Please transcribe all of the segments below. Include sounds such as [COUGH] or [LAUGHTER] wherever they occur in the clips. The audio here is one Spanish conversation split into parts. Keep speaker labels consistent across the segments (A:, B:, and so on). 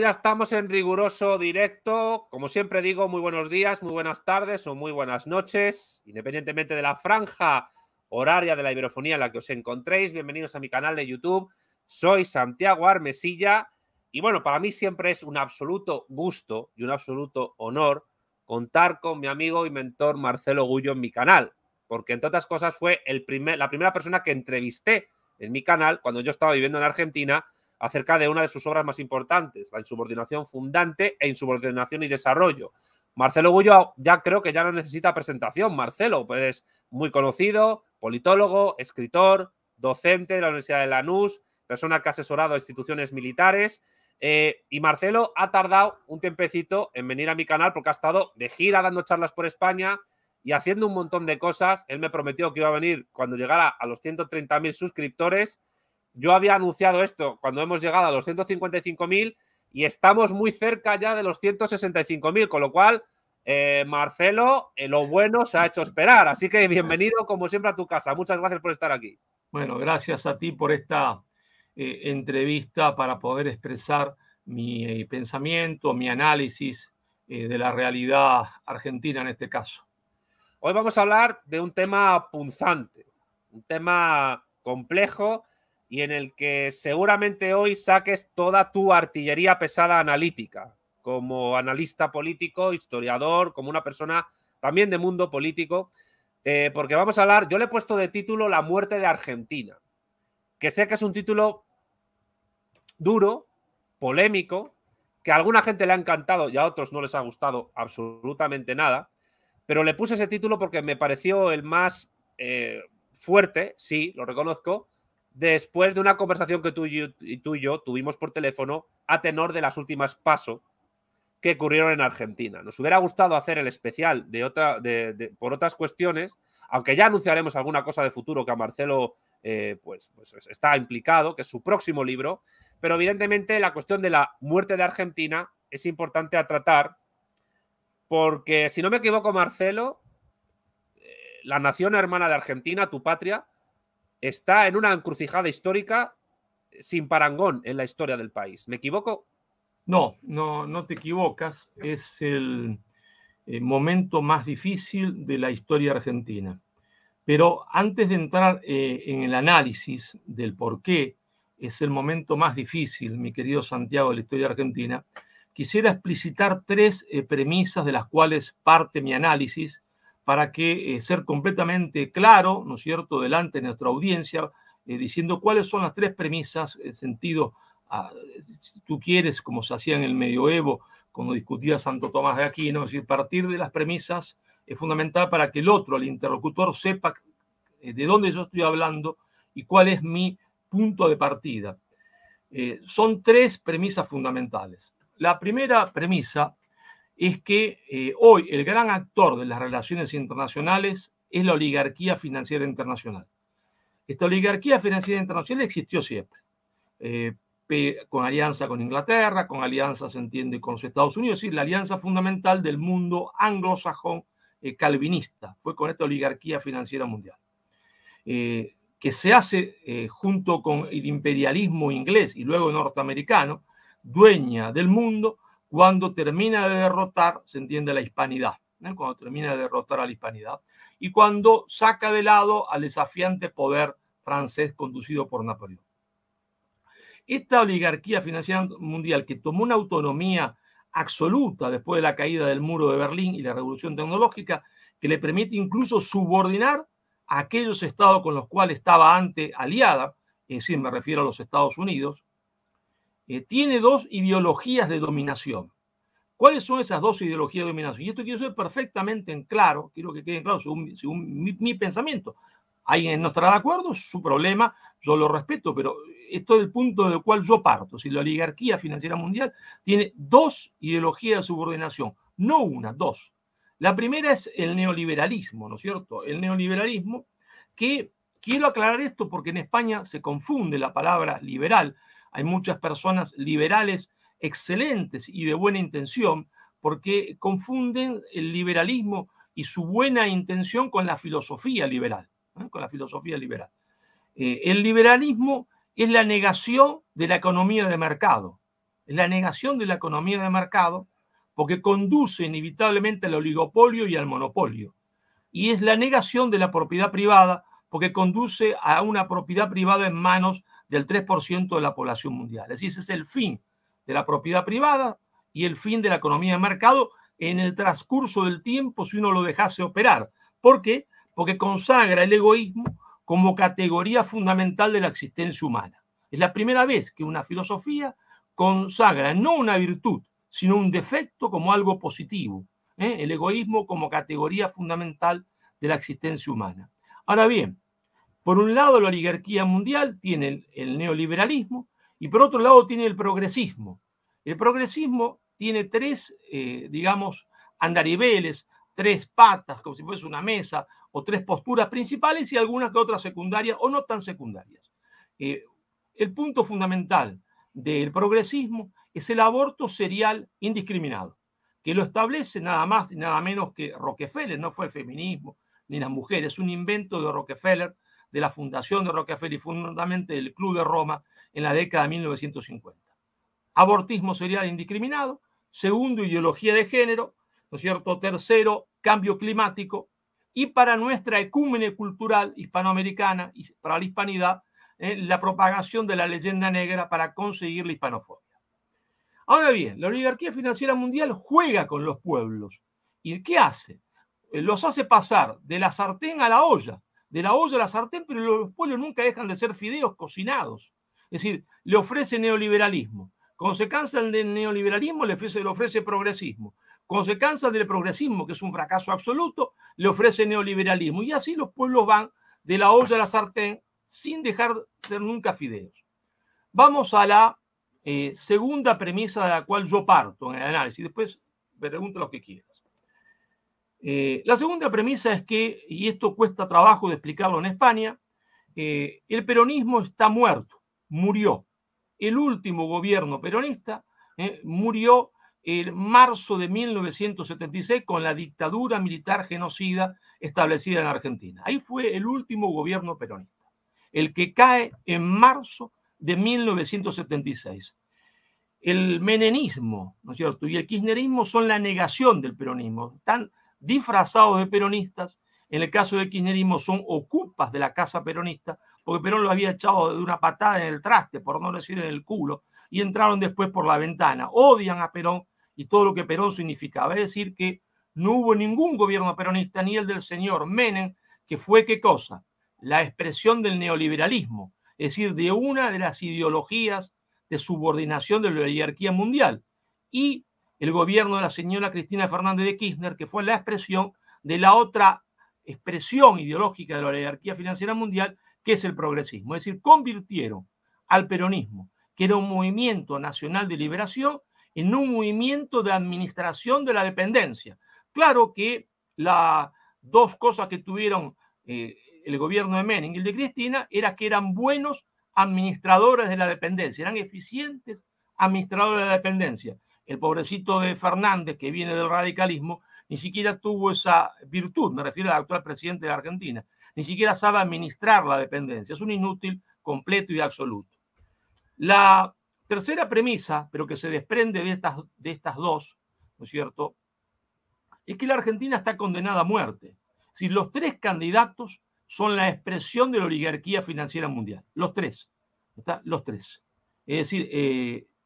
A: ya estamos en riguroso directo. Como siempre digo, muy buenos días, muy buenas tardes o muy buenas noches, independientemente de la franja horaria de la iberofonía en la que os encontréis. Bienvenidos a mi canal de YouTube. Soy Santiago Armesilla y bueno, para mí siempre es un absoluto gusto y un absoluto honor contar con mi amigo y mentor Marcelo Gullo en mi canal, porque entre otras cosas fue el primer, la primera persona que entrevisté en mi canal cuando yo estaba viviendo en Argentina acerca de una de sus obras más importantes, la insubordinación fundante e insubordinación y desarrollo. Marcelo Gullo ya creo que ya no necesita presentación. Marcelo, pues es muy conocido, politólogo, escritor, docente de la Universidad de Lanús, persona que ha asesorado a instituciones militares. Eh, y Marcelo ha tardado un tempecito en venir a mi canal porque ha estado de gira dando charlas por España y haciendo un montón de cosas. Él me prometió que iba a venir cuando llegara a los 130.000 suscriptores yo había anunciado esto cuando hemos llegado a los 155.000 y estamos muy cerca ya de los 165.000, con lo cual, eh, Marcelo, eh, lo bueno se ha hecho esperar. Así que bienvenido, como siempre, a tu casa. Muchas gracias por estar aquí. Bueno, gracias a
B: ti por esta eh, entrevista para poder expresar mi pensamiento, mi análisis de la realidad argentina en este caso.
A: Hoy vamos a hablar de un tema punzante, un tema complejo y en el que seguramente hoy saques toda tu artillería pesada analítica, como analista político, historiador, como una persona también de mundo político, eh, porque vamos a hablar, yo le he puesto de título La muerte de Argentina, que sé que es un título duro, polémico, que a alguna gente le ha encantado y a otros no les ha gustado absolutamente nada, pero le puse ese título porque me pareció el más eh, fuerte, sí, lo reconozco, después de una conversación que tú y, tú y, yo, tuvimos por teléfono a tenor de las últimas pasos que ocurrieron en Argentina. Nos hubiera gustado hacer el especial de otra, por otras cuestiones, aunque ya anunciaremos alguna cosa de futuro que a Marcelo eh, pues, pues, pues, está implicado, que es su próximo libro, pero evidentemente la cuestión de la muerte de Argentina es importante a tratar, porque si no me equivoco, Marcelo, eh, la nación hermana de Argentina, tu patria, está en una encrucijada histórica sin parangón en la historia del país. ¿Me equivoco?
B: No, no, no te equivocas. Es el, eh, momento más difícil de la historia argentina. Pero antes de entrar eh, en el análisis del por qué es el momento más difícil, mi querido Santiago, de la historia argentina, quisiera explicitar tres eh, premisas de las cuales parte mi análisis para que eh, ser completamente claro, ¿no es cierto?, delante de nuestra audiencia, eh, diciendo cuáles son las tres premisas, en eh, sentido, ah, si tú quieres, como se hacía en el medioevo, cuando discutía Santo Tomás de Aquino, es decir, partir de las premisas es fundamental para que el otro, el interlocutor, sepa de dónde yo estoy hablando y cuál es mi punto de partida. son tres premisas fundamentales. La primera premisa es que eh, hoy el gran actor de las relaciones internacionales es la oligarquía financiera internacional. Esta oligarquía financiera internacional existió siempre, eh, con alianza con Inglaterra, con alianza, se entiende, con los Estados Unidos, es la alianza fundamental del mundo anglosajón eh, calvinista, fue con esta oligarquía financiera mundial, que se hace junto con el imperialismo inglés y luego norteamericano, dueña del mundo, cuando termina de derrotar, se entiende la hispanidad, cuando termina de derrotar a la hispanidad, y cuando saca de lado al desafiante poder francés conducido por Napoleón. Esta oligarquía financiera mundial que tomó una autonomía absoluta después de la caída del muro de Berlín y la revolución tecnológica, que le permite incluso subordinar a aquellos estados con los cuales estaba antes aliada, es decir, me refiero a los Estados Unidos, eh, tiene dos ideologías de dominación. ¿Cuáles son esas dos ideologías de dominación? Y esto quiero ser perfectamente en claro, quiero que quede en claro según, mi, pensamiento. Alguien no estará de acuerdo, su problema, yo lo respeto, pero esto es el punto del cual yo parto. Si la oligarquía financiera mundial tiene dos ideologías de subordinación, no una, dos. La primera es el neoliberalismo, ¿no es cierto? El neoliberalismo que, quiero aclarar esto porque en España se confunde la palabra liberal hay muchas personas liberales excelentes y de buena intención, porque confunden el liberalismo y su buena intención con la filosofía liberal, ¿eh? con la filosofía liberal. Eh, el liberalismo es la negación de la economía de mercado, es la negación de la economía de mercado porque conduce inevitablemente al oligopolio y al monopolio. Y es la negación de la propiedad privada porque conduce a una propiedad privada en manos del 3% de la población mundial. Es decir, ese es el fin de la propiedad privada y el fin de la economía de mercado en el transcurso del tiempo si uno lo dejase operar. ¿Por qué? Porque consagra el egoísmo como categoría fundamental de la existencia humana. Es la primera vez que una filosofía consagra no una virtud, sino un defecto como algo positivo. ¿eh? El egoísmo como categoría fundamental de la existencia humana. Ahora bien, por un lado, la oligarquía mundial tiene el, neoliberalismo y por otro lado tiene el progresismo. El progresismo tiene tres, eh, digamos, andariveles, tres patas, como si fuese una mesa, o tres posturas principales y algunas que otras secundarias o no tan secundarias. Eh, el punto fundamental del progresismo es el aborto serial indiscriminado, que lo establece nada más y nada menos que Rockefeller, no fue el feminismo ni las mujeres, es un invento de Rockefeller de la fundación de Rockefeller y fundamentalmente del Club de Roma en la década de 1950. Abortismo serial indiscriminado. Segundo, ideología de género. ¿No es cierto? Tercero, cambio climático. Y para nuestra ecúmene cultural hispanoamericana y para la hispanidad, ¿eh? la propagación de la leyenda negra para conseguir la hispanofobia. Ahora bien, la oligarquía financiera mundial juega con los pueblos. ¿Y qué hace? Eh, los hace pasar de la sartén a la olla de la olla a la sartén, pero los pueblos nunca dejan de ser fideos cocinados. Es decir, le ofrece neoliberalismo. Cuando se cansan del neoliberalismo, le ofrece, le ofrece progresismo. Cuando se cansan del progresismo, que es un fracaso absoluto, le ofrece neoliberalismo. Y así los pueblos van de la olla a la sartén sin dejar de ser nunca fideos. Vamos a la eh, segunda premisa de la cual yo parto en el análisis. Después me pregunto lo que quiera. Eh, la segunda premisa es que, y esto cuesta trabajo de explicarlo en España, eh, el peronismo está muerto, murió. El último gobierno peronista eh, murió en marzo de 1976 con la dictadura militar genocida establecida en Argentina. Ahí fue el último gobierno peronista, el que cae en marzo de 1976. El menenismo, Y el kirchnerismo son la negación del peronismo. Están disfrazados de peronistas. En el caso del kirchnerismo son ocupas de la casa peronista, porque Perón lo había echado de una patada en el traste, por no decir en el culo, y entraron después por la ventana. Odian a Perón y todo lo que Perón significaba. Es decir, que no hubo ningún gobierno peronista, ni el del señor Menem, que fue qué cosa? La expresión del neoliberalismo, es decir, de una de las ideologías de subordinación de la oligarquía mundial. Y el gobierno de la señora Cristina Fernández de Kirchner, que fue la expresión de la otra expresión ideológica de la oligarquía financiera mundial, que es el progresismo. Es decir, convirtieron al peronismo, que era un movimiento nacional de liberación, en un movimiento de administración de la dependencia. Claro que las dos cosas que tuvieron eh, el gobierno de Menem y el de Cristina era que eran buenos administradores de la dependencia, eran eficientes administradores de la dependencia el pobrecito de Fernández, que viene del radicalismo, ni siquiera tuvo esa virtud, me refiero al actual presidente de Argentina, ni siquiera sabe administrar la dependencia, es un inútil completo y absoluto. La tercera premisa, pero que se desprende de estas, de estas dos, ¿no es cierto?, es que la Argentina está condenada a muerte. Si los tres candidatos son la expresión de la oligarquía financiera mundial, los tres, ¿está? los tres. Es decir,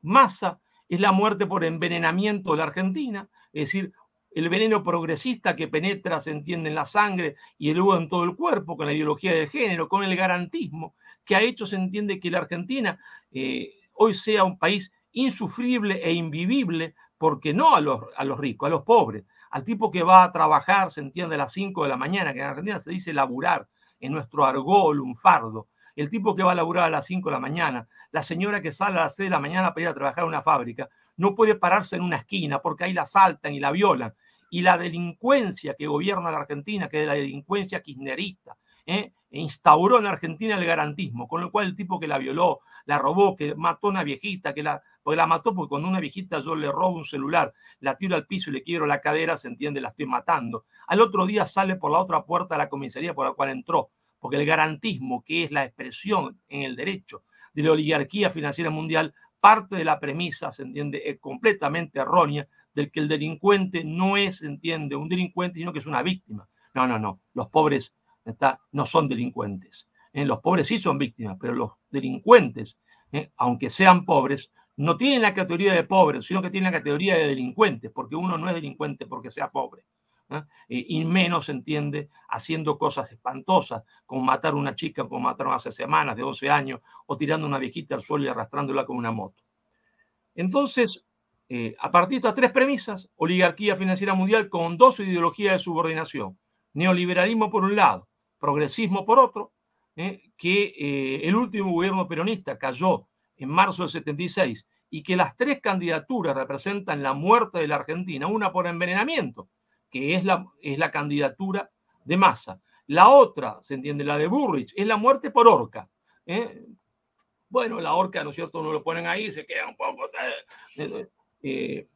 B: masa. Eh, Massa, es la muerte por envenenamiento de la Argentina, es decir, el veneno progresista que penetra, se entiende en la sangre y el luego en todo el cuerpo, con la ideología de género, con el garantismo, que ha hecho se entiende que la Argentina eh, hoy sea un país insufrible e invivible, porque no a los, ricos, a los pobres, al tipo que va a trabajar, se entiende, a las 5 de la mañana, que en Argentina se dice laburar, en nuestro argol, un fardo el tipo que va a laburar a las 5 de la mañana, la señora que sale a las 6 de la mañana para ir a trabajar en una fábrica, no puede pararse en una esquina porque ahí la saltan y la violan. Y la delincuencia que gobierna la Argentina, que es la delincuencia kirchnerista, ¿eh? e instauró en Argentina el garantismo, con lo cual el tipo que la violó, la robó, que mató a una viejita, que la, porque la mató porque cuando una viejita yo le robo un celular, la tiro al piso y le quiero la cadera, se entiende, la estoy matando. Al otro día sale por la otra puerta de la comisaría por la cual entró porque el garantismo, que es la expresión en el derecho de la oligarquía financiera mundial, parte de la premisa, se entiende, es completamente errónea, del que el delincuente no es, se entiende, un delincuente, sino que es una víctima. No, no, no, los pobres no son delincuentes. Eh, los pobres sí son víctimas, pero los delincuentes, eh, aunque sean pobres, no tienen la categoría de pobres, sino que tienen la categoría de delincuentes, porque uno no es delincuente porque sea pobre. ¿ah? y menos se entiende haciendo cosas espantosas, como matar a una chica como mataron hace semanas de 11 años, o tirando una viejita al suelo y arrastrándola con una moto. Entonces, eh, a partir de estas tres premisas, oligarquía financiera mundial con dos ideologías de subordinación, neoliberalismo por un lado, progresismo por otro, eh, que eh, el último gobierno peronista cayó en marzo del 76 y que las tres candidaturas representan la muerte de la Argentina, una por envenenamiento que es la, es la candidatura de masa. La otra, se entiende, la de Burrich, es la muerte por orca. ¿eh? Bueno, la orca, ¿no es cierto? No lo ponen ahí, se queda un poco, eh, eh,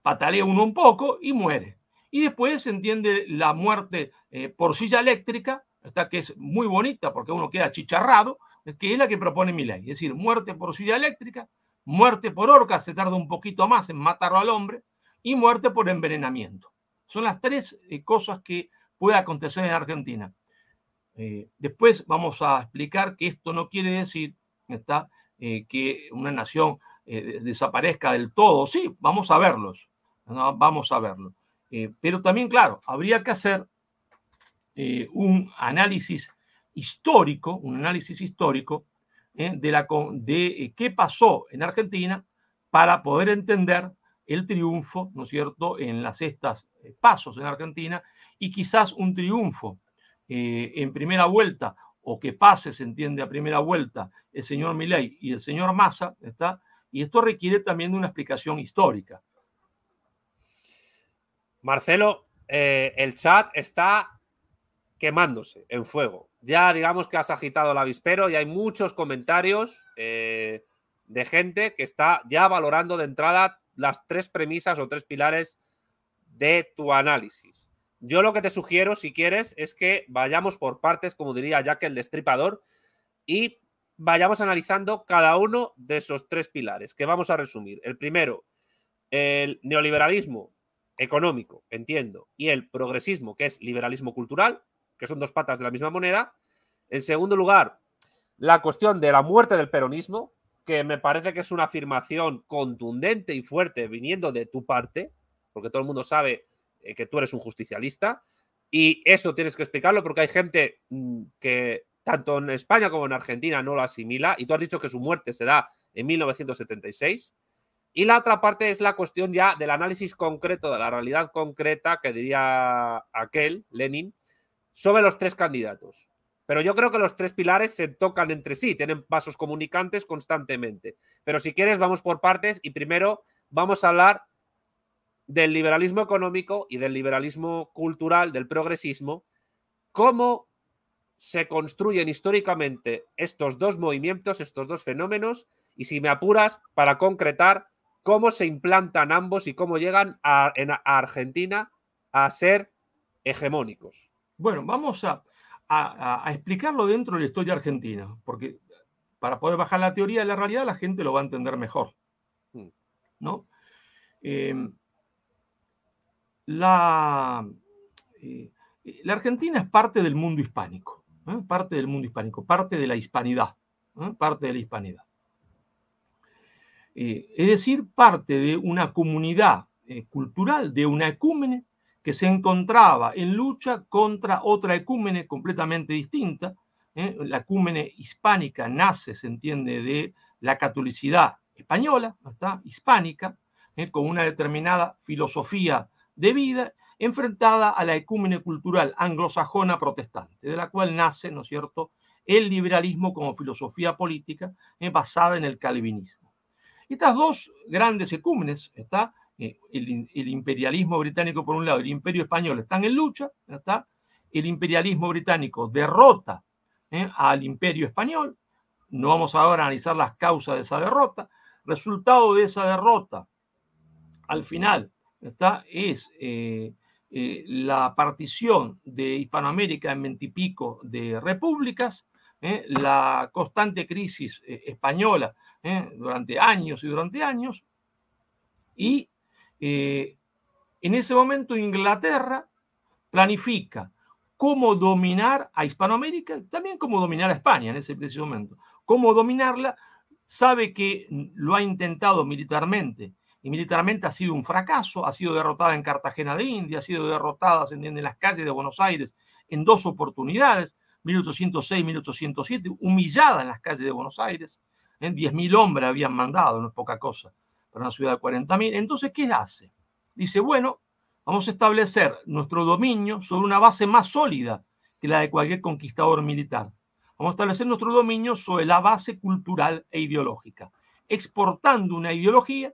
B: patalea uno un poco y muere. Y después se entiende la muerte por silla eléctrica, esta que es muy bonita porque uno queda chicharrado, que es la que propone mi Es decir, muerte por silla eléctrica, muerte por orca, se tarda un poquito más en matarlo al hombre, y muerte por envenenamiento. Son las tres eh, cosas que puede acontecer en Argentina. Eh, después vamos a explicar que esto no quiere decir eh, que una nación desaparezca del todo. Sí, vamos a verlos. Vamos a verlo. pero también, claro, habría que hacer un análisis histórico, un análisis histórico de, la, de qué pasó en Argentina para poder entender el triunfo, ¿no es cierto?, en las estas eh, pasos en Argentina y quizás un triunfo eh, en primera vuelta o que pase, se entiende, a primera vuelta el señor Milei y el señor Massa, ¿está? Y esto requiere también de una explicación histórica.
A: Marcelo, eh, el chat está quemándose en fuego. Ya digamos que has agitado el avispero y hay muchos comentarios de gente que está ya valorando de entrada las tres premisas o tres pilares de tu análisis. Yo lo que te sugiero, si quieres, es que vayamos por partes, como diría Jack el Destripador, y vayamos analizando cada uno de esos tres pilares que vamos a resumir. El primero, el neoliberalismo económico, entiendo, y el progresismo, que es liberalismo cultural, que son dos patas de la misma moneda. En segundo lugar, la cuestión de la muerte del peronismo, que me parece que es una afirmación contundente y fuerte viniendo de tu parte, porque todo el mundo sabe eh, que tú eres un justicialista, y eso tienes que explicarlo porque hay gente mm, que tanto en España como en Argentina no lo asimila, y tú has dicho que su muerte se da en 1976. Y la otra parte es la cuestión ya del análisis concreto, de la realidad concreta que diría aquel, Lenin, sobre los tres candidatos. Pero yo creo que los tres pilares se tocan entre sí, tienen pasos comunicantes constantemente. Pero si quieres, vamos por partes y primero vamos a hablar del liberalismo económico y del liberalismo cultural, del progresismo, cómo se construyen históricamente estos dos movimientos, estos dos fenómenos, y si me apuras para concretar cómo se implantan ambos y cómo llegan a, Argentina a ser hegemónicos. Bueno,
B: vamos a, a, explicarlo dentro de la historia argentina, porque para poder bajar la teoría de la realidad la gente lo va a entender mejor. Mm. ¿No? Em, la, eh, la, Argentina es parte del mundo hispánico, ¿eh? parte del mundo hispánico, parte de la hispanidad, ¿eh? parte de la hispanidad. es decir, parte de una comunidad cultural, de una ecúmene, que se encontraba en lucha contra otra ecumene completamente distinta. ¿eh? La ecumene hispánica nace, se entiende, de la catolicidad española, está? hispánica, ¿eh? con una determinada filosofía de vida enfrentada a la ecúmene cultural anglosajona protestante, de la cual nace, ¿no es cierto?, el liberalismo como filosofía política ¿eh? basada en el calvinismo. Estas dos grandes ecúmenes, ¿está? Eh, el, imperialismo británico por un lado, el imperio español están en lucha, ¿está? el imperialismo británico derrota ¿eh? al imperio español, no vamos ahora a analizar las causas de esa derrota, resultado de esa derrota al final ¿está? es eh, la partición de Hispanoamérica en veintipico de repúblicas, la constante crisis española durante años y durante años, y eh, en ese momento Inglaterra planifica cómo dominar a Hispanoamérica, también cómo dominar a España en ese preciso momento, cómo dominarla, sabe que lo ha intentado militarmente y militarmente ha sido un fracaso, ha sido derrotada en Cartagena de India, ha sido derrotada, en las calles de Buenos Aires en dos oportunidades, 1806, 1807, humillada en las calles de Buenos Aires, en ¿eh? 10.000 hombres habían mandado, no es poca cosa, para una ciudad de 40.000. Entonces, ¿qué hace? Dice, bueno, vamos a establecer nuestro dominio sobre una base más sólida que la de cualquier conquistador militar. Vamos a establecer nuestro dominio sobre la base cultural e ideológica, exportando una ideología,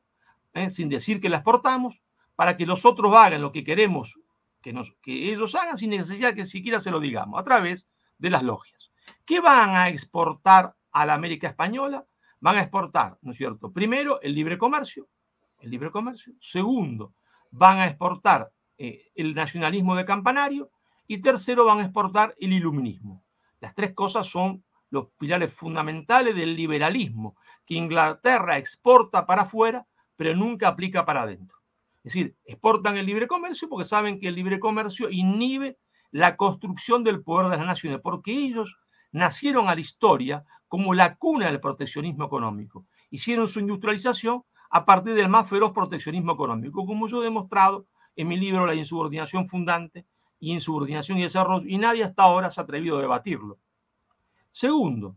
B: ¿eh? sin decir que la exportamos, para que los otros hagan lo que queremos que, nos, que ellos hagan sin necesidad que siquiera se lo digamos, a través de las logias. ¿Qué van a exportar a la América Española? van a exportar, ¿no es cierto? Primero, el libre comercio, el libre comercio. Segundo, van a exportar eh, el nacionalismo de campanario. Y tercero, van a exportar el iluminismo. Las tres cosas son los pilares fundamentales del liberalismo, que Inglaterra exporta para afuera, pero nunca aplica para adentro. Es decir, exportan el libre comercio porque saben que el libre comercio inhibe la construcción del poder de las naciones, porque ellos nacieron a la historia como la cuna del proteccionismo económico. Hicieron su industrialización a partir del más feroz proteccionismo económico, como yo he demostrado en mi libro La insubordinación fundante y insubordinación y desarrollo, y nadie hasta ahora se ha atrevido a debatirlo. Segundo,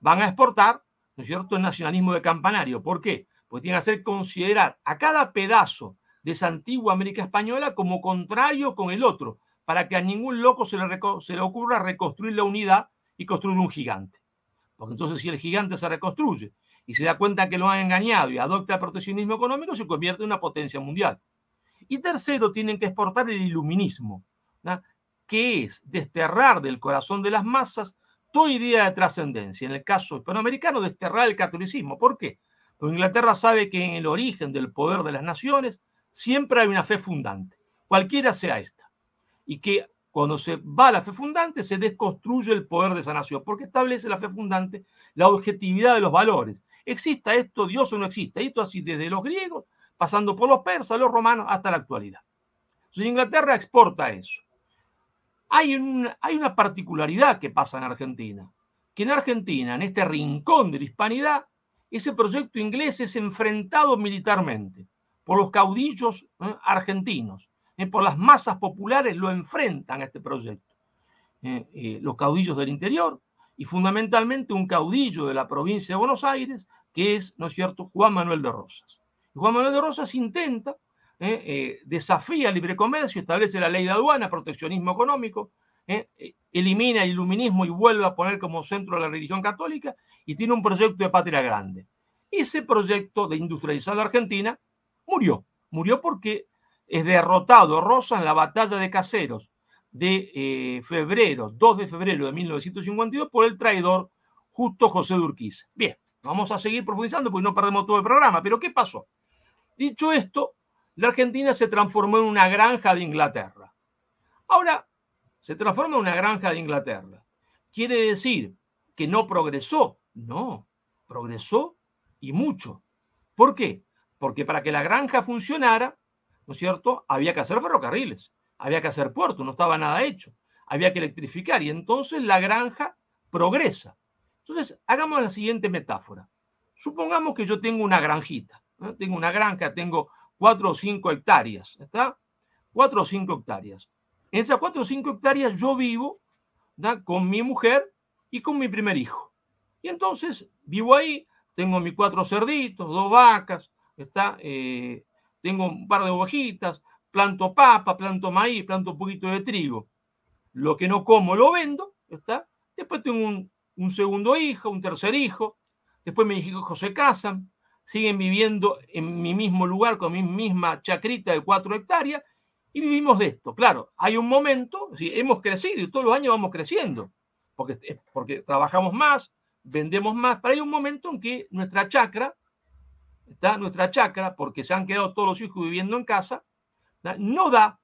B: van a exportar, ¿no es cierto?, el nacionalismo de campanario. ¿Por qué? Porque tienen que hacer considerar a cada pedazo de esa antigua América Española como contrario con el otro, para que a ningún loco se le ocurra reconstruir la unidad y construye un gigante. Porque entonces si el gigante se reconstruye y se da cuenta que lo han engañado y adopta el proteccionismo económico, se convierte en una potencia mundial. Y tercero, tienen que exportar el iluminismo, que es desterrar del corazón de las masas toda idea de trascendencia. En el caso hispanoamericano, desterrar el catolicismo. ¿Por qué? Porque Inglaterra sabe que en el origen del poder de las naciones siempre hay una fe fundante, cualquiera sea esta, y que cuando se va la fe fundante, se desconstruye el poder de sanación, porque establece la fe fundante la objetividad de los valores. Exista esto, Dios o no existe? Esto así desde los griegos, pasando por los persas, los romanos, hasta la actualidad. Inglaterra exporta eso. Hay una, particularidad que pasa en Argentina, que en Argentina, en este rincón de la hispanidad, ese proyecto inglés es enfrentado militarmente por los caudillos ¿eh? argentinos eh, por las masas populares, lo enfrentan a este proyecto. Eh, eh, los caudillos del interior y fundamentalmente un caudillo de la provincia de Buenos Aires, que es, ¿no es cierto?, Juan Manuel de Rosas. Juan Manuel de Rosas intenta, desafía el libre comercio, establece la ley de aduana, proteccionismo económico, elimina el iluminismo y vuelve a poner como centro la religión católica y tiene un proyecto de patria grande. Ese proyecto de industrializar la Argentina murió. Murió porque es derrotado Rosa, en la batalla de Caseros de eh, febrero, 2 de febrero de 1952, por el traidor justo José urquiza Bien, vamos a seguir profundizando porque no perdemos todo el programa, pero ¿qué pasó? Dicho esto, la Argentina se transformó en una granja de Inglaterra. Ahora, se transforma en una granja de Inglaterra. ¿Quiere decir que no progresó? No, progresó y mucho. ¿Por qué? Porque para que la granja funcionara, cierto? Había que hacer ferrocarriles, había que hacer puertos, no estaba nada hecho, había que electrificar y entonces la granja progresa. Entonces, hagamos la siguiente metáfora. Supongamos que yo tengo una granjita, tengo una granja, tengo cuatro o cinco hectáreas, ¿está? Cuatro o cinco hectáreas. En esas cuatro o cinco hectáreas yo vivo con mi mujer y con mi primer hijo. Y entonces vivo ahí, tengo mis cuatro cerditos, dos vacas, está eh, tengo un par de hojitas planto papa, planto maíz, planto un poquito de trigo. Lo que no como lo vendo, ¿está? Después tengo un, segundo hijo, un tercer hijo. Después mis hijos se casan, siguen viviendo en mi mismo lugar con mi misma chacrita de cuatro hectáreas y vivimos de esto. Claro, hay un momento, si hemos crecido y todos los años vamos creciendo, porque, porque trabajamos más, vendemos más, pero hay un momento en que nuestra chacra está nuestra chacra, porque se han quedado todos los hijos viviendo en casa, no da,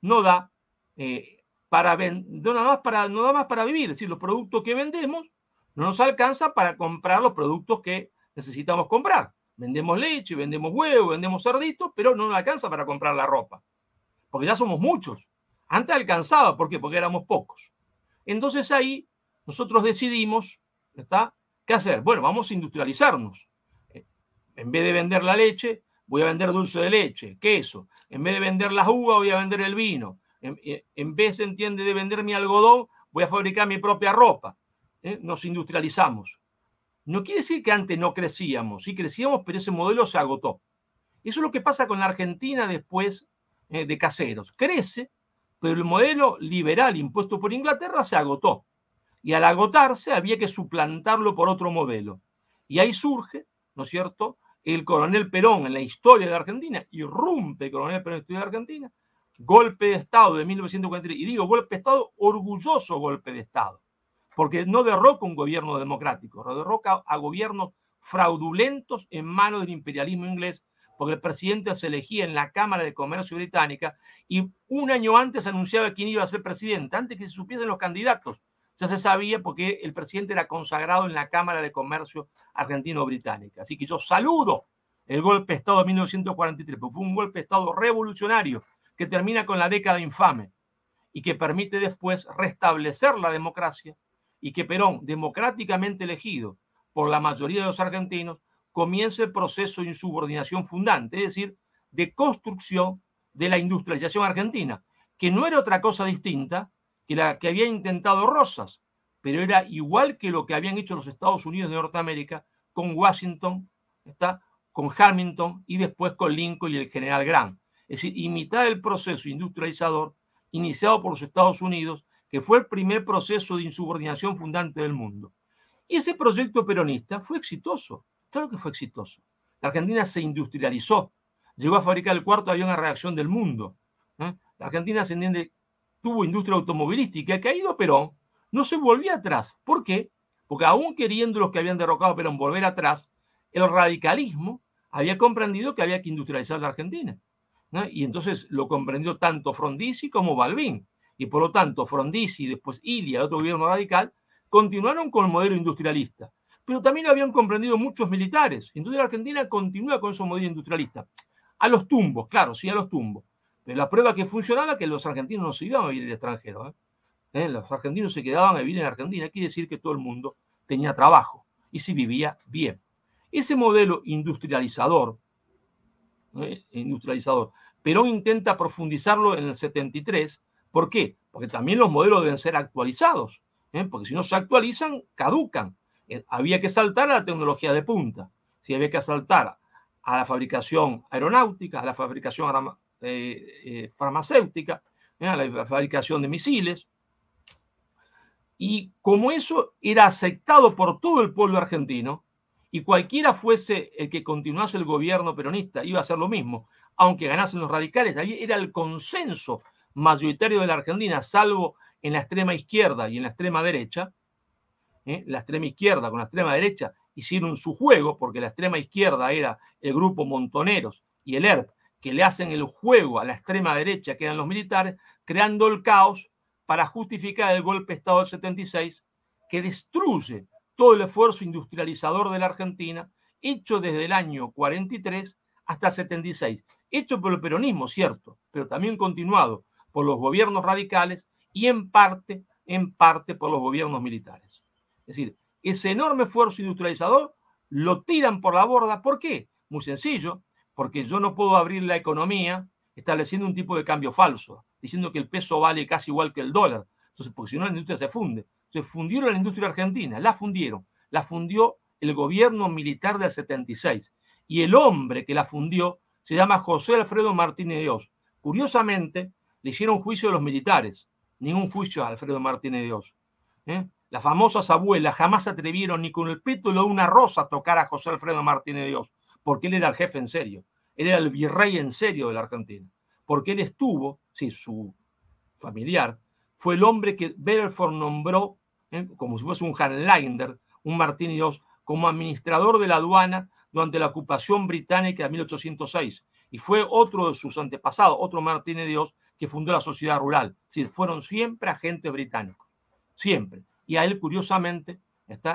B: no da eh, para vender nada más para no da más para vivir, es decir, los productos que vendemos no nos alcanza para comprar los productos que necesitamos comprar. Vendemos leche, vendemos huevo, vendemos cerditos, pero no nos alcanza para comprar la ropa, porque ya somos muchos. Antes alcanzaba, ¿por qué? Porque éramos pocos. Entonces ahí nosotros decidimos, ¿está? ¿Qué hacer? Bueno, vamos a industrializarnos. En vez de vender la leche, voy a vender dulce de leche, queso. En vez de vender las uvas, voy a vender el vino. En, vez, vez, entiende, de vender mi algodón, voy a fabricar mi propia ropa. ¿Eh? Nos industrializamos. No quiere decir que antes no crecíamos. Sí crecíamos, pero ese modelo se agotó. Eso es lo que pasa con la Argentina después ¿eh? de caseros. Crece, pero el modelo liberal impuesto por Inglaterra se agotó. Y al agotarse había que suplantarlo por otro modelo. Y ahí surge, ¿no es cierto?, el coronel Perón en la historia de Argentina, irrumpe el coronel Perón en la historia de Argentina, golpe de Estado de 1943, y digo golpe de Estado, orgulloso golpe de Estado, porque no derroca un gobierno democrático, derroca a gobiernos fraudulentos en manos del imperialismo inglés, porque el presidente se elegía en la Cámara de Comercio británica y un año antes anunciaba quién iba a ser presidente, antes que se supiesen los candidatos ya se sabía porque el presidente era consagrado en la Cámara de Comercio Argentino-Británica. Así que yo saludo el golpe de Estado de 1943, porque fue un golpe de Estado revolucionario que termina con la década infame y que permite después restablecer la democracia y que Perón, democráticamente elegido por la mayoría de los argentinos, comience el proceso de insubordinación fundante, es decir, de construcción de la industrialización argentina, que no era otra cosa distinta que la que había intentado Rosas, pero era igual que lo que habían hecho los Estados Unidos de Norteamérica con Washington, ¿está? con Hamilton y después con Lincoln y el general Grant. Es decir, imitar el proceso industrializador iniciado por los Estados Unidos, que fue el primer proceso de insubordinación fundante del mundo. Y ese proyecto peronista fue exitoso, claro que fue exitoso. La Argentina se industrializó, llegó a fabricar el cuarto avión a reacción del mundo. ¿eh? La Argentina se entiende tuvo industria automovilística que ha caído, pero Perón, no se volvió atrás. ¿Por qué? Porque aún queriendo los que habían derrocado a Perón volver atrás, el radicalismo había comprendido que había que industrializar la Argentina. Y entonces lo comprendió tanto Frondizi como Balbín. Y por lo tanto, Frondizi, y después Ilia, otro gobierno radical, continuaron con el modelo industrialista. Pero también lo habían comprendido muchos militares. Entonces la Argentina continúa con su modelo industrialista. A los tumbos, claro, sí, a los tumbos pero la prueba que funcionaba es que los argentinos no se iban a vivir el extranjero. ¿eh? ¿Eh? Los argentinos se quedaban a vivir en Argentina. Quiere decir que todo el mundo tenía trabajo y se vivía bien. Ese modelo industrializador, ¿eh? industrializador, Perón intenta profundizarlo en el 73. ¿Por qué? Porque también los modelos deben ser actualizados. Porque si no se actualizan, caducan. había que saltar a la tecnología de punta. Si había que saltar a la fabricación aeronáutica, a la fabricación eh, eh, farmacéutica, ¿eh? la fabricación de misiles. Y como eso era aceptado por todo el pueblo argentino, y cualquiera fuese el que continuase el gobierno peronista, iba a hacer lo mismo, aunque ganasen los radicales, ahí era el consenso mayoritario de la Argentina, salvo en la extrema izquierda y en la extrema derecha, la extrema izquierda con la extrema derecha hicieron su juego, porque la extrema izquierda era el grupo Montoneros y el ERP, que le hacen el juego a la extrema derecha, que eran los militares, creando el caos para justificar el golpe de Estado del 76, que destruye todo el esfuerzo industrializador de la Argentina, hecho desde el año 43 hasta 76, hecho por el peronismo, cierto, pero también continuado por los gobiernos radicales y en parte, en parte por los gobiernos militares. Es decir, ese enorme esfuerzo industrializador lo tiran por la borda. ¿Por qué? Muy sencillo, porque yo no puedo abrir la economía estableciendo un tipo de cambio falso, diciendo que el peso vale casi igual que el dólar. Entonces, porque si no, la industria se funde. Se fundieron la industria argentina, la fundieron, la fundió el gobierno militar del 76. Y el hombre que la fundió se llama José Alfredo Martínez de Curiosamente, le hicieron juicio a los militares, ningún juicio a Alfredo Martínez de ¿eh? Las famosas abuelas jamás atrevieron ni con el pétalo de una rosa a tocar a José Alfredo Martínez de porque él era el jefe en serio, él era el virrey en serio de la Argentina, porque él estuvo, sí, su familiar, fue el hombre que Belfort nombró, ¿eh? como si fuese un Hanlander, un Martín dios como administrador de la aduana durante la ocupación británica de 1806. Y fue otro de sus antepasados, otro Martínez dios que fundó la sociedad rural. Sí, fueron siempre agentes británicos, siempre. Y a él, curiosamente,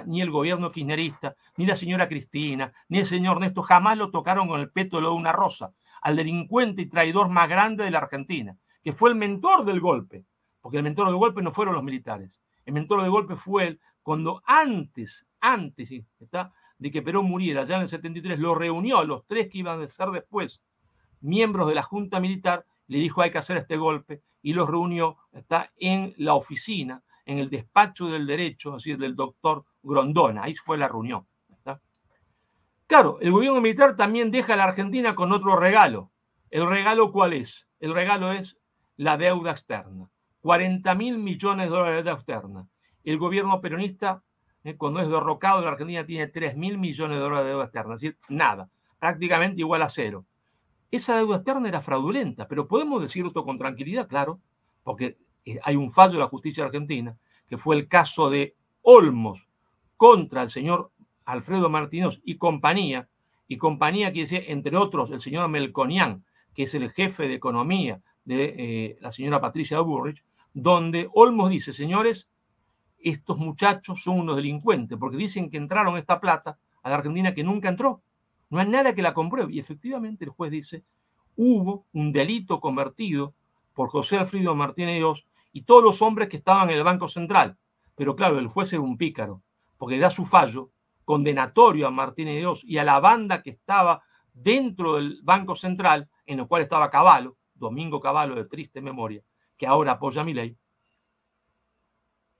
B: ni el gobierno kirchnerista, ni la señora Cristina, ni el señor Ernesto jamás lo tocaron con el pétalo de una rosa al delincuente y traidor más grande de la Argentina, que fue el mentor del golpe, porque el mentor del golpe no fueron los militares, el mentor del golpe fue él cuando antes, antes de que Perón muriera, ya en el 73, lo reunió a los tres que iban a ser después miembros de la Junta Militar, le dijo hay que hacer este golpe y los reunió, está en la oficina en el despacho del derecho, así del doctor Grondona. Ahí fue la reunión. Claro, el gobierno militar también deja a la Argentina con otro regalo. ¿El regalo cuál es? El regalo es la deuda externa. 40 mil millones de dólares de deuda externa. El gobierno peronista, eh, cuando es derrocado, la Argentina tiene 3 mil millones de dólares de deuda externa. Es decir, nada. Prácticamente igual a cero. Esa deuda externa era fraudulenta, pero podemos decirlo con tranquilidad, claro, porque hay un fallo de la justicia argentina, que fue el caso de Olmos contra el señor Alfredo Martínez y compañía, y compañía que decir, entre otros, el señor Melconian, que es el jefe de economía de eh, la señora Patricia Burrich, donde Olmos dice, señores, estos muchachos son unos delincuentes, porque dicen que entraron esta plata a la Argentina que nunca entró. No hay nada que la compruebe. Y efectivamente el juez dice, hubo un delito convertido por José Alfredo Martínez y todos los hombres que estaban en el Banco Central. Pero claro, el juez es un pícaro, porque da su fallo condenatorio a Martínez Dios y a la banda que estaba dentro del Banco Central, en lo cual estaba Caballo, Domingo Caballo de triste memoria, que ahora apoya mi ley.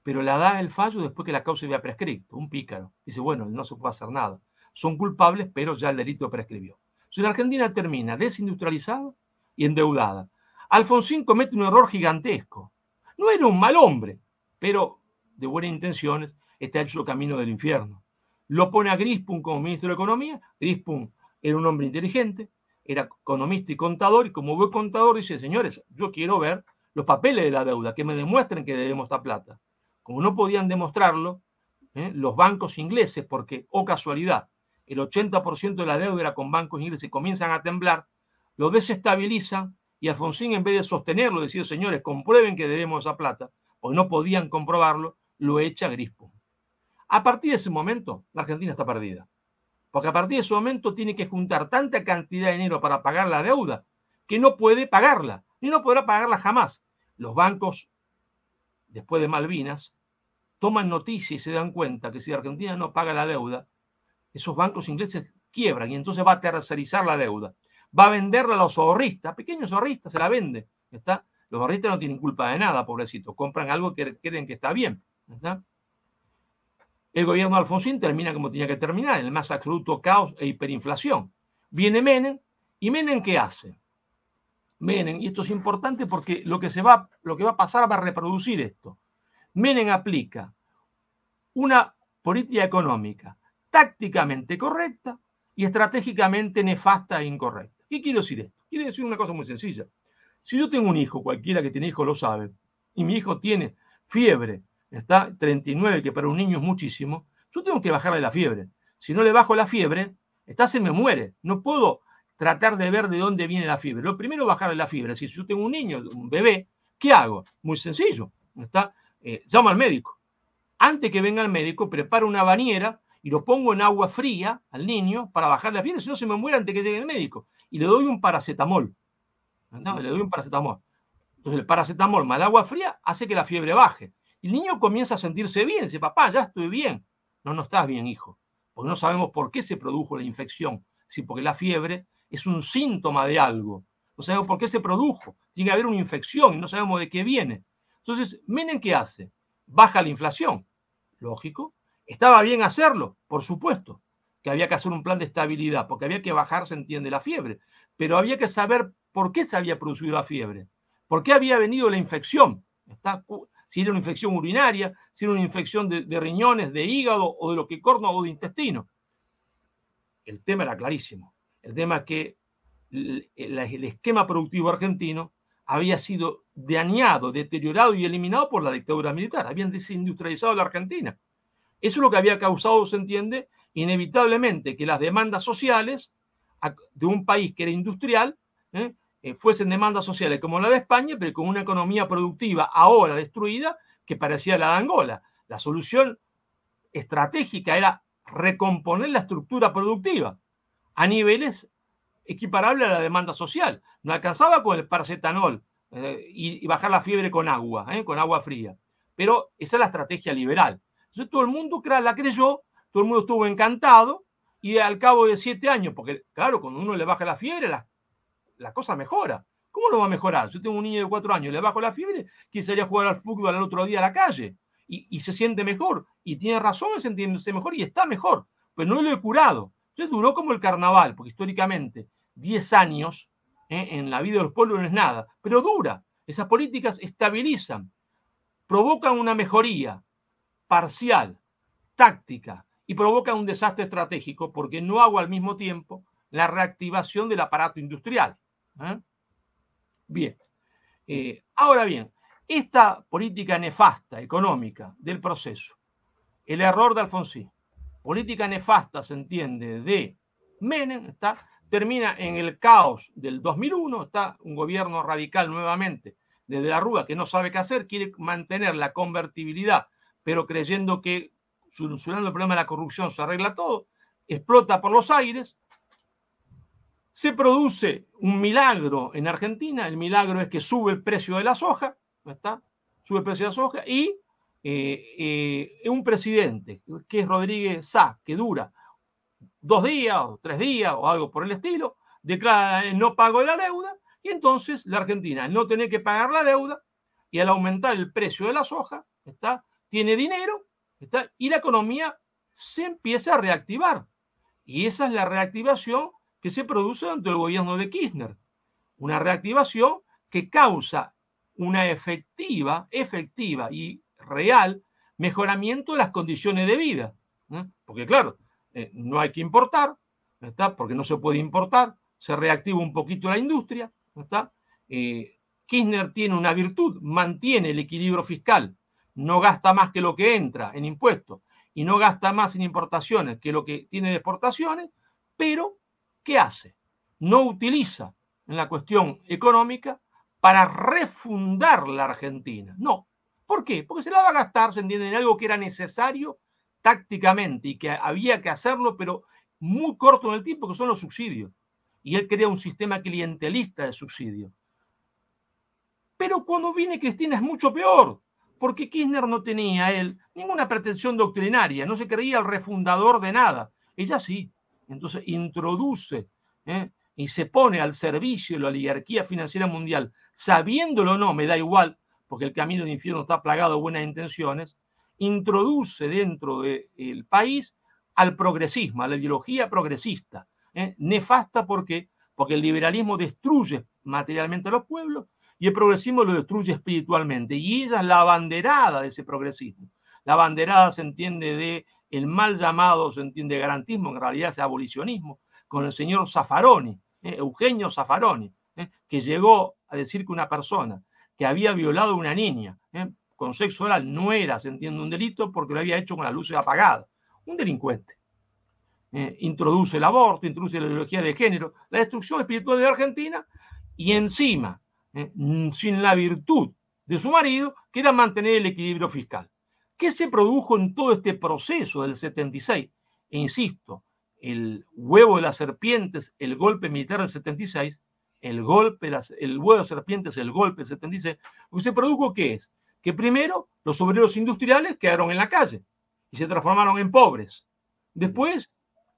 B: Pero la da el fallo después que la causa había prescrito, un pícaro. Dice, bueno, no se puede hacer nada. Son culpables, pero ya el delito prescribió. Si la Argentina termina desindustrializada y endeudada, Alfonsín comete un error gigantesco. No era un mal hombre, pero de buenas intenciones está hecho camino del infierno. Lo pone a Grispun como ministro de Economía. Grispun era un hombre inteligente, era economista y contador, y como buen contador dice, señores, yo quiero ver los papeles de la deuda, que me demuestren que debemos esta plata. Como no podían demostrarlo, ¿eh? los bancos ingleses, porque, o oh casualidad, el 80% de la deuda era con bancos ingleses, comienzan a temblar, lo desestabilizan y Alfonsín, en vez de sostenerlo, decir, señores, comprueben que debemos esa plata, o no podían comprobarlo, lo echa Grispo. A partir de ese momento, la Argentina está perdida. Porque a partir de ese momento tiene que juntar tanta cantidad de dinero para pagar la deuda que no puede pagarla, ni no podrá pagarla jamás. Los bancos, después de Malvinas, toman noticia y se dan cuenta que si Argentina no paga la deuda, esos bancos ingleses quiebran y entonces va a tercerizar la deuda va a venderla a los ahorristas, pequeños ahorristas, se la vende. ¿está? Los ahorristas no tienen culpa de nada, pobrecito. Compran algo que creen que está bien. El gobierno de Alfonsín termina como tenía que terminar, en el más absoluto caos e hiperinflación. Viene Menem, ¿y Menem qué hace? Menem, y esto es importante porque lo que, se va, lo que va a pasar va a reproducir esto. Menem aplica una política económica tácticamente correcta y estratégicamente nefasta e incorrecta. ¿Qué quiero decir esto? Quiere decir una cosa muy sencilla. Si yo tengo un hijo, cualquiera que tiene hijo lo sabe, y mi hijo tiene fiebre, está 39, que para un niño es muchísimo, yo tengo que bajarle la fiebre. Si no le bajo la fiebre, está se me muere. No puedo tratar de ver de dónde viene la fiebre. Lo primero, es bajarle la fiebre. Si yo tengo un niño, un bebé, ¿qué hago? Muy sencillo. Está, eh, llamo al médico. Antes que venga el médico, preparo una bañera y lo pongo en agua fría al niño para bajarle la fiebre, si no se me muere antes que llegue el médico y le doy un paracetamol. Le doy un paracetamol. Entonces el paracetamol más el agua fría hace que la fiebre baje. Y el niño comienza a sentirse bien, dice, papá, ya estoy bien. No, no estás bien, hijo, porque no sabemos por qué se produjo la infección. Sí, porque la fiebre es un síntoma de algo. No sabemos por qué se produjo. Tiene que haber una infección y no sabemos de qué viene. Entonces, miren ¿qué hace? Baja la inflación. Lógico. ¿Estaba bien hacerlo? Por supuesto que había que hacer un plan de estabilidad, porque había que bajar, se entiende, la fiebre, pero había que saber por qué se había producido la fiebre, por qué había venido la infección, si era una infección urinaria, si era una infección de, riñones, de hígado o de lo que corno o de intestino. El tema era clarísimo. El tema es que el, esquema productivo argentino había sido dañado, deteriorado y eliminado por la dictadura militar. Habían desindustrializado la Argentina. Eso es lo que había causado, se entiende, inevitablemente que las demandas sociales de un país que era industrial ¿eh? Eh, fuesen demandas sociales como la de España, pero con una economía productiva ahora destruida que parecía la de Angola. La solución estratégica era recomponer la estructura productiva a niveles equiparables a la demanda social. No alcanzaba con el paracetanol eh, y, bajar la fiebre con agua, con agua fría. Pero esa es la estrategia liberal. Entonces todo el mundo la creyó todo el mundo estuvo encantado y al cabo de siete años, porque claro, cuando uno le baja la fiebre, la, cosa mejora. ¿Cómo lo va a mejorar? Yo tengo un niño de cuatro años, le bajo la fiebre, quisiera jugar al fútbol al otro día a la calle y, se siente mejor. Y tiene razón en sentirse mejor y está mejor, pero no lo he curado. Entonces duró como el carnaval, porque históricamente 10 años ¿eh? en la vida del pueblo no es nada, pero dura. Esas políticas estabilizan, provocan una mejoría parcial, táctica, y provoca un desastre estratégico porque no hago al mismo tiempo la reactivación del aparato industrial. ¿eh? Bien, eh, ahora bien, esta política nefasta económica del proceso, el error de Alfonsín, política nefasta se entiende de Menem, está, termina en el caos del 2001, está un gobierno radical nuevamente desde la Rúa que no sabe qué hacer, quiere mantener la convertibilidad, pero creyendo que solucionando el problema de la corrupción, se arregla todo, explota por los aires, se produce un milagro en Argentina, el milagro es que sube el precio de la soja, ¿no está? Sube el precio de la soja y eh, eh, un presidente, que es Rodríguez Sá, que dura dos días o tres días o algo por el estilo, declara el eh, no pago de la deuda y entonces la Argentina, al no tener que pagar la deuda y al aumentar el precio de la soja, ¿está? tiene dinero y la economía se empieza a reactivar. Y esa es la reactivación que se produce durante el gobierno de Kirchner. Una reactivación que causa una efectiva, efectiva y real mejoramiento de las condiciones de vida. ¿eh? Porque claro, eh, no hay que importar, porque no se puede importar, se reactiva un poquito la industria. Eh, Kirchner tiene una virtud, mantiene el equilibrio fiscal no gasta más que lo que entra en impuestos y no gasta más en importaciones que lo que tiene de exportaciones, pero ¿qué hace? No utiliza en la cuestión económica para refundar la Argentina. No. ¿Por qué? Porque se la va a gastar, se entiende, en algo que era necesario tácticamente y que había que hacerlo, pero muy corto en el tiempo, que son los subsidios. Y él crea un sistema clientelista de subsidios. Pero cuando viene Cristina es mucho peor, porque Kirchner no tenía él ninguna pretensión doctrinaria, no se creía el refundador de nada. Ella sí. Entonces introduce ¿eh? y se pone al servicio de la oligarquía financiera mundial, sabiéndolo o no, me da igual, porque el camino de infierno está plagado de buenas intenciones, introduce dentro del país al progresismo, a la ideología progresista, ¿eh? nefasta porque, porque el liberalismo destruye materialmente a los pueblos y el progresismo lo destruye espiritualmente. Y ella es la abanderada de ese progresismo. La abanderada se entiende de el mal llamado, se entiende garantismo, en realidad es abolicionismo, con el señor Zaffaroni, eh, Eugenio Zaffaroni, eh, que llegó a decir que una persona que había violado a una niña eh, con sexo oral no era, se entiende, un delito porque lo había hecho con la luz apagada Un delincuente. introduce el aborto, introduce la ideología de género, la destrucción espiritual de Argentina y encima ¿eh? Mm, sin la virtud de su marido, que era mantener el equilibrio fiscal. ¿Qué se produjo en todo este proceso del 76? E insisto, el huevo de las serpientes, el golpe militar del 76, el golpe, el huevo de las serpientes, el golpe del 76, ¿qué se produjo, ¿qué es? Que primero los obreros industriales quedaron en la calle y se transformaron en pobres. Después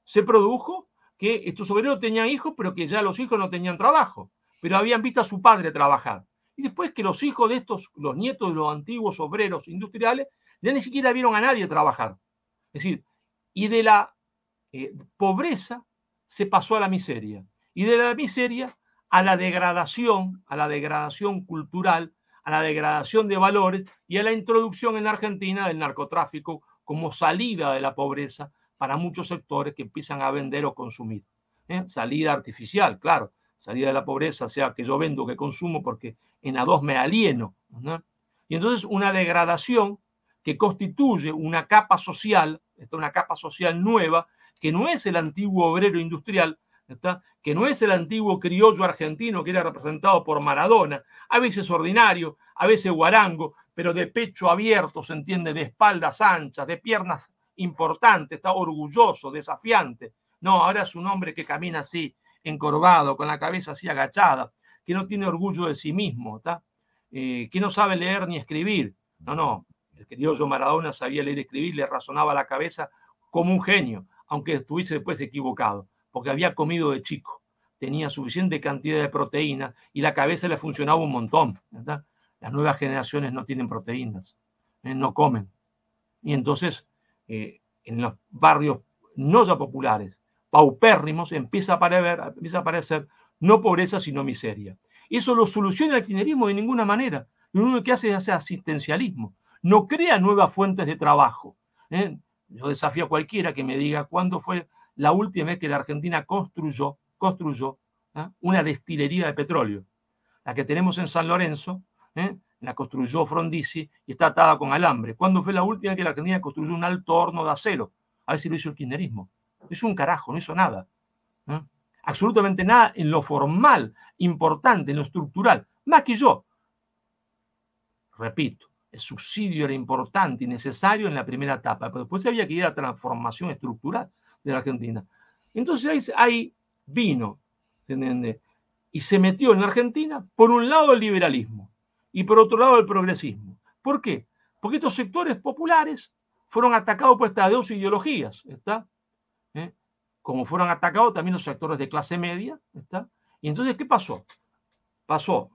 B: se produjo que estos obreros tenían hijos, pero que ya los hijos no tenían trabajo pero habían visto a su padre trabajar. Y después que los hijos de estos, los nietos de los antiguos obreros industriales, ya ni siquiera vieron a nadie trabajar. Es decir, y de la eh, pobreza se pasó a la miseria. Y de la miseria a la degradación, a la degradación cultural, a la degradación de valores y a la introducción en Argentina del narcotráfico como salida de la pobreza para muchos sectores que empiezan a vender o consumir. ¿Eh? Salida artificial, claro, salida de la pobreza, sea que yo vendo, que consumo, porque en a dos me alieno. Y entonces una degradación que constituye una capa social, ¿está? una capa social nueva, que no es el antiguo obrero industrial, que no es el antiguo criollo argentino que era representado por Maradona, a veces ordinario, a veces guarango, pero de pecho abierto, se entiende, de espaldas anchas, de piernas importantes, está orgulloso, desafiante. No, ahora es un hombre que camina así, encorvado, con la cabeza así agachada, que no tiene orgullo de sí mismo, eh, que no sabe leer ni escribir. No, no, el criollo Maradona sabía leer y escribir, le razonaba la cabeza como un genio, aunque estuviese después equivocado, porque había comido de chico, tenía suficiente cantidad de proteína y la cabeza le funcionaba un montón. Las nuevas generaciones no tienen proteínas, ¿eh? no comen. Y entonces, eh, en los barrios no ya populares, paupérrimos, empieza a, aparecer, empieza a aparecer no pobreza sino miseria. Eso lo soluciona el kirchnerismo de ninguna manera. Lo único que hace es hacer asistencialismo. No crea nuevas fuentes de trabajo. ¿eh? Yo desafío a cualquiera que me diga cuándo fue la última vez que la Argentina construyó, construyó ¿eh? una destilería de petróleo. La que tenemos en San Lorenzo, ¿eh? la construyó Frondizi y está atada con alambre. ¿Cuándo fue la última vez que la Argentina construyó un alto horno de acero? A ver si lo hizo el kirchnerismo es hizo un carajo, no hizo nada. Absolutamente nada en lo formal, importante, en lo estructural. Más que yo. Repito, el subsidio era importante y necesario en la primera etapa, pero después había que ir a la transformación estructural de la Argentina. Entonces ahí, vino, Y se metió en la Argentina, por un lado el liberalismo y por otro lado el progresismo. ¿Por qué? Porque estos sectores populares fueron atacados por estas dos ideologías, ¿está? como fueron atacados también los sectores de clase media. ¿está? Y entonces, ¿qué pasó? Pasó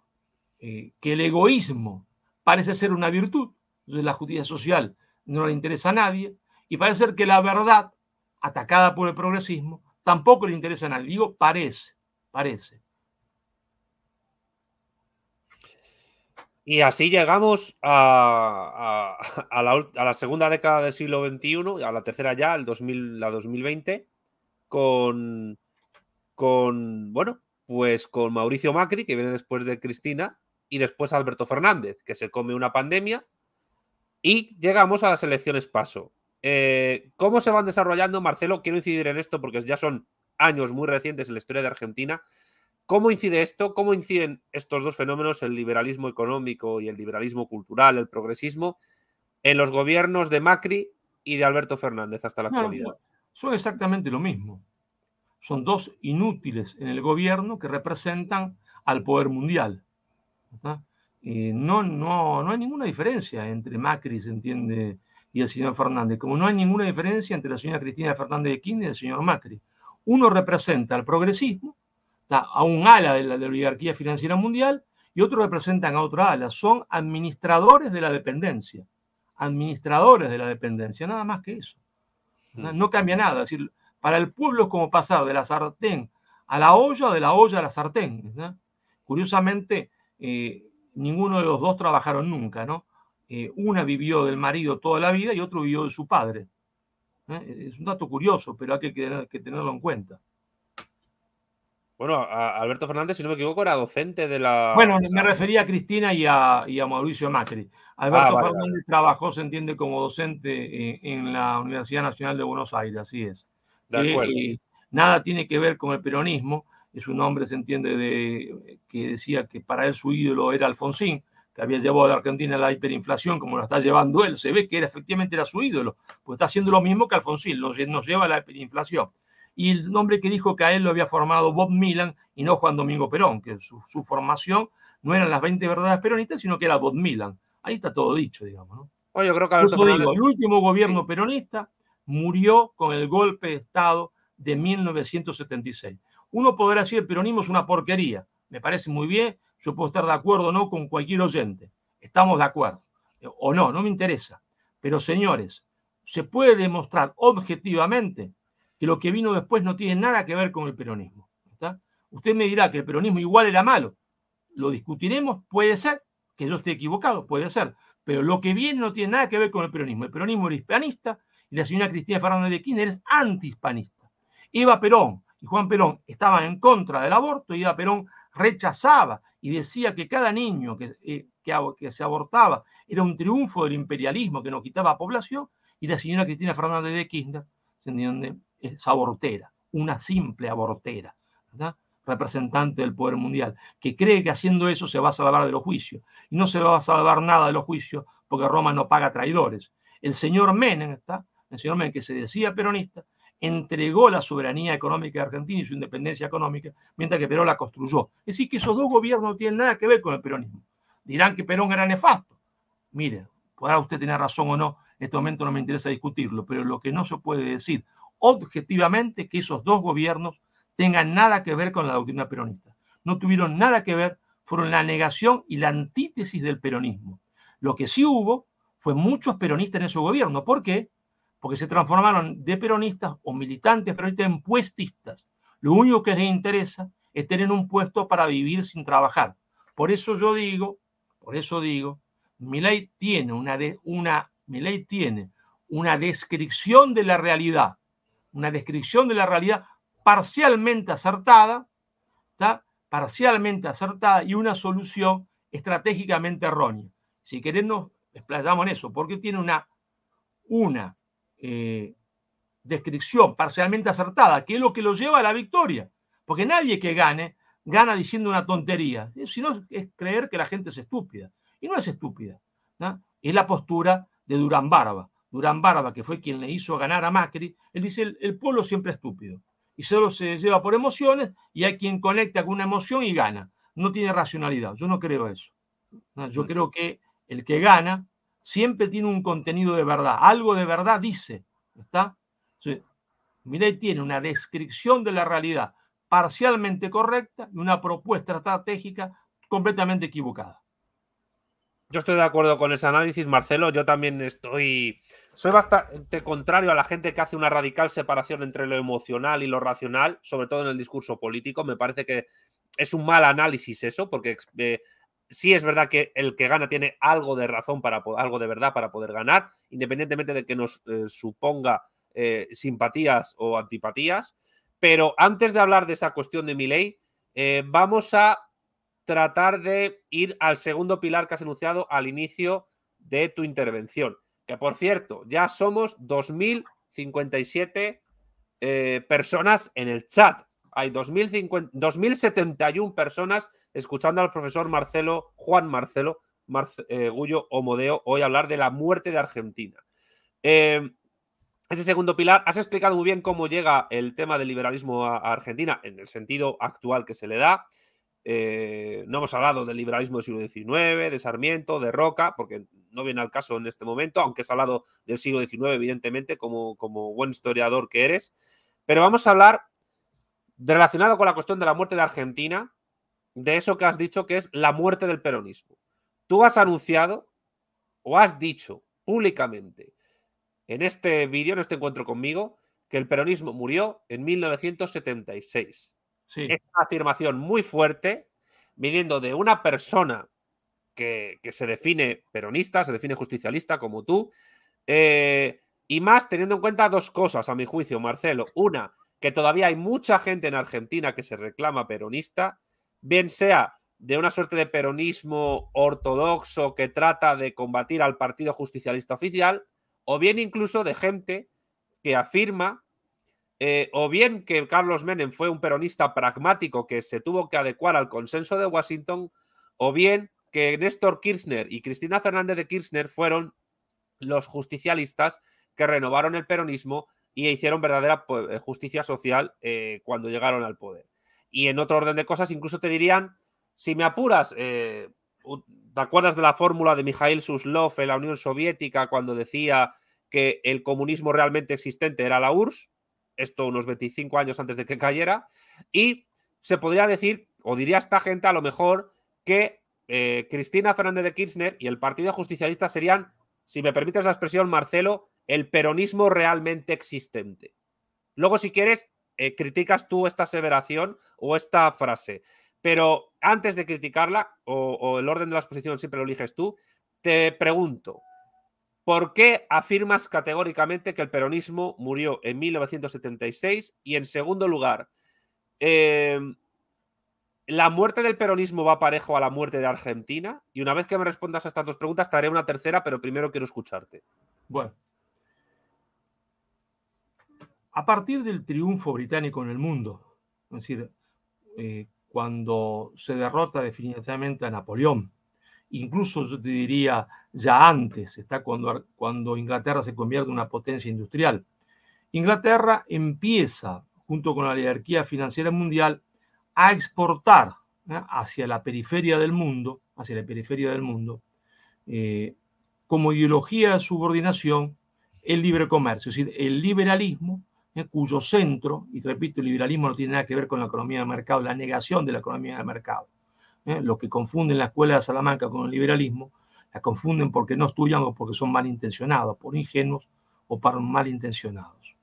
B: eh, que el egoísmo parece ser una virtud, entonces la justicia social no le interesa a nadie, y parece ser que la verdad, atacada por el progresismo,
A: tampoco le interesa a nadie. Digo, parece, parece. Y así llegamos a, la, segunda década del siglo XXI, a la tercera ya, el 2000, la 2020, con, con, bueno, pues con Mauricio Macri, que viene después de Cristina, y después Alberto Fernández, que se come una pandemia, y llegamos a las elecciones paso. Eh, ¿Cómo se van desarrollando, Marcelo? Quiero incidir en esto porque ya son años muy recientes en la historia de Argentina. ¿Cómo incide esto? ¿Cómo inciden estos dos fenómenos, el liberalismo económico y el liberalismo cultural, el progresismo, en los gobiernos de Macri y de Alberto Fernández hasta la actualidad? son exactamente lo
B: mismo. Son dos inútiles en el gobierno que representan al poder mundial. no, no, no hay ninguna diferencia entre Macri, se entiende, y el señor Fernández, como no hay ninguna diferencia entre la señora Cristina Fernández de Kirchner y el señor Macri. Uno representa al progresismo, a un ala de la, oligarquía financiera mundial, y otro representan a otra ala. Son administradores de la dependencia. Administradores de la dependencia, nada más que eso. Mm. No, cambia nada. Es decir, para el pueblo es como pasar de la sartén a la olla de la olla a la sartén. Curiosamente, eh, ninguno de los dos trabajaron nunca, ¿no? Eh, una vivió del marido toda la vida y otro vivió de su padre. Es un
A: dato curioso, pero hay que tenerlo en cuenta. Bueno, Alberto Fernández, si no me equivoco, era docente de la. Bueno, me
B: refería a Cristina y a, Mauricio Macri. Alberto ah, Fernández trabajó, se entiende, como docente eh, en, la Universidad Nacional de Buenos Aires, así es. De acuerdo. Eh, nada tiene que ver con el peronismo. Es un hombre, se entiende, de, que decía que para él su ídolo era Alfonsín, que había llevado a la Argentina la hiperinflación, como la está llevando él. Se ve que era, efectivamente era su ídolo, pues está haciendo lo mismo que Alfonsín, nos lleva a la hiperinflación y el nombre que dijo que a él lo había formado Bob Milan y no Juan Domingo Perón, que su, formación no eran las 20 verdades peronistas, sino que era Bob Milan. Ahí está todo dicho, digamos. yo creo que el último gobierno peronista murió con el golpe de Estado de 1976. Uno podrá decir el peronismo es una porquería. Me parece muy bien, yo puedo estar de acuerdo o no con cualquier oyente. Estamos de acuerdo. Eh, o no, no me interesa. Pero señores, se puede demostrar objetivamente que lo que vino después no tiene nada que ver con el peronismo. ¿está? Usted me dirá que el peronismo igual era malo. Lo discutiremos, puede ser, que yo esté equivocado, puede ser, pero lo que viene no tiene nada que ver con el peronismo. El peronismo era hispanista y la señora Cristina Fernández de Kirchner es antihispanista. Eva Perón y Juan Perón estaban en contra del aborto, y Eva Perón rechazaba y decía que cada niño que, eh, se abortaba era un triunfo del imperialismo que nos quitaba población, y la señora Cristina Fernández de Kirchner, ¿se eh, es abortera, una simple abortera, representante del poder mundial, que cree que haciendo eso se va a salvar de los juicios. Y no se va a salvar nada de los juicios porque Roma no paga traidores. El señor Menem, ¿está? el señor Menem que se decía peronista, entregó la soberanía económica de Argentina y su independencia económica, mientras que Perón la construyó. Es decir, que esos dos gobiernos no tienen nada que ver con el peronismo. Dirán que Perón era nefasto. Mire, podrá usted tener razón o no, en este momento no me interesa discutirlo, pero lo que no se puede decir objetivamente que esos dos gobiernos tengan nada que ver con la doctrina peronista. No tuvieron nada que ver, fueron la negación y la antítesis del peronismo. Lo que sí hubo fue muchos peronistas en ese gobierno. ¿Por qué? Porque se transformaron de peronistas o militantes peronistas en puestistas. Lo único que les interesa es tener un puesto para vivir sin trabajar. Por eso yo digo, por eso digo, Milei tiene una, una, tiene una descripción de la realidad una descripción de la realidad parcialmente acertada, parcialmente acertada y una solución estratégicamente errónea. Si querés nos desplayamos en eso, porque tiene una, una eh, descripción parcialmente acertada, que es lo que lo lleva a la victoria. Porque nadie que gane gana diciendo una tontería, sino es creer que la gente es estúpida. Y no es estúpida. Es la postura de Durán Barba. Durán Barba, que fue quien le hizo ganar a Macri, él dice, el, el pueblo siempre es estúpido y solo se lleva por emociones y hay quien conecta con una emoción y gana. No tiene racionalidad. Yo no creo eso. Yo creo que el que gana siempre tiene un contenido de verdad, algo de verdad dice. ¿Está? Sí. tiene una descripción de la realidad parcialmente correcta y una propuesta estratégica completamente
A: equivocada. Yo estoy de acuerdo con ese análisis, Marcelo. Yo también estoy. Soy bastante contrario a la gente que hace una radical separación entre lo emocional y lo racional, sobre todo en el discurso político. Me parece que es un mal análisis eso, porque eh, sí es verdad que el que gana tiene algo de razón para algo de verdad para poder ganar, independientemente de que nos eh, suponga eh, simpatías o antipatías. Pero antes de hablar de esa cuestión de mi ley, vamos a tratar de ir al segundo pilar que has enunciado al inicio de tu intervención. Que por cierto, ya somos 2.057 eh, personas en el chat. Hay 2.071 personas escuchando al profesor Marcelo, Juan Marcelo, Marce, eh, Omodeo, hoy hablar de la muerte de Argentina. Eh, ese segundo pilar, has explicado muy bien cómo llega el tema del liberalismo a Argentina en el sentido actual que se le da. Eh, no hemos hablado del liberalismo del siglo XIX, de Sarmiento, de Roca, porque no viene al caso en este momento, aunque has hablado del siglo XIX, evidentemente, como, buen historiador que eres. Pero vamos a hablar relacionado con la cuestión de la muerte de Argentina, de eso que has dicho que es la muerte del peronismo. Tú has anunciado o has dicho públicamente en este vídeo, en este encuentro conmigo, que el peronismo murió en 1976. Es una afirmación muy fuerte viniendo de una persona que, se define peronista, se define justicialista como tú, eh, y más teniendo en cuenta dos cosas, a mi juicio, Marcelo. Una, que todavía hay mucha gente en Argentina que se reclama peronista, bien sea de una suerte de peronismo ortodoxo que trata de combatir al Partido Justicialista Oficial, o bien incluso de gente que afirma eh, o bien que Carlos Menem fue un peronista pragmático que se tuvo que adecuar al consenso de Washington, o bien que Néstor Kirchner y Cristina Fernández de Kirchner fueron los justicialistas que renovaron el peronismo y hicieron verdadera pues, eh, justicia social eh, cuando llegaron al poder. Y en otro orden de cosas, incluso te dirían, si me apuras, ¿te acuerdas de la fórmula de Mikhail Suslov en la Unión Soviética cuando decía que el comunismo realmente existente era la URSS? esto unos 25 años antes de que cayera, y se podría decir, o diría esta gente a lo mejor, que eh, Cristina Fernández de Kirchner y el Partido Justicialista serían, si me permites la expresión, Marcelo, el peronismo realmente existente. Luego, si quieres, eh, criticas tú esta aseveración o esta frase. Pero antes de criticarla, o, o el orden de la exposición siempre lo eliges tú, te pregunto, ¿Por qué afirmas categóricamente que el peronismo murió en 1976? Y en segundo lugar, em, ¿la muerte del peronismo va parejo a la muerte de Argentina? Y una vez que me respondas a estas dos preguntas, te haré una tercera, pero primero quiero escucharte.
B: Bueno. A partir del triunfo británico en el mundo, es decir, eh, cuando se derrota definitivamente a Napoleón, incluso yo te diría ya antes, está cuando, cuando Inglaterra se convierte en una potencia industrial. Inglaterra empieza, junto con la jerarquía financiera mundial, a exportar ¿eh? hacia la periferia del mundo, hacia la periferia del mundo, eh, como ideología de subordinación, el libre comercio, es decir, el liberalismo, ¿eh? cuyo centro, y repito, el liberalismo no tiene nada que ver con la economía de mercado, la negación de la economía de mercado, ¿eh? los que confunden la escuela de Salamanca con el liberalismo, la confunden porque no estudian o porque son malintencionados, por ingenuos o para malintencionados.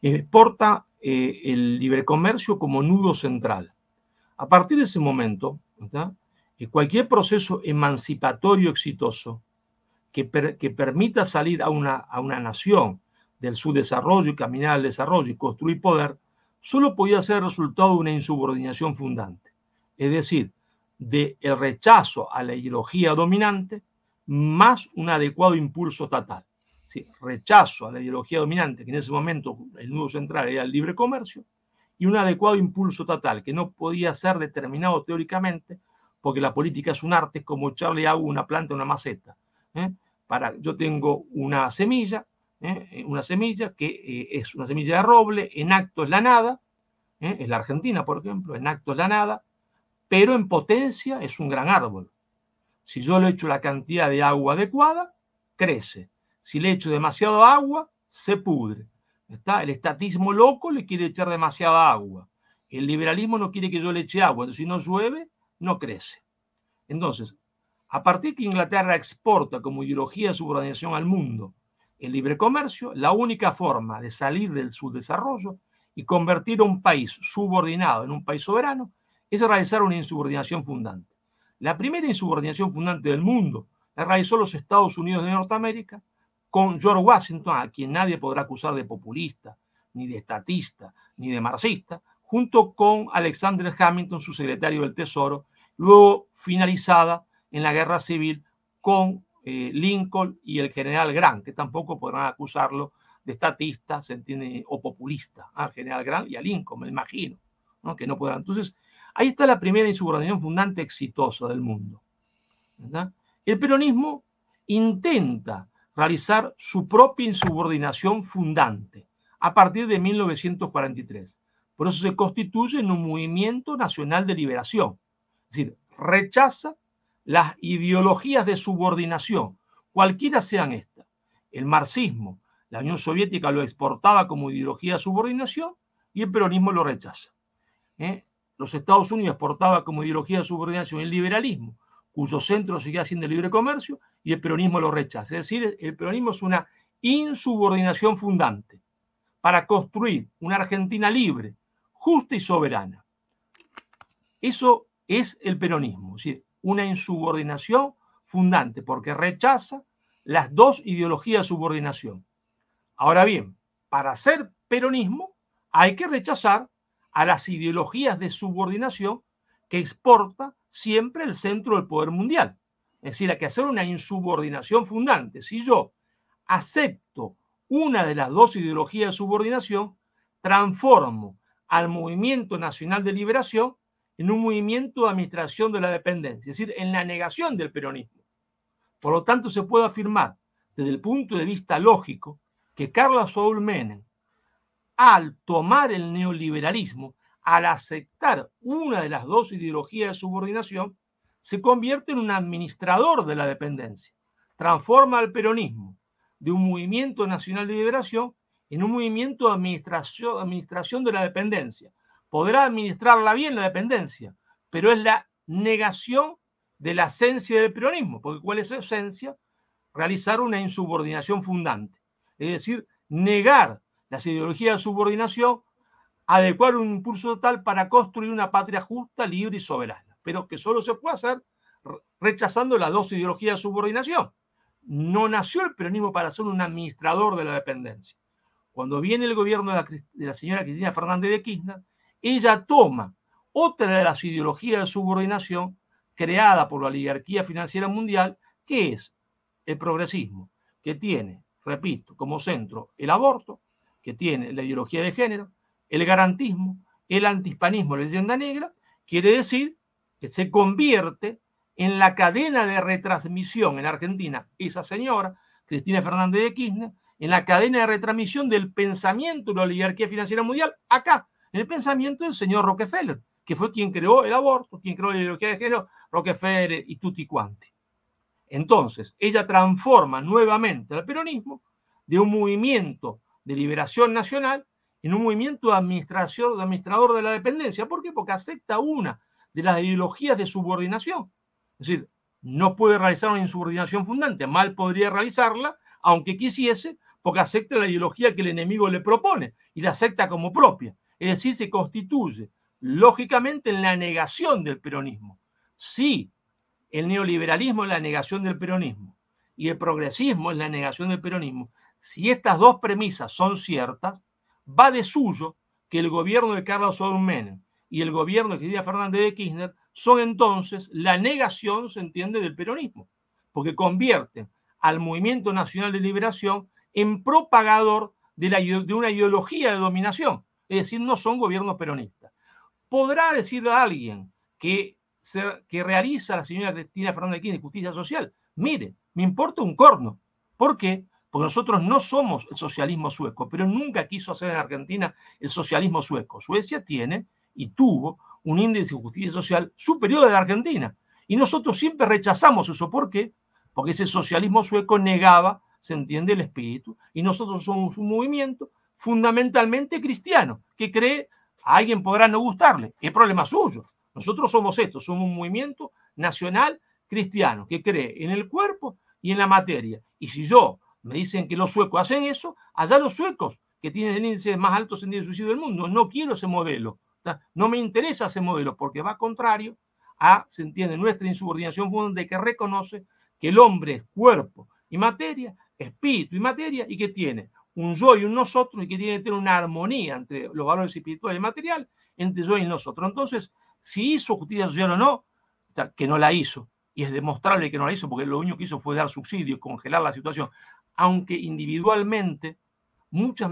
B: Exporta eh, el libre comercio como nudo central. A partir de ese momento, eh, cualquier proceso emancipatorio exitoso que, permita salir a una, a una nación del subdesarrollo y caminar al desarrollo y construir poder, solo podía ser resultado de una insubordinación fundante es decir, de el rechazo a la ideología dominante más un adecuado impulso estatal. Sí, rechazo a la ideología dominante, que en ese momento el nudo central era el libre comercio, y un adecuado impulso estatal, que no podía ser determinado teóricamente, porque la política es un arte, como echarle agua una planta una maceta. ¿eh? Para, yo tengo una semilla, ¿eh? una semilla que eh, es una semilla de roble, en acto es la nada, es la Argentina, por ejemplo, en acto es la nada, pero en potencia es un gran árbol. Si yo le echo la cantidad de agua adecuada, crece. Si le echo demasiado agua, se pudre. ¿Está? El estatismo loco le quiere echar demasiada agua. El liberalismo no quiere que yo le eche agua. si no llueve, no crece. Entonces, a partir que Inglaterra exporta como ideología de subordinación al mundo el libre comercio, la única forma de salir del subdesarrollo y convertir un país subordinado en un país soberano es realizar una insubordinación fundante. La primera insubordinación fundante del mundo la realizó los Estados Unidos de Norteamérica con George Washington, a quien nadie podrá acusar de populista, ni de estatista, ni de marxista, junto con Alexander Hamilton, su secretario del Tesoro, luego finalizada en la guerra civil con eh, Lincoln y el general Grant, que tampoco podrán acusarlo de estatista, o populista, al general Grant y a Lincoln, me imagino, que no podrán. Entonces, Ahí está la primera insubordinación fundante exitosa del mundo. El peronismo intenta realizar su propia insubordinación fundante a partir de 1943. Por eso se constituye en un movimiento nacional de liberación. Es decir, rechaza las ideologías de subordinación, cualquiera sean estas. El marxismo, la Unión Soviética lo exportaba como ideología de subordinación y el peronismo lo rechaza. ¿Eh? los Estados Unidos portaba como ideología de subordinación el liberalismo, cuyo centro seguía siendo el libre comercio, y el peronismo lo rechaza. Es decir, el peronismo es una insubordinación fundante para construir una Argentina libre, justa y soberana. Eso es el peronismo, es decir, una insubordinación fundante, porque rechaza las dos ideologías de subordinación. Ahora bien, para ser peronismo hay que rechazar a las ideologías de subordinación que exporta siempre el centro del poder mundial. Es decir, hay que hacer una insubordinación fundante. Si yo acepto una de las dos ideologías de subordinación, transformo al movimiento nacional de liberación en un movimiento de administración de la dependencia, es decir, en la negación del peronismo. Por lo tanto, se puede afirmar desde el punto de vista lógico que Carlos Saúl Menem al tomar el neoliberalismo, al aceptar una de las dos ideologías de subordinación, se convierte en un administrador de la dependencia. Transforma al peronismo de un movimiento nacional de liberación en un movimiento de administración, administración de la dependencia. Podrá administrarla bien la dependencia, pero es la negación de la esencia del peronismo, porque ¿cuál es su esencia? Realizar una insubordinación fundante, es decir, negar las ideologías de subordinación, adecuar un impulso total para construir una patria justa, libre y soberana, pero que solo se puede hacer rechazando las dos ideologías de subordinación. No nació el peronismo para ser un administrador de la dependencia. Cuando viene el gobierno de la, de la señora Cristina Fernández de Kirchner, ella toma otra de las ideologías de subordinación creada por la oligarquía financiera mundial, que es el progresismo, que tiene, repito, como centro el aborto, que tiene la ideología de género, el garantismo, el antihispanismo, la leyenda negra, quiere decir que se convierte en la cadena de retransmisión en Argentina, esa señora, Cristina Fernández de Kirchner, en la cadena de retransmisión del pensamiento de la oligarquía financiera mundial, acá, en el pensamiento del señor Rockefeller, que fue quien creó el aborto, quien creó la ideología de género, Rockefeller y tutti quanti. Entonces, ella transforma nuevamente al peronismo de un movimiento de liberación nacional en un movimiento de, administrador de la dependencia. ¿Por qué? Porque acepta una de las ideologías de subordinación. Es decir, no puede realizar una insubordinación fundante, mal podría realizarla, aunque quisiese, porque acepta la ideología que el enemigo le propone y la acepta como propia. Es decir, se constituye lógicamente en la negación del peronismo. Sí, el neoliberalismo es la negación del peronismo y el progresismo es la negación del peronismo. Si estas dos premisas son ciertas, va de suyo que el gobierno de Carlos Menem y el gobierno de Cristina Fernández de Kirchner son entonces la negación, se entiende, del peronismo, porque convierten al Movimiento Nacional de Liberación en propagador de, una ideología de dominación, es decir, no son gobiernos peronistas. ¿Podrá decir a alguien que, que realiza la señora Cristina Fernández de Kirchner justicia social? Mire, me importa un corno. ¿Por qué? porque nosotros no somos el socialismo sueco, pero nunca quiso hacer en Argentina el socialismo sueco. Suecia tiene y tuvo un índice de justicia social superior a la Argentina. Y nosotros siempre rechazamos eso. ¿Por qué? Porque ese socialismo sueco negaba, se entiende, el espíritu. Y nosotros somos un movimiento fundamentalmente cristiano, que cree, a alguien podrá no gustarle, es problema suyo. Nosotros somos esto, somos un movimiento nacional cristiano que cree en el cuerpo y en la materia. Y si yo me dicen que los suecos hacen eso, allá los suecos, que tienen el índice más alto sentido de suicidio del mundo. No quiero ese modelo, no me interesa ese modelo porque va contrario a, se entiende, nuestra insubordinación fundamental que reconoce que el hombre es cuerpo y materia, espíritu y materia, y que tiene un yo y un nosotros, y que tiene que tener una armonía entre los valores espirituales y material, entre yo y nosotros. Entonces, si hizo justicia social o no, que no la hizo, y es demostrable que no la hizo, porque lo único que hizo fue dar subsidios, congelar la situación aunque individualmente muchas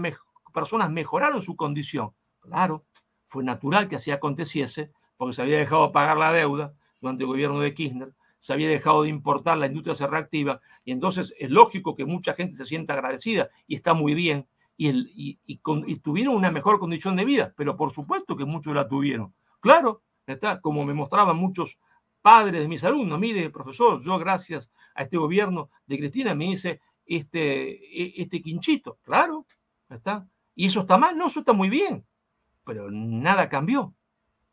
B: personas mejoraron su condición. Claro, fue natural que así aconteciese, porque se había dejado pagar la deuda durante el gobierno de Kirchner, se había dejado de importar, la industria se reactiva, y entonces es lógico que mucha gente se sienta agradecida y está muy bien, y, tuvieron una mejor condición de vida, pero por supuesto que muchos la tuvieron. Claro, está, como me mostraban muchos padres de mis alumnos, mire, profesor, yo gracias a este gobierno de Cristina me hice este, e, este quinchito, claro, ¿está? ¿Y eso está mal? No, eso está muy bien, pero nada cambió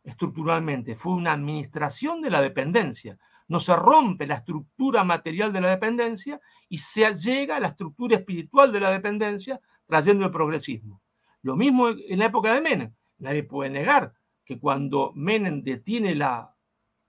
B: estructuralmente, fue una administración de la dependencia. No se rompe la estructura material de la dependencia y se llega a la estructura espiritual de la dependencia trayendo el progresismo. Lo mismo en la época de Menem. Nadie puede negar que cuando Menem detiene la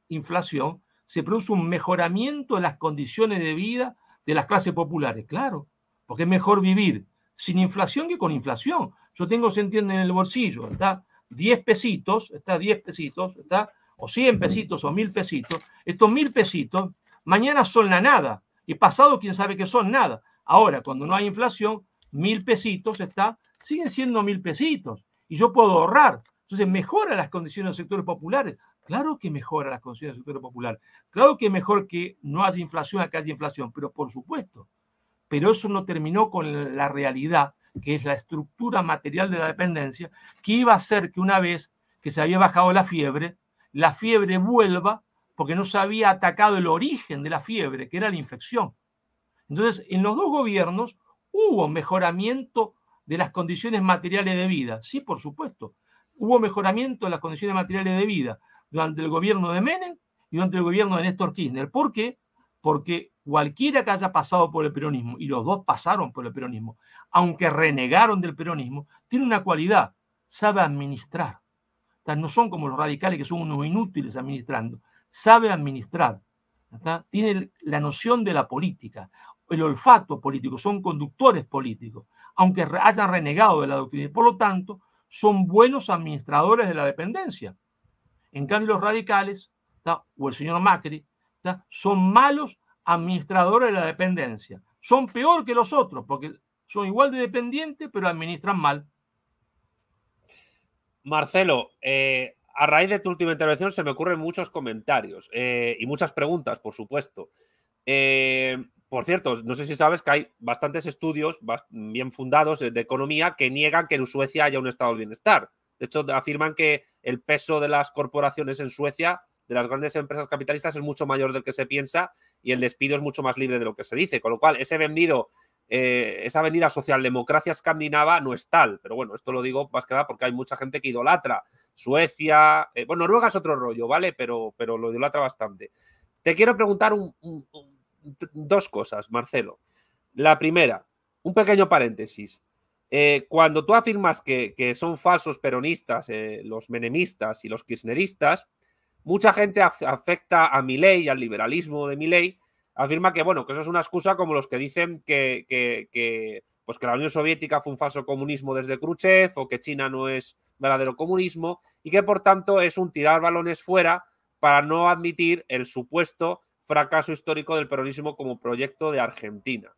B: inflación, se produce un mejoramiento de las condiciones de vida de las clases populares, claro, porque es mejor vivir sin inflación que con inflación. Yo tengo, se entiende, en el bolsillo, verdad, 10 pesitos, está 10 pesitos, está o 100 pesitos o 1000 pesitos. Estos 1000 pesitos mañana son la nada y pasado quién sabe que son nada. Ahora, cuando no hay inflación, 1000 pesitos está, siguen siendo 1000 pesitos y yo puedo ahorrar. Entonces mejora las condiciones de los sectores populares, Claro que mejora las condiciones del sector popular. Claro que mejor que no haya inflación a que haya inflación, pero por supuesto. Pero eso no terminó con la realidad, que es la estructura material de la dependencia, que iba a hacer que una vez que se había bajado la fiebre, la fiebre vuelva porque no se había atacado el origen de la fiebre, que era la infección. Entonces, en los dos gobiernos hubo mejoramiento de las condiciones materiales de vida. Sí, por supuesto. Hubo mejoramiento de las condiciones materiales de vida, durante el gobierno de Menem y durante el gobierno de Néstor Kirchner. ¿Por qué? Porque cualquiera que haya pasado por el peronismo, y los dos pasaron por el peronismo, aunque renegaron del peronismo, tiene una cualidad, sabe administrar. No son como los radicales que son unos inútiles administrando, sabe administrar. Tiene la noción de la política, el olfato político, son conductores políticos, aunque hayan renegado de la doctrina y por lo tanto son buenos administradores de la dependencia. En cambio, los radicales o el señor Macri son malos administradores de la dependencia. Son peor que los otros porque
A: son igual de dependientes,
B: pero administran mal.
A: Marcelo, eh, a raíz de tu última intervención se me ocurren muchos comentarios eh, y muchas preguntas, por supuesto. Eh, por cierto, no sé si sabes que hay bastantes estudios bien fundados de economía que niegan que en Suecia haya un estado de bienestar. De hecho, afirman que el peso de las corporaciones en Suecia, de las grandes empresas capitalistas, es mucho mayor del que se piensa y el despido es mucho más libre de lo que se dice. Con lo cual, ese vendido, eh, esa venida socialdemocracia escandinava no es tal. Pero bueno, esto lo digo más que nada porque hay mucha gente que idolatra Suecia. Eh, bueno, Noruega es otro rollo, ¿vale? Pero, pero lo idolatra bastante. Te quiero preguntar dos cosas, Marcelo. La primera, un pequeño paréntesis. Eh, cuando tú afirmas que, son falsos peronistas, eh, los menemistas y los kirchneristas, mucha gente afecta a mi ley, al liberalismo de mi ley, afirma que, bueno, que eso es una excusa como los que dicen que, pues que la Unión Soviética fue un falso comunismo desde Khrushchev o que China no es verdadero comunismo y que, por tanto, es un tirar balones fuera para no admitir el supuesto fracaso histórico del peronismo como proyecto de Argentina.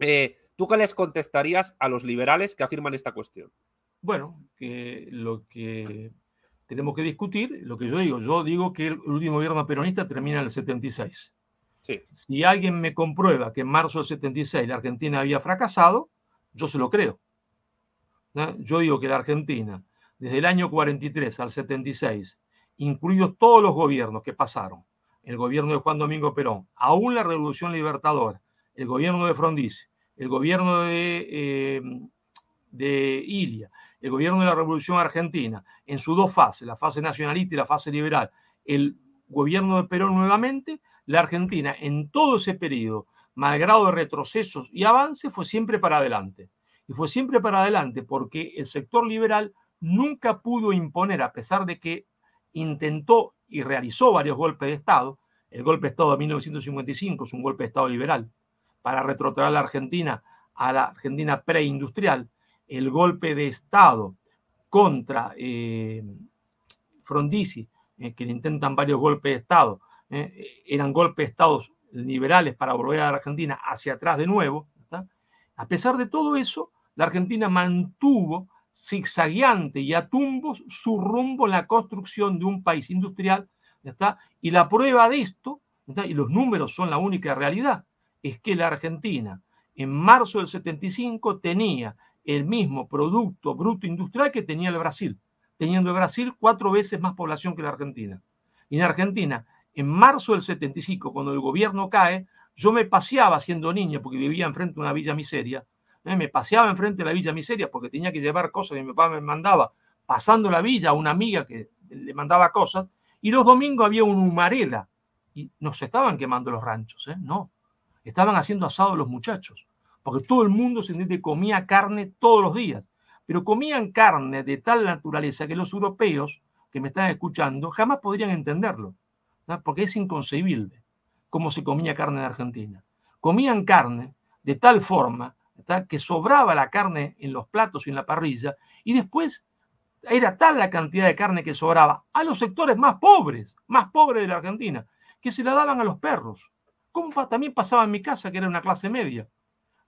A: Eh, ¿Tú qué les contestarías a los liberales que afirman esta cuestión?
B: Bueno, que lo que tenemos que discutir, lo que yo digo, yo digo que el último gobierno peronista termina en el 76. Si alguien me comprueba que en marzo del 76 la Argentina había fracasado, yo se lo creo. Yo digo que la Argentina, desde el año 43 al 76, incluidos todos los gobiernos que pasaron, el gobierno de Juan Domingo Perón, aún la Revolución Libertadora, el gobierno de Frondizi, el gobierno de, eh, Ilia, el gobierno de la Revolución Argentina, en sus dos fases, la fase nacionalista y la fase liberal, el gobierno de Perón nuevamente, la Argentina en todo ese periodo, malgrado de retrocesos y avances, fue siempre para adelante. Y fue siempre para adelante porque el sector liberal nunca pudo imponer, a pesar de que intentó y realizó varios golpes de Estado, el golpe de Estado de 1955 es un golpe de Estado liberal, para retrotraer a la Argentina a la Argentina preindustrial, el golpe de Estado contra eh, Frondizi, eh, que intentan varios golpes de Estado, eh, eran golpes de Estados liberales para volver a la Argentina hacia atrás de nuevo. A pesar de todo eso, la Argentina mantuvo zigzagueante y a tumbos su rumbo en la construcción de un país industrial. Y la prueba de esto, y los números son la única realidad, es que la Argentina en marzo del 75 tenía el mismo Producto Bruto Industrial que tenía el Brasil, teniendo el Brasil cuatro veces más población que la Argentina. Y en Argentina, en marzo del 75, cuando el gobierno cae, yo me paseaba siendo niño porque vivía enfrente de una villa miseria, ¿eh? me paseaba enfrente de la villa miseria porque tenía que llevar cosas y mi papá me mandaba, pasando la villa a una amiga que le mandaba cosas, y los domingos había un humareda y nos estaban quemando los ranchos, ¿eh? no, Estaban haciendo asado los muchachos, porque todo el mundo se comía carne todos los días, pero comían carne de tal naturaleza que los europeos que me están escuchando jamás podrían entenderlo, porque es inconcebible cómo se comía carne en Argentina. Comían carne de tal forma que sobraba la carne en los platos y en la parrilla, y después era tal la cantidad de carne que sobraba a los sectores más pobres, más pobres de la Argentina, que se la daban a los perros también pasaba en mi casa, que era una clase media.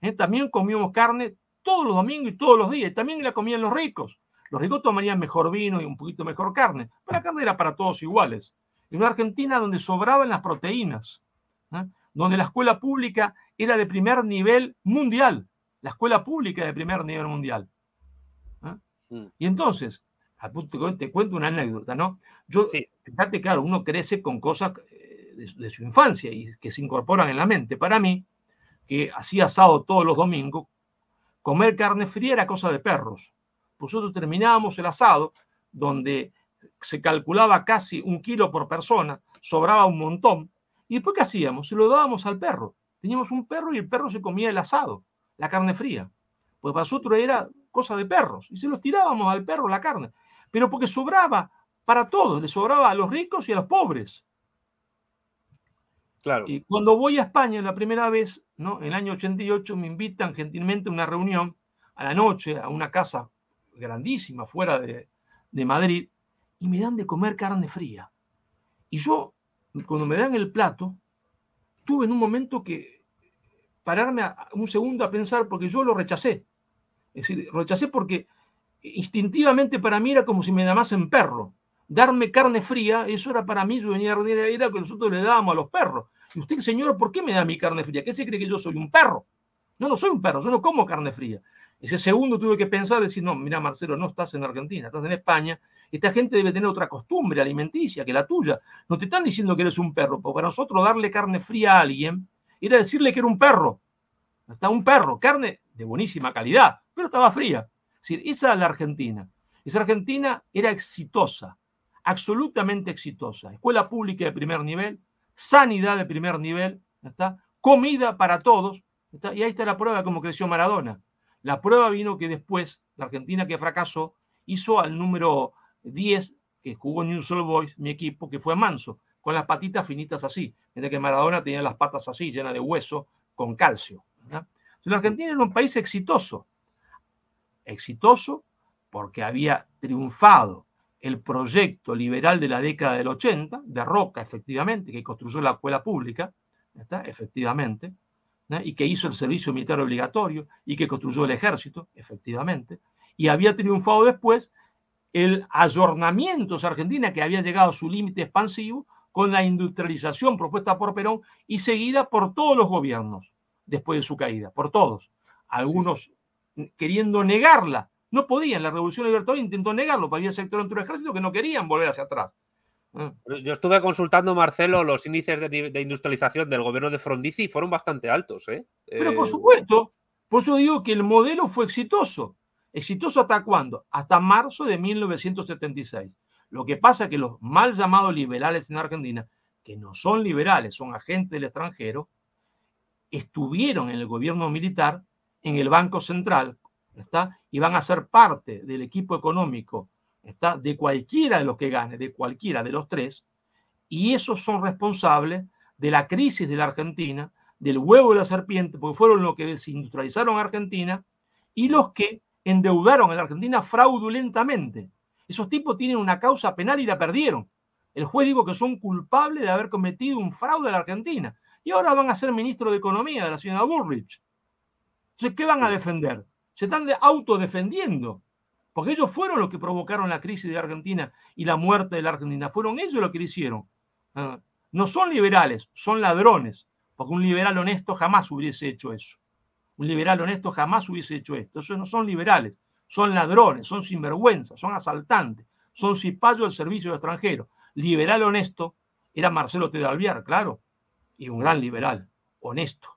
B: ¿eh? También comíamos carne todos los domingos y todos los días, también la comían los ricos. Los ricos tomarían mejor vino y un poquito mejor carne, pero la carne era para todos iguales. En una Argentina donde sobraban las proteínas, ¿eh? donde la escuela pública era de primer nivel mundial, la escuela pública de primer nivel mundial. ¿eh? Mm. Y entonces, te cuento una anécdota, ¿no? Yo, fíjate, claro, uno crece con cosas de, su infancia y que se incorporan en la mente. Para mí, que hacía asado todos los domingos, comer carne fría era cosa de perros. Nosotros terminábamos el asado donde se calculaba casi un kilo por persona, sobraba un montón. ¿Y después qué hacíamos? Se lo dábamos al perro. Teníamos un perro y el perro se comía el asado, la carne fría. Pues para nosotros era cosa de perros y se los tirábamos al perro la carne. Pero porque sobraba para todos, le sobraba a los ricos y a los pobres. Y cuando voy a España la primera vez, ¿no? en el año 88, me invitan gentilmente a una reunión a la noche a una casa grandísima fuera de, Madrid y me dan de comer carne fría. Y yo, cuando me dan el plato, tuve en un momento que pararme un segundo a pensar porque yo lo rechacé. Es decir, rechacé porque instintivamente para mí era como si me llamasen perro. Darme carne fría, eso era para mí, yo venía a era que nosotros le dábamos a los perros usted señor, ¿por qué me da mi carne fría? ¿Qué se cree que yo soy un perro? No, no soy un perro, yo no como carne fría. Ese segundo tuve que pensar, decir, no, mira Marcelo, no estás en Argentina, estás en España. Esta gente debe tener otra costumbre alimenticia que la tuya. No te están diciendo que eres un perro, porque para nosotros darle carne fría a alguien era decirle que era un perro. Hasta un perro, carne de buenísima calidad, pero estaba fría. Es decir, esa es la Argentina. Esa Argentina era exitosa, absolutamente exitosa. Escuela pública de primer nivel, sanidad de primer nivel, ¿está? comida para todos, y ahí está la prueba como creció Maradona. La prueba vino que después la Argentina que fracasó hizo al número 10 que jugó en News Boys, mi equipo, que fue Manso, con las patitas finitas así, mientras que Maradona tenía las patas así, llenas de hueso, con calcio. la Argentina era un país exitoso, exitoso porque había triunfado, el proyecto liberal de la década del 80, de Roca, efectivamente, que construyó la escuela pública, ¿está? efectivamente, y que hizo el servicio militar obligatorio, y que construyó el ejército, efectivamente, y había triunfado después el ayornamiento de Argentina, que había llegado a su límite expansivo, con la industrialización propuesta por Perón y seguida por todos los gobiernos después de su caída, por todos, algunos mm, queriendo negarla, no podían, la Revolución Libertadora intentó negarlo, había sector dentro del ejército que no
A: querían volver hacia atrás. Ah. Yo estuve consultando, Marcelo, los índices de, industrialización del gobierno de Frondizi y fueron bastante altos. ¿eh? Pero por eh, supuesto, por eso digo que el
B: modelo fue exitoso. ¿Exitoso hasta cuándo? Hasta marzo de 1976. Lo que pasa es que los mal llamados liberales en Argentina, que no son liberales, son agentes del extranjero, estuvieron en el gobierno militar, en el Banco Central, y van a ser parte del equipo económico, ¿está? De cualquiera de los que gane, de cualquiera de los tres, y esos son responsables de la crisis de la Argentina, del huevo de la serpiente, porque fueron los que desindustrializaron a Argentina y los que endeudaron a la Argentina fraudulentamente. Esos tipos tienen una causa penal y la perdieron. El juez dijo que son culpables de haber cometido un fraude a la Argentina. Y ahora van a ser ministro de Economía de la señora Burrich. Entonces, ¿qué van a defender? se están autodefendiendo, porque ellos fueron los que provocaron la crisis de Argentina y la muerte de la Argentina, fueron ellos los que lo hicieron. ¿eh? No son liberales, son ladrones, porque un liberal honesto jamás hubiese hecho eso. Un liberal honesto jamás hubiese hecho esto. Esos no son liberales, son ladrones, son sinvergüenzas, son asaltantes, son cipallos del servicio de Liberal honesto era Marcelo Tedalviar, claro, y un gran liberal, honesto,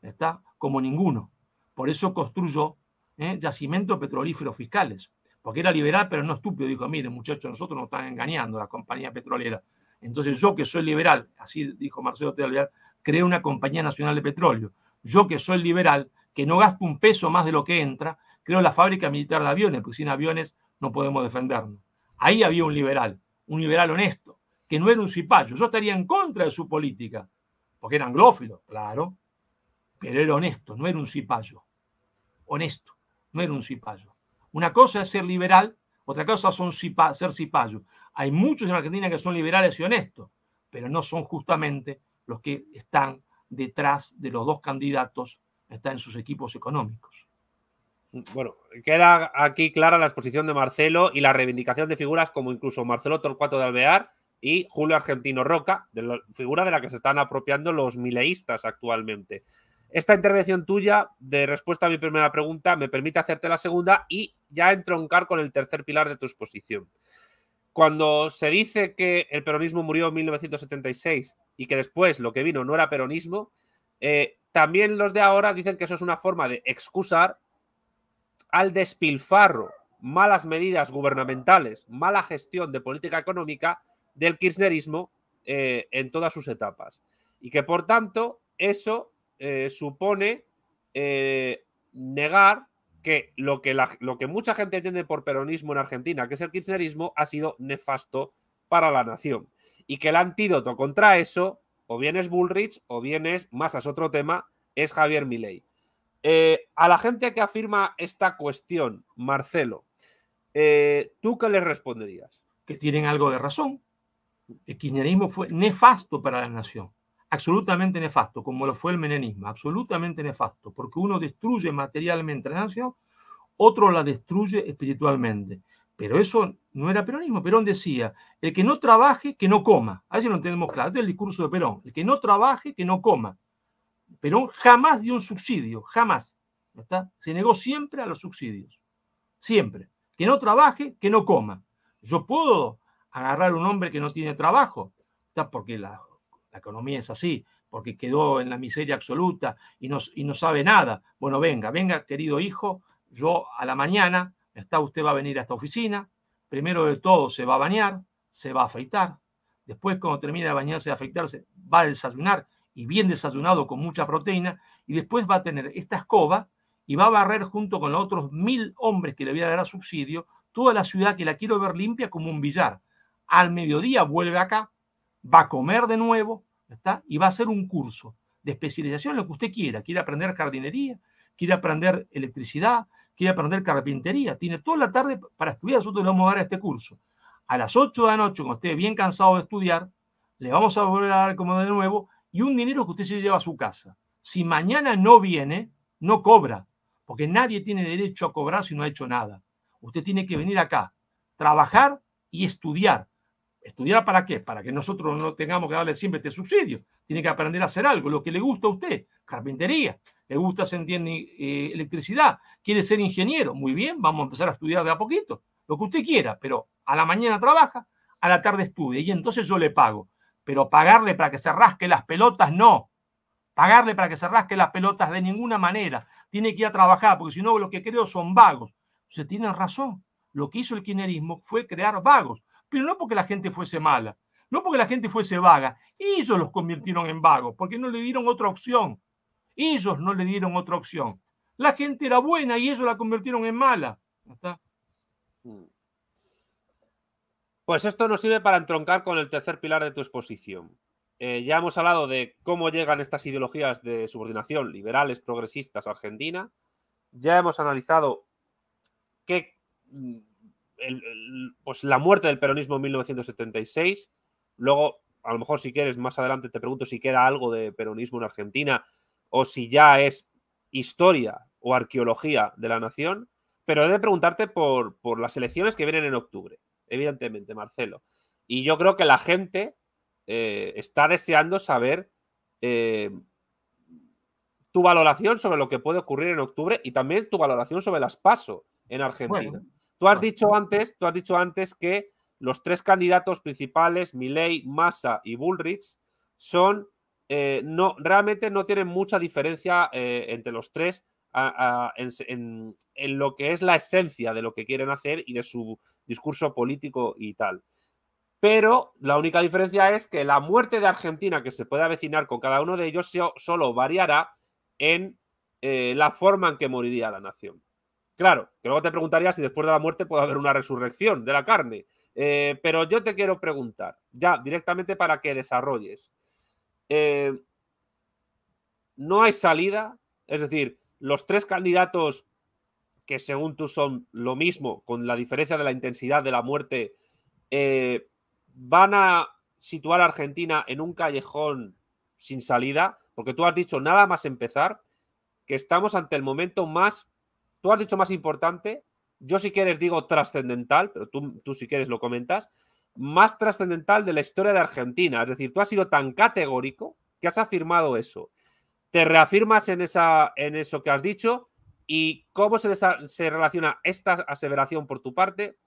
B: ¿está? Como ninguno. Por eso construyó ¿eh? yacimientos petrolíferos fiscales. Porque era liberal, pero no estúpido. Dijo, mire, muchachos, nosotros nos están engañando, las compañías petroleras. Entonces yo que soy liberal, así dijo Marcelo Tellerier, creo una compañía nacional de petróleo. Yo que soy liberal, que no gasto un peso más de lo que entra, creo la fábrica militar de aviones, porque sin aviones no podemos defendernos. Ahí había un liberal, un liberal honesto, que no era un cipayo. Yo estaría en contra de su política, porque era anglófilo, claro, pero era honesto, no era un cipayo. Honesto no era un cipayo. Una cosa es ser liberal, otra cosa son ser cipayo. Hay muchos en Argentina que son liberales y honestos, pero no son justamente los que
A: están detrás de los dos candidatos, están en sus equipos económicos. Bueno, queda aquí clara la exposición de Marcelo y la reivindicación de figuras como incluso Marcelo Torcuato de Alvear y Julio Argentino Roca, de la figura de la que se están apropiando los mileístas actualmente. Esta intervención tuya de respuesta a mi primera pregunta me permite hacerte la segunda y ya entroncar con el tercer pilar de tu exposición. Cuando se dice que el peronismo murió en 1976 y que después lo que vino no era peronismo, eh, también los de ahora dicen que eso es una forma de excusar al despilfarro, malas medidas gubernamentales, mala gestión de política económica del kirchnerismo eh, en todas sus etapas. Y que por tanto eso eh, supone eh, negar que lo que, lo que mucha gente entiende por peronismo en Argentina, que es el kirchnerismo, ha sido nefasto para la nación. Y que el antídoto contra eso, o bien es Bullrich, o bien es, más es otro tema, es Javier Milei. Eh, a la gente que afirma esta cuestión, Marcelo, ¿tú qué les responderías? Que
B: tienen algo de razón. El kirchnerismo fue nefasto para la nación absolutamente nefasto, como lo fue el menenismo, absolutamente nefasto, porque uno destruye materialmente la nación, otro la destruye espiritualmente. Pero eso no era peronismo. Perón decía, el que no trabaje, que no coma. Ahí lo tenemos claro, este es el discurso de Perón, el que no trabaje, que no coma. Perón jamás dio un subsidio, jamás. ¿está? Se negó siempre a los subsidios, siempre. Que no trabaje, que no coma. Yo puedo agarrar a un hombre que no tiene trabajo, ¿está? porque la, la economía es así, porque quedó en la miseria absoluta y no, y no sabe nada. Bueno, venga, venga, querido hijo, yo a la mañana, está, usted va a venir a esta oficina, primero de todo se va a bañar, se va a afeitar, después cuando termine de bañarse y afeitarse, va a desayunar y bien desayunado con mucha proteína, y después va a tener esta escoba y va a barrer junto con los otros mil hombres que le voy a dar a subsidio toda la ciudad que la quiero ver limpia como un billar. Al mediodía vuelve acá, va a comer de nuevo ¿está? y va a hacer un curso de especialización lo que usted quiera. Quiere aprender jardinería, quiere aprender electricidad, quiere aprender carpintería. Tiene toda la tarde para estudiar. Nosotros le vamos a dar este curso. A las 8 de la noche, cuando esté bien cansado de estudiar, le vamos a volver a dar como de nuevo y un dinero que usted se lleva a su casa. Si mañana no viene, no cobra, porque nadie tiene derecho a cobrar si no ha hecho nada. Usted tiene que venir acá, trabajar y estudiar ¿Estudiar para qué? Para que nosotros no tengamos que darle siempre este subsidio. Tiene que aprender a hacer algo, lo que le gusta a usted, carpintería, le gusta, se entiende, eh, electricidad, quiere ser ingeniero, muy bien, vamos a empezar a estudiar de a poquito, lo que usted quiera, pero a la mañana trabaja, a la tarde estudia y entonces yo le pago. Pero pagarle para que se rasque las pelotas, no. Pagarle para que se rasque las pelotas de ninguna manera. Tiene que ir a trabajar, porque si no, lo que creo son vagos. Usted tienen razón. Lo que hizo el kinerismo fue crear vagos pero no porque la gente fuese mala, no porque la gente fuese vaga. Ellos los convirtieron en vagos, porque no le dieron otra opción. Ellos no le dieron otra opción. La gente era buena y ellos la convirtieron en mala.
A: Mm. Pues esto nos sirve para entroncar con el tercer pilar de tu exposición. Eh, ya hemos hablado de cómo llegan estas ideologías de subordinación liberales, progresistas a Argentina. Ya hemos analizado qué mm, pues la muerte del peronismo en 1976. Luego, a lo mejor si quieres, más adelante te pregunto si queda algo de peronismo en Argentina o si ya es historia o arqueología de la nación. Pero he de preguntarte por, las elecciones que vienen en octubre, evidentemente, Marcelo. Y yo creo que la gente eh, está deseando saber eh, tu valoración sobre lo que puede ocurrir en octubre y también tu valoración sobre las PASO en Argentina. Tú has ah. dicho antes, tú has dicho antes que los tres candidatos principales, Milley, Massa y Bullrich, son eh, no, realmente no tienen mucha diferencia eh, entre los tres en, lo que es la esencia de lo que quieren hacer y de su discurso político y tal. Pero la única diferencia es que la muerte de Argentina que se puede avecinar con cada uno de ellos solo variará en eh, la forma en que moriría la nación. Claro, que luego te preguntaría si después de la muerte puede haber una resurrección de la carne. Eh, pero yo te quiero preguntar, ya directamente para que desarrolles. Eh, no hay salida, es decir, los tres candidatos que según tú son lo mismo, con la diferencia de la intensidad de la muerte, eh, van a situar a Argentina en un callejón sin salida, porque tú has dicho nada más empezar, que estamos ante el momento más Tú has dicho más importante, yo si quieres digo trascendental, pero tú, tú si quieres lo comentas, más trascendental de la historia de Argentina. Es decir, tú has sido tan categórico que has afirmado eso. Te reafirmas en, esa, en eso que has dicho y cómo se, relaciona esta aseveración por tu parte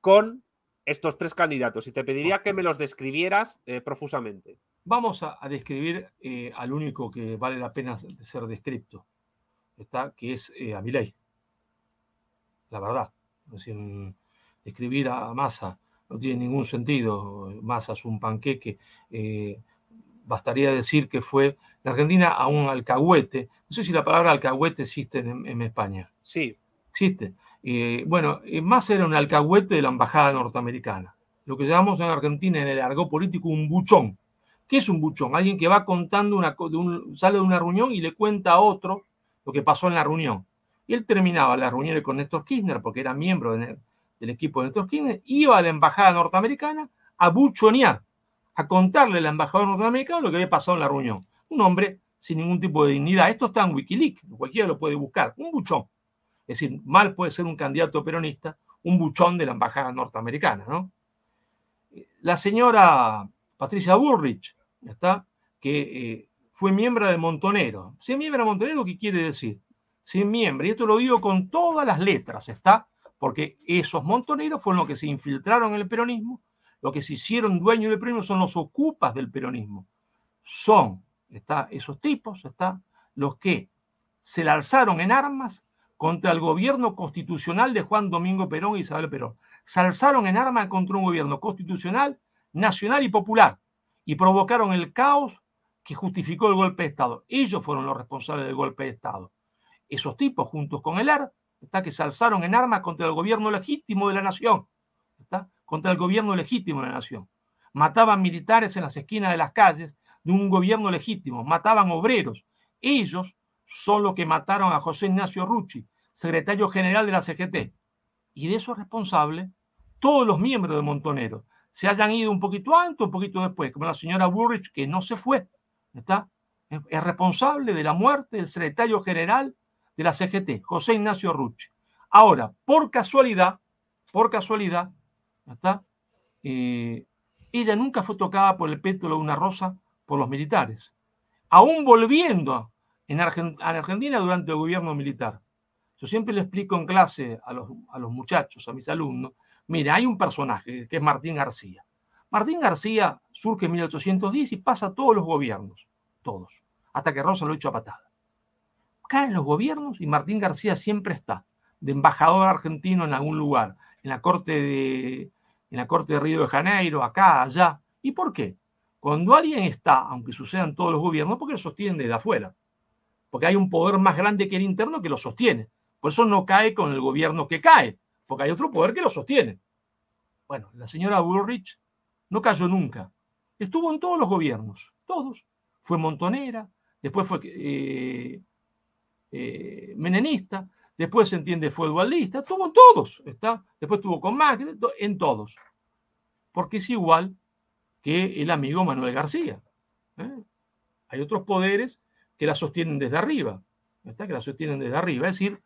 A: con estos tres candidatos. Y te pediría que me los describieras eh, profusamente. Vamos a, describir
B: eh, al único que vale la pena ser descripto está, que es eh, a Miley. La verdad. Escribir mm, describir a Massa no tiene ningún sentido. Massa es un panqueque. Eh, bastaría decir que fue en Argentina a un alcahuete. No sé si la palabra alcahuete existe en, España. Sí. Existe. Eh, bueno, Massa era un alcahuete de la embajada norteamericana. Lo que llamamos en Argentina en el argot político un buchón. ¿Qué es un buchón? Alguien que va contando una, sale de una reunión y le cuenta a otro lo que pasó en la reunión. Y él terminaba la reunión con Néstor Kirchner, porque era miembro del equipo de Néstor Kirchner, iba a la embajada norteamericana a buchonear, a contarle al embajador norteamericano lo que había pasado en la reunión. Un hombre sin ningún tipo de dignidad. Esto está en Wikileaks, cualquiera lo puede buscar. Un buchón. Es decir, mal puede ser un candidato peronista, un buchón de la embajada norteamericana, ¿no? La señora Patricia Burrich, ¿está? que eh, fue miembro de Montonero. ¿Sin miembro de Montonero qué quiere decir? Sin miembro. Y esto lo digo con todas las letras, ¿está? Porque esos montoneros fueron los que se infiltraron en el peronismo, los que se hicieron dueños del peronismo son los ocupas del peronismo. Son, ¿está? Esos tipos, ¿está? Los que se lanzaron en armas contra el gobierno constitucional de Juan Domingo Perón e Isabel Perón. Se alzaron en armas contra un gobierno constitucional, nacional y popular y provocaron el caos que justificó el golpe de Estado. Ellos fueron los responsables del golpe de Estado. Esos tipos, juntos con el AR, que se alzaron en armas contra el gobierno legítimo de la nación, contra el gobierno legítimo de la nación. Mataban militares en las esquinas de las calles de un gobierno legítimo, mataban obreros. Ellos son los que mataron a José Ignacio Rucci, secretario general de la CGT. Y de eso es responsable todos los miembros de Montonero. Se hayan ido un poquito antes, un poquito después, como la señora Burrich, que no se fue, ¿Está? Es, responsable de la muerte del secretario general de la CGT, José Ignacio Rucci. Ahora, por casualidad, por casualidad, ¿está? Eh, ella nunca fue tocada por el pétalo de una rosa por los militares, aún volviendo a, en Argentina durante el gobierno militar. Yo siempre le explico en clase a los muchachos, a mis alumnos, mira, hay un personaje que es Martín García. Martín García surge en 1810 y pasa a todos los gobiernos, todos, hasta que Rosa lo echa a patada. Caen los gobiernos y Martín García siempre está, de embajador argentino en algún lugar, en la corte de, en la corte de Río de Janeiro, acá, allá. ¿Y por qué? Cuando alguien está, aunque sucedan todos los gobiernos, porque lo sostienen desde afuera, porque hay un poder más grande que el interno que lo sostiene. Por eso no cae con el gobierno que cae, porque hay otro poder que lo sostiene. Bueno, la señora Bullrich no cayó nunca. Estuvo en todos los gobiernos, todos. Fue montonera, después fue eh, eh, menenista, después se entiende fue dualista, estuvo en todos, ¿está? después estuvo con Macri, en todos. Porque es igual que el amigo Manuel García. ¿eh? Hay otros poderes que la sostienen desde arriba, ¿está? que la sostienen desde arriba, es decir,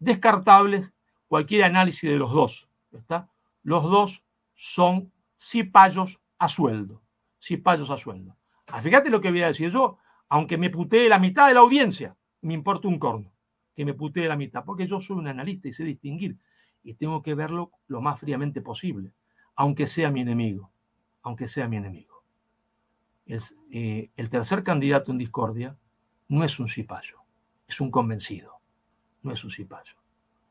B: descartables cualquier análisis de los dos. ¿está? Los dos son cipayos a sueldo. Cipayos a sueldo. Ah, fíjate lo que voy a decir yo, aunque me putee la mitad de la audiencia, me importa un corno que me putee la mitad, porque yo soy un analista y sé distinguir y tengo que verlo lo más fríamente posible, aunque sea mi enemigo, aunque sea mi enemigo. El, eh, el tercer candidato en discordia no es un cipayo, es un convencido, no es un cipayo,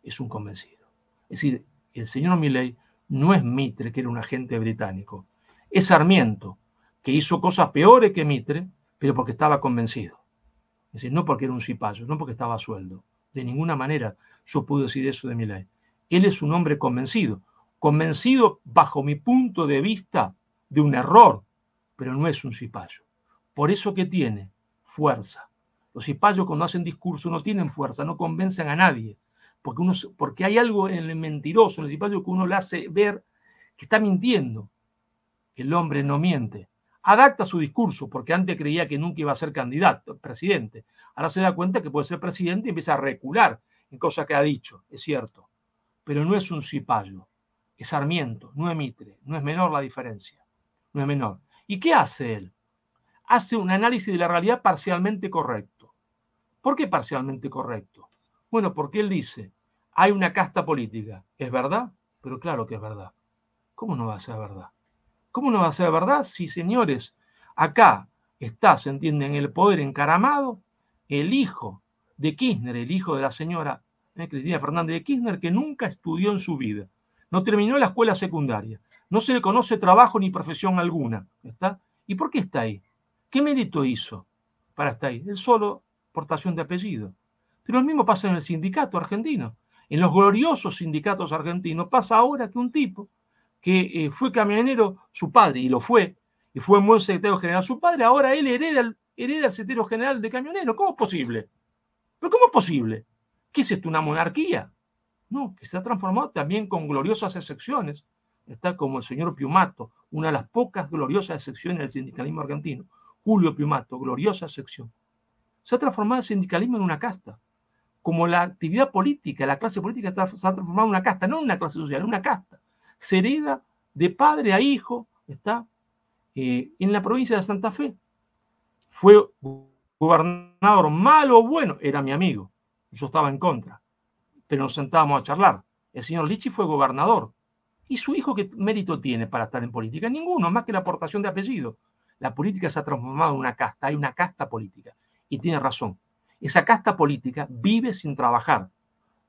B: es un convencido. Es decir, el señor Milley no es Mitre, que era un agente británico, es Sarmiento, que hizo cosas peores que Mitre, pero porque estaba convencido. Es decir, no porque era un cipayo, no porque estaba sueldo. De ninguna manera yo pude decir eso de Milay. Él es un hombre convencido, convencido bajo mi punto de vista de un error, pero no es un cipayo. Por eso que tiene fuerza. Los cipayos cuando hacen discurso no tienen fuerza, no convencen a nadie porque, uno, porque hay algo en el mentiroso, en el cipayo, que uno le hace ver que está mintiendo. El hombre no miente. Adapta su discurso, porque antes creía que nunca iba a ser candidato, presidente. Ahora se da cuenta que puede ser presidente y empieza a recular en cosas que ha dicho, es cierto. Pero no es un cipayo, es Sarmiento, no es Mitre, no es menor la diferencia, no es menor. ¿Y qué hace él? Hace un análisis de la realidad parcialmente correcto. ¿Por qué parcialmente correcto? Bueno, porque él dice, hay una casta política. ¿Es verdad? Pero claro que es verdad. ¿Cómo no va a ser verdad? ¿Cómo no va a ser verdad si, señores, acá está, se entiende, en el poder encaramado el hijo de Kirchner, el hijo de la señora eh, Cristina Fernández de Kirchner, que nunca estudió en su vida, no terminó la escuela secundaria, no se le conoce trabajo ni profesión alguna. ¿está? ¿Y por qué está ahí? ¿Qué mérito hizo para estar ahí? Es solo portación de apellido. Pero lo mismo pasa en el sindicato argentino. En los gloriosos sindicatos argentinos pasa ahora que un tipo que eh, fue camionero, su padre, y lo fue, y fue un buen secretario general su padre, ahora él hereda el, hereda secretario general de camioneros. ¿Cómo es posible? ¿Pero cómo es posible? ¿Qué es esto? ¿Una monarquía? No, que se ha transformado también con gloriosas excepciones. Está como el señor Piumato, una de las pocas gloriosas excepciones del sindicalismo argentino. Julio Piumato, gloriosa excepción. Se ha transformado el sindicalismo en una casta como la actividad política, la clase política está, se ha transformado en una casta, no en una clase social, en una casta. Se hereda de padre a hijo, está eh, en la provincia de Santa Fe. Fue gobernador malo o bueno, era mi amigo, yo estaba en contra, pero nos sentábamos a charlar. El señor Lichi fue gobernador. ¿Y su hijo qué mérito tiene para estar en política? Ninguno, más que la aportación de apellido. La política se ha transformado en una casta, hay una casta política. Y tiene razón, esa casta política vive sin trabajar.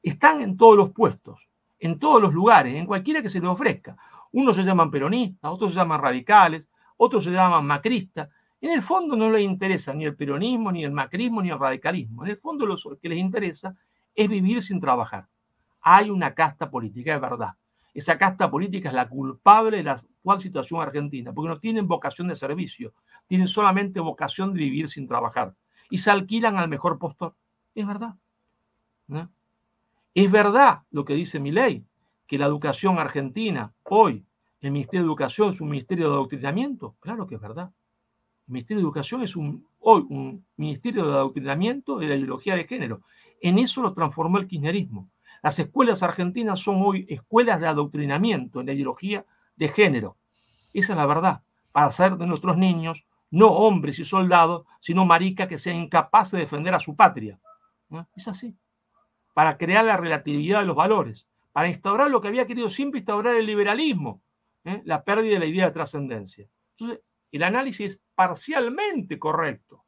B: Están en todos los puestos, en todos los lugares, en cualquiera que se les ofrezca. Unos se llaman peronistas, otros se llaman radicales, otros se llaman macristas. En el fondo no les interesa ni el peronismo, ni el macrismo, ni el radicalismo. En el fondo lo que les interesa es vivir sin trabajar. Hay una casta política, es verdad. Esa casta política es la culpable de la actual situación argentina, porque no tienen vocación de servicio, tienen solamente vocación de vivir sin trabajar y se alquilan al mejor postor. Es verdad. Es verdad lo que dice mi ley, que la educación argentina hoy, el Ministerio de Educación es un ministerio de adoctrinamiento. Claro que es verdad. El Ministerio de Educación es un, hoy un ministerio de adoctrinamiento de la ideología de género. En eso lo transformó el kirchnerismo. Las escuelas argentinas son hoy escuelas de adoctrinamiento en la ideología de género. Esa es la verdad, para hacer de nuestros niños no hombres y soldados, sino maricas que sean incapaces de defender a su patria. Es así. Para crear la relatividad de los valores, para instaurar lo que había querido siempre instaurar el liberalismo, ¿eh? la pérdida de la idea de trascendencia. Entonces, el análisis es parcialmente correcto.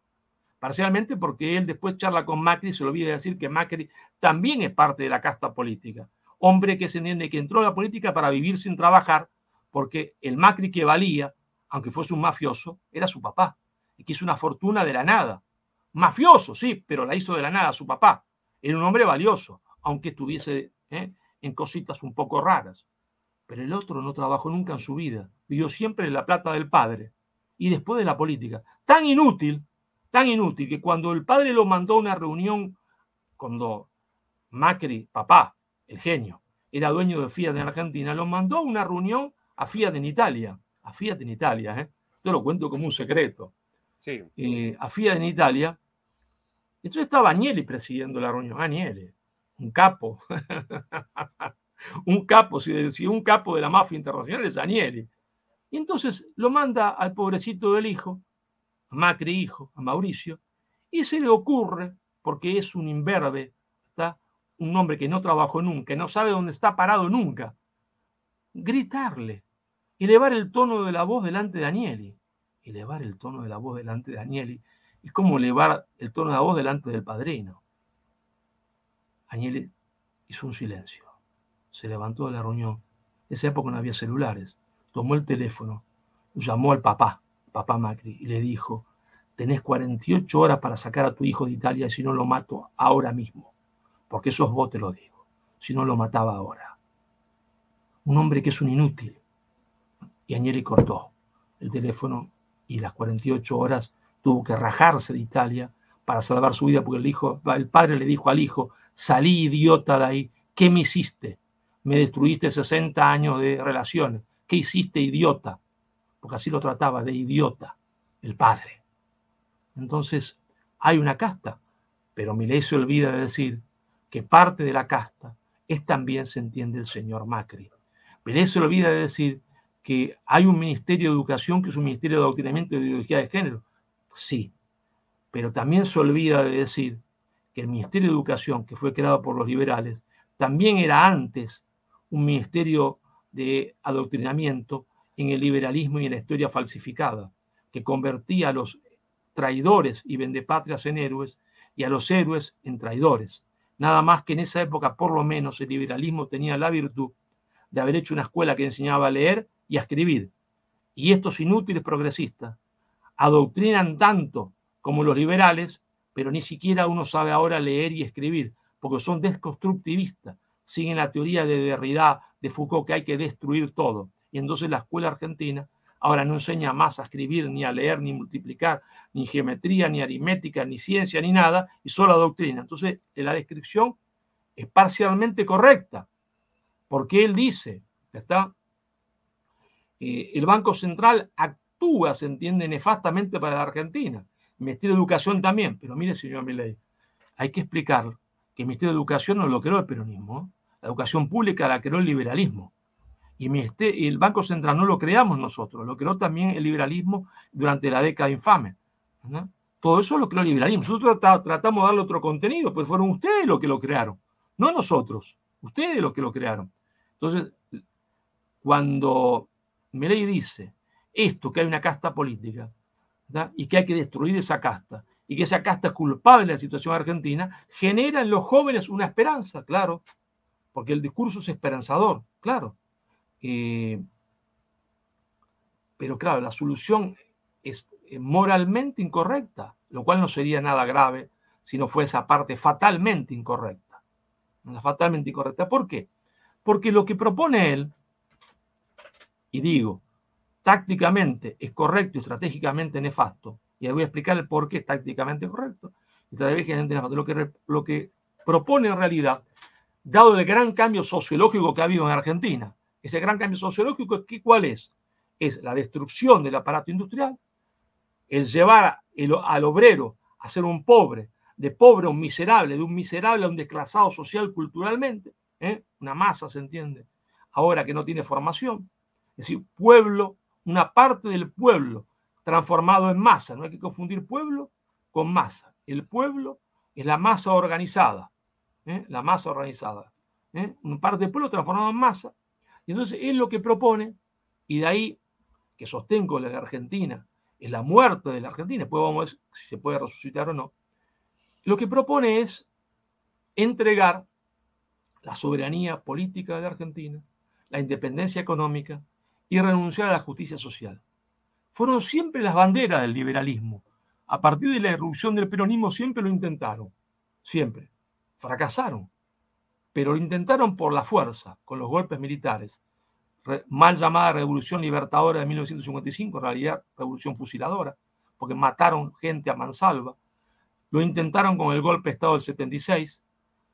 B: Parcialmente porque él después charla con Macri y se olvida de decir que Macri también es parte de la casta política. Hombre que se entiende que entró a la política para vivir sin trabajar, porque el Macri que valía aunque fuese un mafioso, era su papá, y que hizo una fortuna de la nada. Mafioso, sí, pero la hizo de la nada su papá. Era un hombre valioso, aunque estuviese ¿eh? en cositas un poco raras. Pero el otro no trabajó nunca en su vida, vivió siempre en la plata del padre y después de la política. Tan inútil, tan inútil, que cuando el padre lo mandó a una reunión, cuando Macri, papá, el genio, era dueño de Fiat en Argentina, lo mandó a una reunión a Fiat en Italia a Fiat en Italia, ¿eh? lo cuento como un secreto. Sí. Eh, a Fiat en Italia. Entonces estaba Agnelli presidiendo la reunión. Agnelli, un capo. [LAUGHS] un capo, si, si un capo de la mafia internacional es Agnelli. Y entonces lo manda al pobrecito del hijo, a Macri hijo, a Mauricio, y se le ocurre, porque es un imberbe, ¿está? un hombre que no trabajó nunca, no sabe dónde está parado nunca, gritarle elevar el tono de la voz delante de Danieli. Elevar el tono de la voz delante de Danieli es como elevar el tono de la voz delante del padrino. Danieli hizo un silencio. Se levantó de la reunión. En esa época no había celulares. Tomó el teléfono, llamó al papá, papá Macri, y le dijo, tenés 48 horas para sacar a tu hijo de Italia y si no lo mato ahora mismo, porque eso vos te lo digo, si no lo mataba ahora. Un hombre que es un inútil, y Agnelli cortó el teléfono y las 48 horas tuvo que rajarse de Italia para salvar su vida porque el, hijo, el padre le dijo al hijo, salí idiota de ahí, ¿qué me hiciste? Me destruiste 60 años de relaciones, ¿qué hiciste idiota? Porque así lo trataba de idiota el padre. Entonces, hay una casta, pero Milei se olvida de decir que parte de la casta es también, se entiende, el señor Macri. Me se olvida de decir que hay un Ministerio de Educación que es un Ministerio de Adoctrinamiento de Ideología de Género. Sí, pero también se olvida de decir que el Ministerio de Educación, que fue creado por los liberales, también era antes un ministerio de adoctrinamiento en el liberalismo y en la historia falsificada, que convertía a los traidores y vendepatrias en héroes y a los héroes en traidores. Nada más que en esa época, por lo menos, el liberalismo tenía la virtud de haber hecho una escuela que enseñaba a leer y a escribir. Y estos inútiles progresistas adoctrinan tanto como los liberales, pero ni siquiera uno sabe ahora leer y escribir, porque son desconstructivistas, siguen la teoría de Derrida, de Foucault, que hay que destruir todo. Y entonces la escuela argentina ahora no enseña más a escribir, ni a leer, ni multiplicar, ni geometría, ni aritmética, ni ciencia, ni nada, y solo doctrina. Entonces, la descripción es parcialmente correcta, porque él dice, ¿está? Eh, el Banco Central actúa, se entiende, nefastamente para la Argentina. El Ministerio de Educación también, pero mire, señor Milei, hay que explicar que el Ministerio de Educación no lo creó el peronismo, ¿eh? la educación pública la creó el liberalismo. Este, y el Banco Central no lo creamos nosotros, lo creó también el liberalismo durante la década infame. Todo eso lo creó el liberalismo. Nosotros tratamos de darle otro contenido, pero fueron ustedes los que lo crearon, no nosotros, ustedes los que lo crearon. Entonces, cuando Milei dice esto, que hay una casta política y que hay que destruir esa casta y que esa casta es culpable de la situación argentina, genera en los jóvenes una esperanza, claro, porque el discurso es esperanzador, claro. Eh, pero claro, la solución es eh, moralmente incorrecta, lo cual no sería nada grave si no fuese esa parte fatalmente incorrecta. Fatalmente incorrecta. ¿Por qué? Porque lo que propone él y digo, tácticamente es correcto y estratégicamente nefasto, y ahí voy a explicar el por qué es tácticamente correcto y lo que, lo que propone en realidad, dado el gran cambio sociológico que ha habido en Argentina, ese gran cambio sociológico, ¿cuál es? Es la destrucción del aparato industrial, el llevar al obrero a ser un pobre, de pobre a un miserable, de un miserable a un desclasado social culturalmente, ¿eh? una masa, se entiende, ahora que no tiene formación, es decir, pueblo, una parte del pueblo transformado en masa. No hay que confundir pueblo con masa. El pueblo es la masa organizada, ¿eh? la masa organizada. ¿eh? Una Un parte del pueblo transformado en masa. Y entonces es lo que propone, y de ahí que sostengo la Argentina, es la muerte de la Argentina, después vamos a ver si se puede resucitar o no, lo que propone es entregar la soberanía política de la Argentina, la independencia económica, y renunciar a la justicia social. Fueron siempre las banderas del liberalismo. A partir de la irrupción del peronismo siempre lo intentaron, siempre. Fracasaron, pero lo intentaron por la fuerza, con los golpes militares. mal llamada Revolución Libertadora de 1955, en realidad Revolución Fusiladora, porque mataron gente a mansalva. Lo intentaron con el golpe de Estado del 76.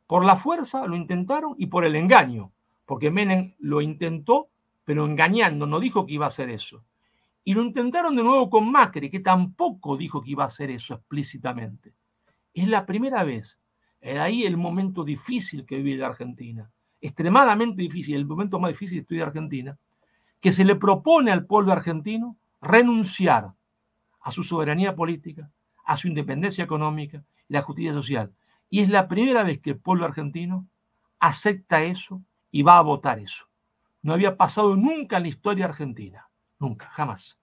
B: Por la fuerza lo intentaron y por el engaño, porque Menem lo intentó pero engañando, no dijo que iba a hacer eso. Y lo intentaron de nuevo con Macri, que tampoco dijo que iba a hacer eso explícitamente. Es la primera vez. De ahí el momento difícil que vive la Argentina, extremadamente difícil, el momento más difícil de estudiar Argentina, que se le propone al pueblo argentino renunciar a su soberanía política, a su independencia económica y la justicia social. Y es la primera vez que el pueblo argentino acepta eso y va a votar eso. No había pasado nunca en la historia argentina. Nunca, jamás.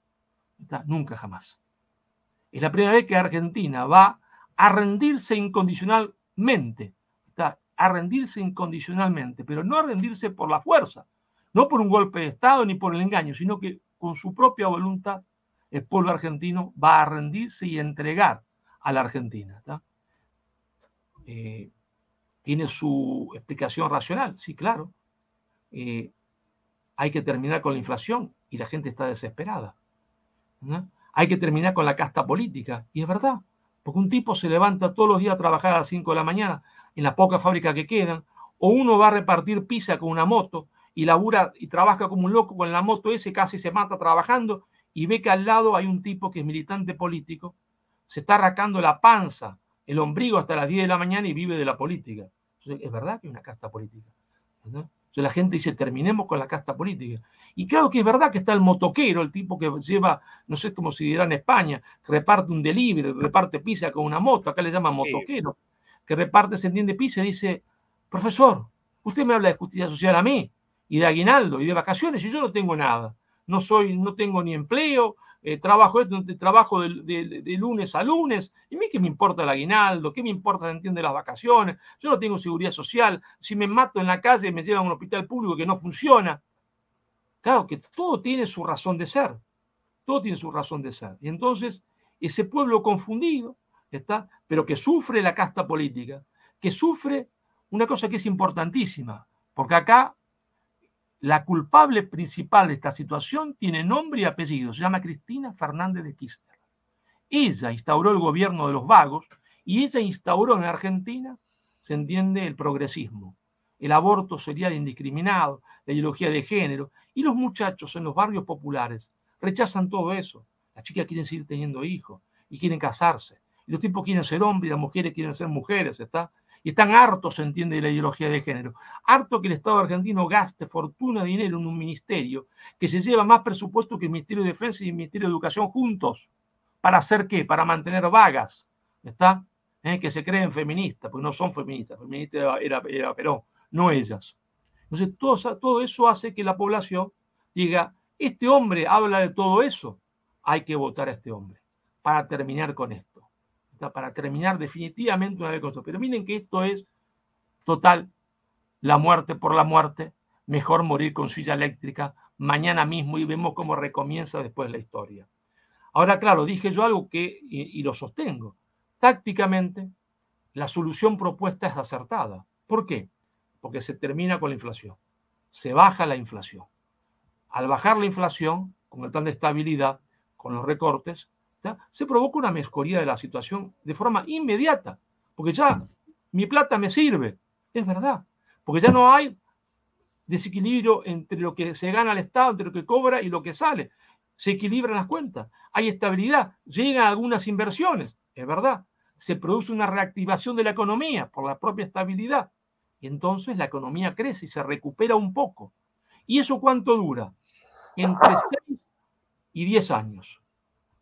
B: Nunca, jamás. Es la primera vez que Argentina va a rendirse incondicionalmente. A rendirse incondicionalmente, pero no a rendirse por la fuerza, no por un golpe de Estado ni por el engaño, sino que con su propia voluntad el pueblo argentino va a rendirse y entregar a la Argentina. Eh, tiene su explicación racional, sí, claro. Eh, hay que terminar con la inflación y la gente está desesperada. Hay que terminar con la casta política. Y es verdad, porque un tipo se levanta todos los días a trabajar a las 5 de la mañana en las pocas fábricas que quedan, o uno va a repartir pizza con una moto y labura y trabaja como un loco con la moto ese, casi se mata trabajando y ve que al lado hay un tipo que es militante político, se está arracando la panza, el ombligo hasta las 10 de la mañana y vive de la política. es verdad que es una casta política. Entonces la gente dice, terminemos con la casta política. Y claro que es verdad que está el motoquero, el tipo que lleva, no sé cómo se dirá en España, reparte un delivery, reparte pizza con una moto, acá le llaman motoquero, que reparte, se entiende pizza y dice, profesor, usted me habla de justicia social a mí, y de aguinaldo, y de vacaciones, y yo no tengo nada. No soy, no tengo ni empleo, eh, trabajo, de, de, lunes a lunes, y a mí qué me importa el aguinaldo, qué me importa, entiende, las vacaciones, yo no tengo seguridad social, si me mato en la calle me llevan a un hospital público que no funciona. Claro que todo tiene su razón de ser, todo tiene su razón de ser. Y entonces, ese pueblo confundido, ¿está? pero que sufre la casta política, que sufre una cosa que es importantísima, porque acá la culpable principal de esta situación tiene nombre y apellido. Se llama Cristina Fernández de Kirchner. Ella instauró el gobierno de los vagos y ella instauró en Argentina, se entiende, el progresismo. El aborto serial indiscriminado, la ideología de género y los muchachos en los barrios populares rechazan todo eso. Las chicas quieren seguir teniendo hijos y quieren casarse. Y los tipos quieren ser hombres y las mujeres quieren ser mujeres, ¿está? y están hartos, se entiende, de la ideología de género. Harto que el Estado argentino gaste fortuna, dinero en un ministerio que se lleva más presupuesto que el Ministerio de Defensa y el Ministerio de Educación juntos. ¿Para hacer qué? Para mantener vagas, ¿está? ¿Eh? Que se creen feministas, porque no son feministas, feminista era, era Perón, no ellas. Entonces, todo, todo eso hace que la población diga, este hombre habla de todo eso, hay que votar a este hombre para terminar con esto para terminar definitivamente una vez con Pero miren que esto es total, la muerte por la muerte, mejor morir con silla eléctrica mañana mismo y vemos cómo recomienza después la historia. Ahora, claro, dije yo algo que, y, lo sostengo, tácticamente la solución propuesta es acertada. ¿Por qué? Porque se termina con la inflación, se baja la inflación. Al bajar la inflación, con el plan de estabilidad, con los recortes, se provoca una mejoría de la situación de forma inmediata, porque ya mi plata me sirve, es verdad, porque ya no hay desequilibrio entre lo que se gana al Estado, entre lo que cobra y lo que sale, se equilibran las cuentas, hay estabilidad, llegan algunas inversiones, es verdad, se produce una reactivación de la economía por la propia estabilidad, y entonces la economía crece y se recupera un poco. ¿Y eso cuánto dura? Entre 6 [LAUGHS] y 10 años.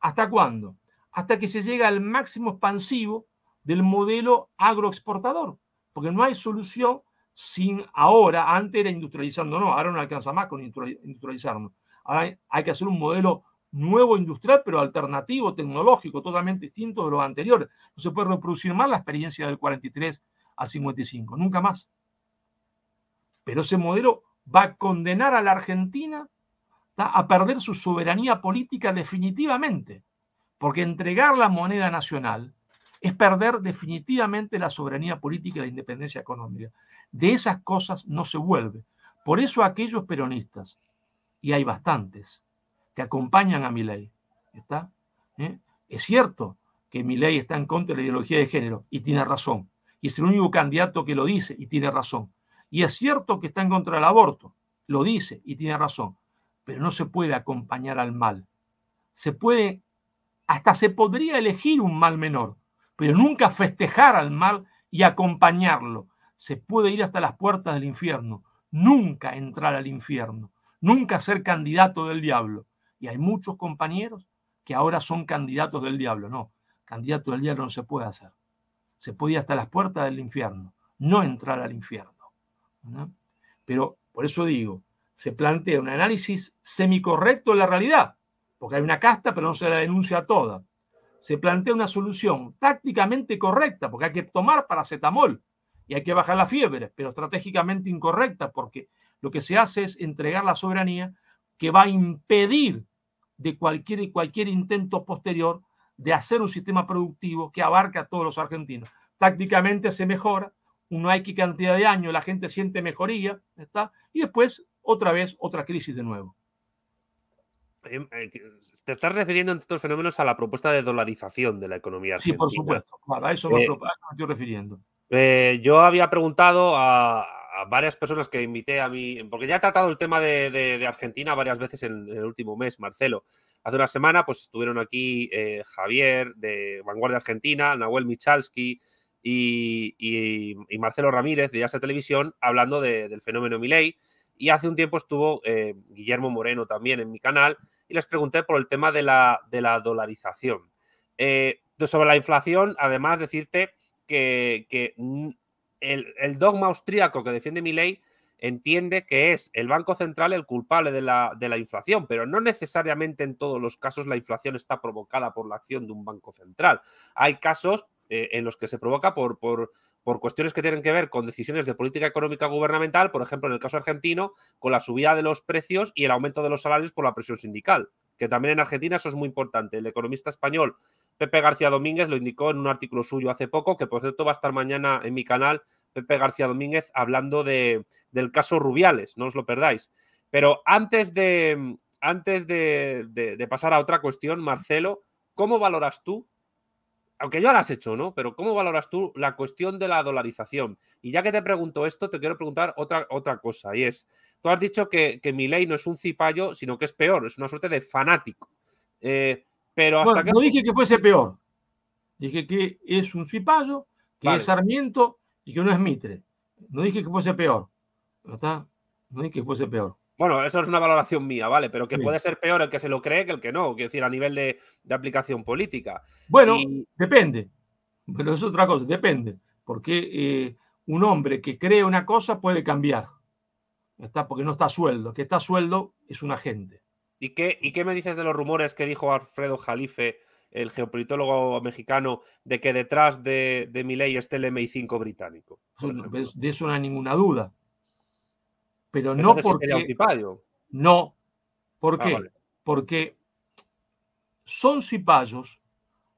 B: ¿Hasta cuándo? Hasta que se llega al máximo expansivo del modelo agroexportador, porque no hay solución sin ahora, antes era industrializando, no, ahora no alcanza más con industrializarnos. Ahora hay que hacer un modelo nuevo industrial, pero alternativo, tecnológico, totalmente distinto de lo anterior. No se puede reproducir más la experiencia del 43 al 55, nunca más. Pero ese modelo va a condenar a la Argentina a perder su soberanía política definitivamente, porque entregar la moneda nacional es perder definitivamente la soberanía política y la independencia económica. De esas cosas no se vuelve. Por eso aquellos peronistas, y hay bastantes, que acompañan a mi ley, ¿está? ¿Eh? Es cierto que mi ley está en contra de la ideología de género, y tiene razón. Y es el único candidato que lo dice, y tiene razón. Y es cierto que está en contra del aborto, lo dice, y tiene razón pero no se puede acompañar al mal. Se puede, hasta se podría elegir un mal menor, pero nunca festejar al mal y acompañarlo. Se puede ir hasta las puertas del infierno, nunca entrar al infierno, nunca ser candidato del diablo. Y hay muchos compañeros que ahora son candidatos del diablo. No, candidato del diablo no se puede hacer. Se puede ir hasta las puertas del infierno, no entrar al infierno. Pero por eso digo, se plantea un análisis semicorrecto en la realidad, porque hay una casta, pero no se la denuncia toda. Se plantea una solución tácticamente correcta, porque hay que tomar paracetamol y hay que bajar la fiebre, pero estratégicamente incorrecta, porque lo que se hace es entregar la soberanía que va a impedir de cualquier y cualquier intento posterior de hacer un sistema productivo que abarque a todos los argentinos. Tácticamente se mejora, uno hay que cantidad de años, la gente siente mejoría, ¿está? Y después otra vez otra crisis de nuevo.
A: Em, eh, te estás refiriendo entre otros fenómenos a la propuesta de dolarización de la economía argentina. Sí, por supuesto. Eh, a eso, me
B: estoy refiriendo.
A: Eh, yo había preguntado a, varias personas que invité a mí, porque ya he tratado el tema de, Argentina varias veces en, el último mes, Marcelo. Hace una semana pues estuvieron aquí Javier de Vanguardia Argentina, Nahuel Michalski y, Marcelo Ramírez de Yasa Televisión hablando del fenómeno Milei y hace un tiempo estuvo eh, Guillermo Moreno también en mi canal y les pregunté por el tema de la, de dolarización. Eh, sobre la inflación, además, decirte que, el, dogma austríaco que defiende mi ley entiende que es el Banco Central el culpable de la, de la, inflación, pero no necesariamente en todos los casos la inflación está provocada por la acción de un Banco Central. Hay casos eh, en los que se provoca por, por, cuestiones que tienen que ver con decisiones de política económica gubernamental, por ejemplo, en el caso argentino, con la subida de los precios y el aumento de los salarios por la presión sindical, que también en Argentina eso es muy importante. El economista español Pepe García Domínguez lo indicó en un artículo suyo hace poco, que por cierto va a estar mañana en mi canal, Pepe García Domínguez, hablando de, del caso Rubiales, no os lo perdáis. Pero antes de, antes de, de pasar a otra cuestión, Marcelo, ¿cómo valoras tú aunque ya lo has hecho, ¿no? Pero ¿cómo valoras tú la cuestión de la dolarización? Y ya que te pregunto esto, te quiero preguntar otra, otra cosa, y es, tú has dicho que, que Milei no es un cipayo, sino que es peor, es una suerte de fanático. Eh, pero hasta que... No dije que fuese peor, dije
B: que es un cipayo, que es Sarmiento y que no es Mitre. No dije que fuese peor, ¿verdad? No dije que fuese peor.
A: Bueno, eso es una valoración mía, ¿vale? Pero que puede ser peor el que se lo cree que el que no, quiero decir, a nivel de, aplicación política. Bueno,
B: depende. Pero es otra cosa, depende. Porque eh, un hombre que cree una cosa puede cambiar. Está, porque no está a sueldo. Que está sueldo es un agente.
A: ¿Y qué, ¿Y qué me dices de los rumores que dijo Alfredo Jalife, el geopolitólogo mexicano, de que detrás de, mi ley esté el MI5 británico?
B: De eso no hay ninguna duda pero este no porque... No, ¿por ah, qué? Porque son cipayos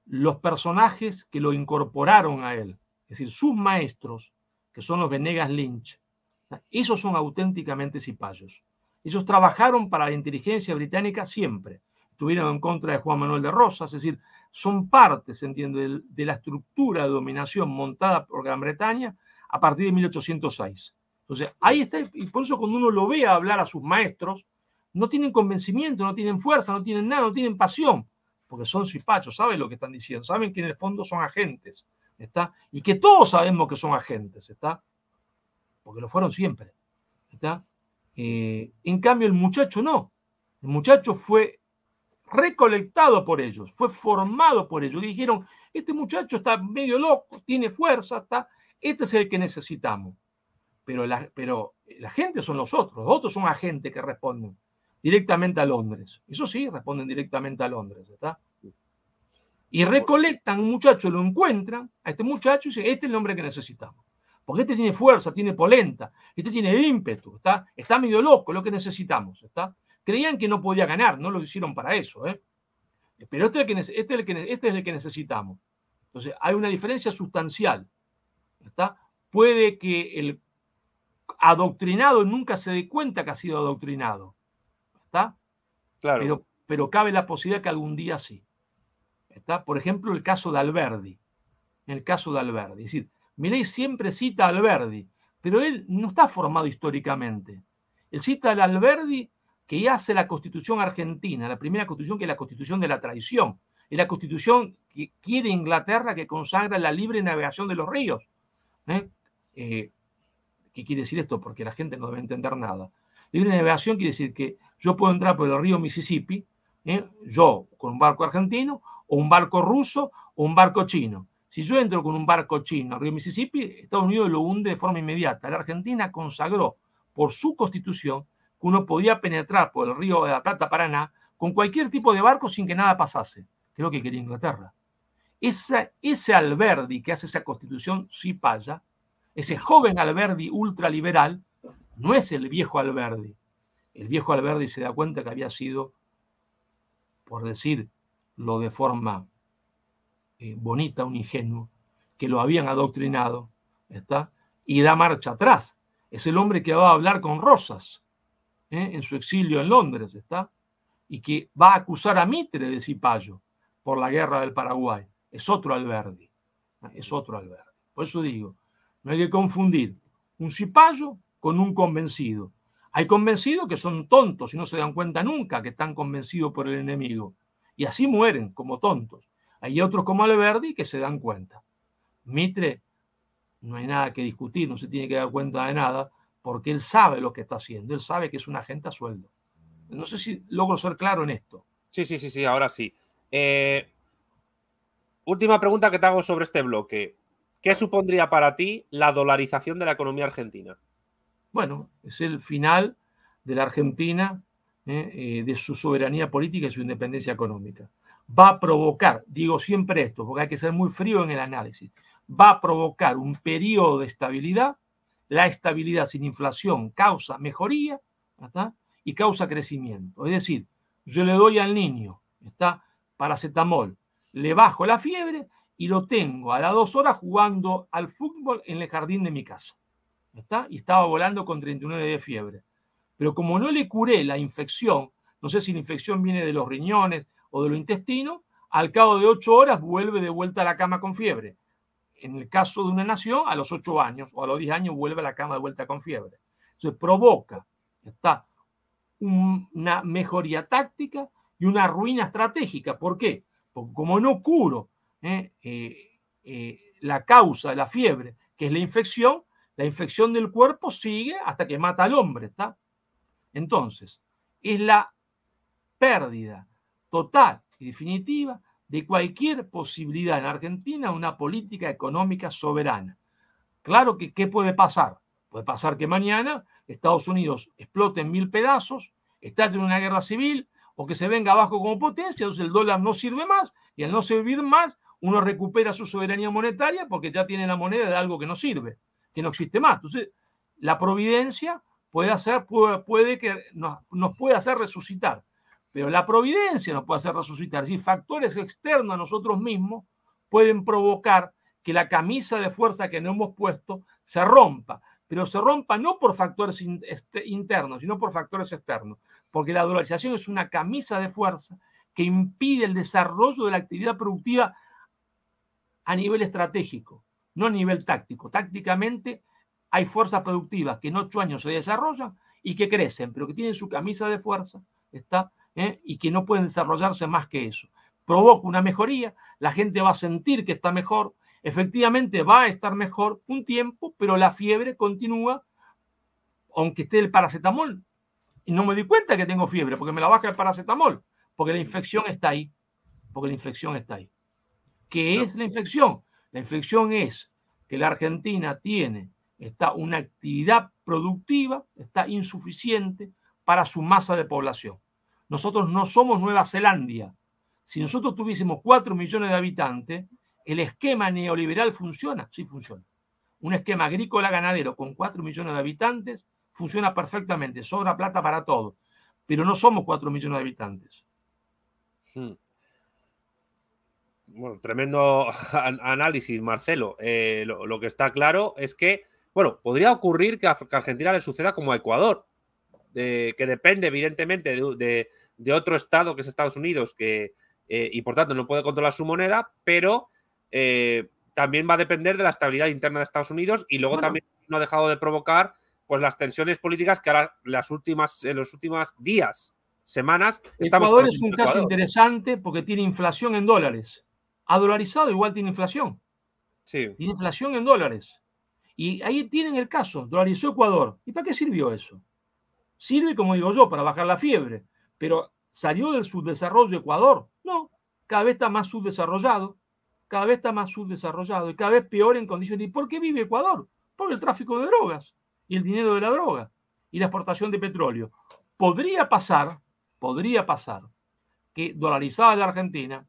B: los personajes que lo incorporaron a él, es decir, sus maestros, que son los Venegas Lynch, esos son auténticamente cipayos. Ellos trabajaron para la inteligencia británica siempre, estuvieron en contra de Juan Manuel de Rosas, es decir, son parte, se entiende, de la estructura de dominación montada por Gran Bretaña a partir de 1806. Entonces, ahí está, y por eso cuando uno lo ve a hablar a sus maestros, no tienen convencimiento, no tienen fuerza, no tienen nada, no tienen pasión, porque son cipachos, saben lo que están diciendo, saben que en el fondo son agentes, ¿está? Y que todos sabemos que son agentes, ¿está? Porque lo fueron siempre, ¿está? Eh, en cambio, el muchacho no. El muchacho fue recolectado por ellos, fue formado por ellos. dijeron, este muchacho está medio loco, tiene fuerza, está, este es el que necesitamos pero la, gente son nosotros otros, son agentes que responden directamente a Londres. Eso sí, responden directamente a Londres, ¿está? Y recolectan, un muchacho lo encuentran, a este muchacho y dicen, este es el hombre que necesitamos. Porque este tiene fuerza, tiene polenta, este tiene ímpetu, ¿está? Está medio loco, lo que necesitamos, ¿está? Creían que no podía ganar, no lo hicieron para eso, ¿eh? Pero este es el que, este este es el que necesitamos. Entonces, hay una diferencia sustancial, ¿está? Puede que el adoctrinado nunca se dé cuenta que ha sido adoctrinado. ¿Está? Claro. Pero, cabe la posibilidad que algún día sí. ¿Está? Por ejemplo, el caso de Alberdi. el caso de Alberdi. Es decir, Milei siempre cita a Alberdi, pero él no está formado históricamente. Él cita al Alberdi que hace la constitución argentina, la primera constitución que es la constitución de la traición. Es la constitución que quiere Inglaterra que consagra la libre navegación de los ríos. ¿eh? eh ¿Qué quiere decir esto? Porque la gente no debe entender nada. Libre navegación quiere decir que yo puedo entrar por el río Mississippi, ¿eh? yo con un barco argentino, o un barco ruso, o un barco chino. Si yo entro con un barco chino al río Mississippi, Estados Unidos lo hunde de forma inmediata. La Argentina consagró por su constitución que uno podía penetrar por el río de la Plata Paraná con cualquier tipo de barco sin que nada pasase. Creo que quería Inglaterra. ese Alberdi que hace esa constitución sí falla, ese joven Alberdi ultraliberal no es el viejo Alberdi. El viejo Alberdi se da cuenta que había sido, por decirlo de forma eh, bonita, un ingenuo, que lo habían adoctrinado, ¿está? Y da marcha atrás. Es el hombre que va a hablar con Rosas ¿eh? en su exilio en Londres, ¿está? Y que va a acusar a Mitre de Cipayo por la guerra del Paraguay. Es otro Alberdi. Es otro Alberdi. Por eso digo, no hay que confundir un cipayo con un convencido. Hay convencidos que son tontos y no se dan cuenta nunca que están convencidos por el enemigo. Y así mueren como tontos. Hay otros como Aleverdi que se dan cuenta. Mitre no hay nada que discutir, no se tiene que dar cuenta de nada, porque él sabe lo que está haciendo, él sabe que es un agente a sueldo. No sé si logro ser claro en esto.
A: Sí, sí, sí, sí, ahora sí. Eh, última pregunta que te hago sobre este bloque. ¿Qué supondría para ti la dolarización de la economía argentina?
B: Bueno, es el final de la Argentina, ¿eh? Eh, de su soberanía política y su independencia económica. Va a provocar, digo siempre esto, porque hay que ser muy frío en el análisis, va a provocar un periodo de estabilidad. La estabilidad sin inflación causa mejoría y causa crecimiento. Es decir, yo le doy al niño ¿está? paracetamol, le bajo la fiebre, y lo tengo a las dos horas jugando al fútbol en el jardín de mi casa. ¿Está? Y estaba volando con 39 de fiebre. Pero como no le curé la infección, no sé si la infección viene de los riñones o de los intestinos, al cabo de ocho horas vuelve de vuelta a la cama con fiebre. En el caso de una nación, a los ocho años o a los diez años vuelve a la cama de vuelta con fiebre. se provoca, está, una mejoría táctica y una ruina estratégica. ¿Por qué? Porque como no curo ¿eh? Eh, eh, la causa de la fiebre, que es la infección, la infección del cuerpo sigue hasta que mata al hombre, Entonces, es la pérdida total y definitiva de cualquier posibilidad en Argentina una política económica soberana. Claro que, ¿qué puede pasar? Puede pasar que mañana Estados Unidos explote en mil pedazos, estalle en una guerra civil o que se venga abajo como potencia, entonces el dólar no sirve más y al no servir más uno recupera su soberanía monetaria porque ya tiene la moneda de algo que no sirve, que no existe más. Entonces, la providencia puede hacer, puede, que nos, puede hacer resucitar, pero la providencia nos puede hacer resucitar. si factores externos a nosotros mismos pueden provocar que la camisa de fuerza que nos hemos puesto se rompa, pero se rompa no por factores este, internos, sino por factores externos, porque la dolarización es una camisa de fuerza que impide el desarrollo de la actividad productiva a nivel estratégico, no a nivel táctico. Tácticamente hay fuerzas productivas que en ocho años se desarrollan y que crecen, pero que tienen su camisa de fuerza está, ¿Eh? y que no pueden desarrollarse más que eso. Provoca una mejoría, la gente va a sentir que está mejor, efectivamente va a estar mejor un tiempo, pero la fiebre continúa, aunque esté el paracetamol. Y no me di cuenta que tengo fiebre, porque me la baja el paracetamol, porque la infección está ahí, porque la infección está ahí. ¿Qué es la infección? La infección es que la Argentina tiene está una actividad productiva, está insuficiente para su masa de población. Nosotros no somos Nueva Zelandia. Si nosotros tuviésemos 4 millones de habitantes, el esquema neoliberal funciona, sí funciona. Un esquema agrícola ganadero con 4 millones de habitantes funciona perfectamente, sobra plata para todo, pero no somos 4 millones de habitantes.
A: Sí. Hmm bueno, tremendo [LAUGHS] análisis, Marcelo. Eh, lo, que está claro es que, bueno, podría ocurrir que a, Argentina le suceda como a Ecuador, que depende evidentemente de, otro estado que es Estados Unidos, que, eh, y por tanto no puede controlar su moneda, pero eh, también va a depender de la estabilidad interna de Estados Unidos y luego también no ha dejado de provocar pues las tensiones políticas que ahora las últimas, en los últimos días, semanas... Ecuador es un caso
B: interesante porque tiene inflación en dólares ha dolarizado, igual tiene inflación. Sí. Tiene inflación en dólares. Y ahí tienen el caso, dolarizó Ecuador. ¿Y para qué sirvió eso? Sirve, como digo yo, para bajar la fiebre, pero ¿salió del subdesarrollo Ecuador? No, cada vez está más subdesarrollado, cada vez está más subdesarrollado y cada vez peor en condiciones. ¿Y por qué vive Ecuador? Por el tráfico de drogas y el dinero de la droga y la exportación de petróleo. Podría pasar, podría pasar que dolarizada la Argentina,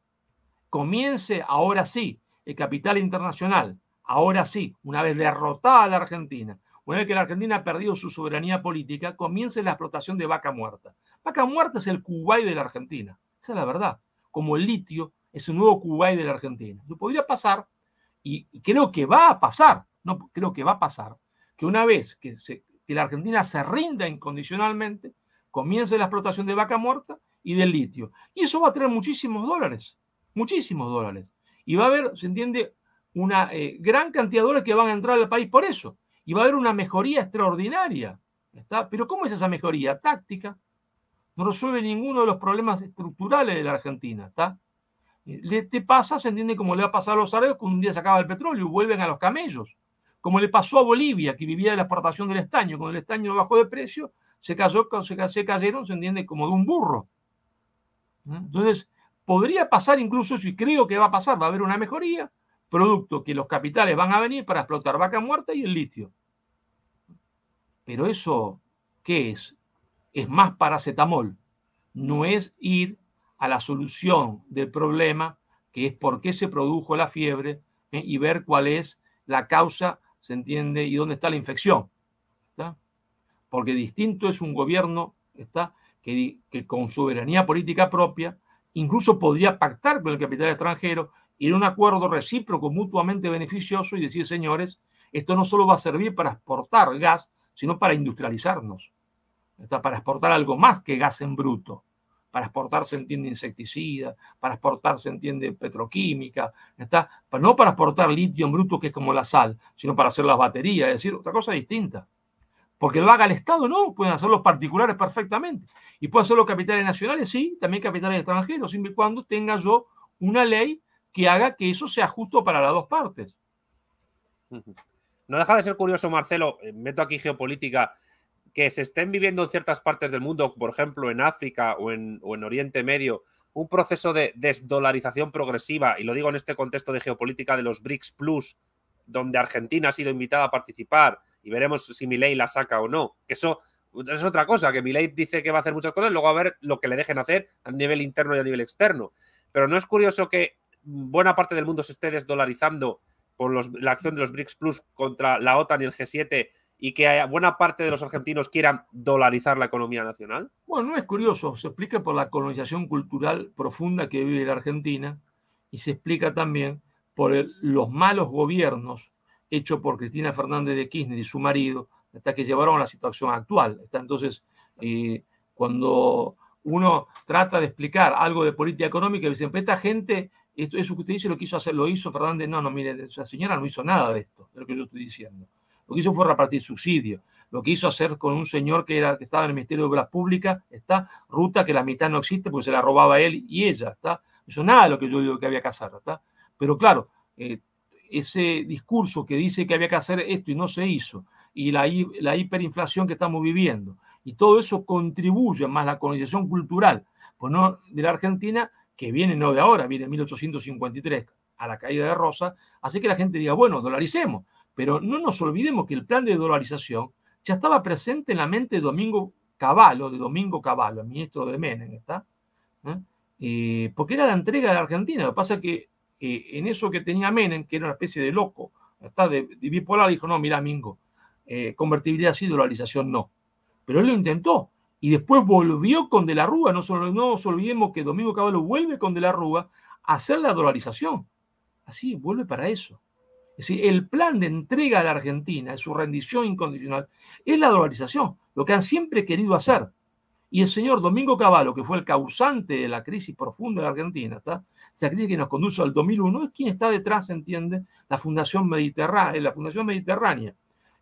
B: comience ahora sí el capital internacional, ahora sí, una vez derrotada la Argentina, una vez que la Argentina ha perdido su soberanía política, comience la explotación de vaca muerta. Vaca muerta es el Kuwait de la Argentina, esa es la verdad, como el litio es el nuevo Kuwait de la Argentina. Lo podría pasar, y creo que va a pasar, no, creo que va a pasar, que una vez que, la Argentina se rinda incondicionalmente, comience la explotación de vaca muerta y del litio. Y eso va a traer muchísimos dólares muchísimos dólares. Y va a haber, se entiende, una eh, gran cantidad de dólares que van a entrar al país por eso. Y va a haber una mejoría extraordinaria. ¿está? Pero ¿cómo es esa mejoría? Táctica. No resuelve ninguno de los problemas estructurales de la Argentina. ¿está? Eh, le, te pasa, se entiende, como le va a pasar a los árabes cuando un día se acaba el petróleo y vuelven a los camellos. Como le pasó a Bolivia, que vivía de la exportación del estaño. Cuando el estaño bajó de precio, se, cayó, se, cayeron, se entiende, como de un burro. ¿Mm? Entonces, Podría pasar incluso, si creo que va a pasar, va a haber una mejoría, producto que los capitales van a venir para explotar vaca muerta y el litio. Pero eso, ¿qué es? Es más paracetamol. No es ir a la solución del problema, que es por qué se produjo la fiebre, ¿eh? y ver cuál es la causa, ¿se entiende? Y dónde está la infección. Porque distinto es un gobierno ¿está? Que, que con soberanía política propia incluso podría pactar con el capital extranjero, ir a un acuerdo recíproco mutuamente beneficioso y decir, señores, esto no solo va a servir para exportar gas, sino para industrializarnos, está para exportar algo más que gas en bruto. Para exportar se entiende insecticida, para exportar se entiende petroquímica, ¿está? no para exportar litio en bruto que es como la sal, sino para hacer las baterías, es decir, otra cosa distinta. Porque lo haga el Estado, no, pueden hacer los particulares perfectamente. Y pueden ser los capitales nacionales, sí, también capitales extranjeros,
A: siempre y cuando tenga yo una ley que haga que eso sea justo para las dos partes. No deja de ser curioso, Marcelo, eh, meto aquí geopolítica, que se estén viviendo en ciertas partes del mundo, por ejemplo en África o o en Oriente Medio, un proceso de desdolarización progresiva, y lo digo en este contexto de geopolítica de los BRICS Plus, donde Argentina ha sido invitada a participar, y veremos si Milei la saca o no. Que eso es otra cosa, que Milei dice que va a hacer muchas cosas, luego a ver lo que le dejen hacer a nivel interno y a nivel externo. Pero no es curioso que buena parte del mundo se esté desdolarizando por la acción de los BRICS Plus contra la OTAN y el G7 y que haya, buena parte de los argentinos quieran dolarizar la economía nacional?
B: Bueno, no es curioso, se explica por la colonización cultural profunda que vive la Argentina y se explica también por los malos gobiernos hecho por Cristina Fernández de Kirchner y su marido, hasta que llevaron a la situación actual. entonces, eh, cuando uno trata de explicar algo de política económica, dicen, pero esta gente, esto, es que usted dice lo quiso hacer, lo hizo Fernández. No, no, mire, esa señora no hizo nada de esto, de lo que yo estoy diciendo. Lo que hizo fue repartir subsidios. Lo que hizo hacer con un señor que, era, que estaba en el Ministerio de Obras Públicas, esta ruta que la mitad no existe porque se la robaba él y ella, ¿está? No hizo nada de lo que yo digo que había que hacer, ¿está? Pero claro, eh, ese discurso que dice que había que hacer esto y no se hizo, y la, hiperinflación que estamos viviendo, y todo eso contribuye más la colonización cultural pues no, de la Argentina, que viene no de ahora, viene en 1853 a la caída de Rosa, hace que la gente diga, bueno, dolaricemos, pero no nos olvidemos que el plan de dolarización ya estaba presente en la mente de Domingo Cavallo, de Domingo Cavallo, el ministro de Menem, ¿está? ¿Eh? Eh, porque era la entrega de la Argentina. Lo que pasa es que en eso que tenía Menem, que era una especie de loco, hasta de, bipolar, dijo, no, mira, Mingo, eh, convertibilidad sí, dolarización no. Pero él lo intentó y después volvió con De la Rúa, no, no nos olvidemos que Domingo Caballo vuelve con De la Rúa a hacer la dolarización. Así, vuelve para eso. Es decir, el plan de entrega a la Argentina, su rendición incondicional, es la dolarización, lo que han siempre querido hacer. Y el señor Domingo Cavallo que fue el causante de la crisis profunda de la Argentina, ¿está? esa crisis que nos conduce al 2001, es quien está detrás, ¿se entiende, la Fundación Mediterránea, eh, la Fundación Mediterránea.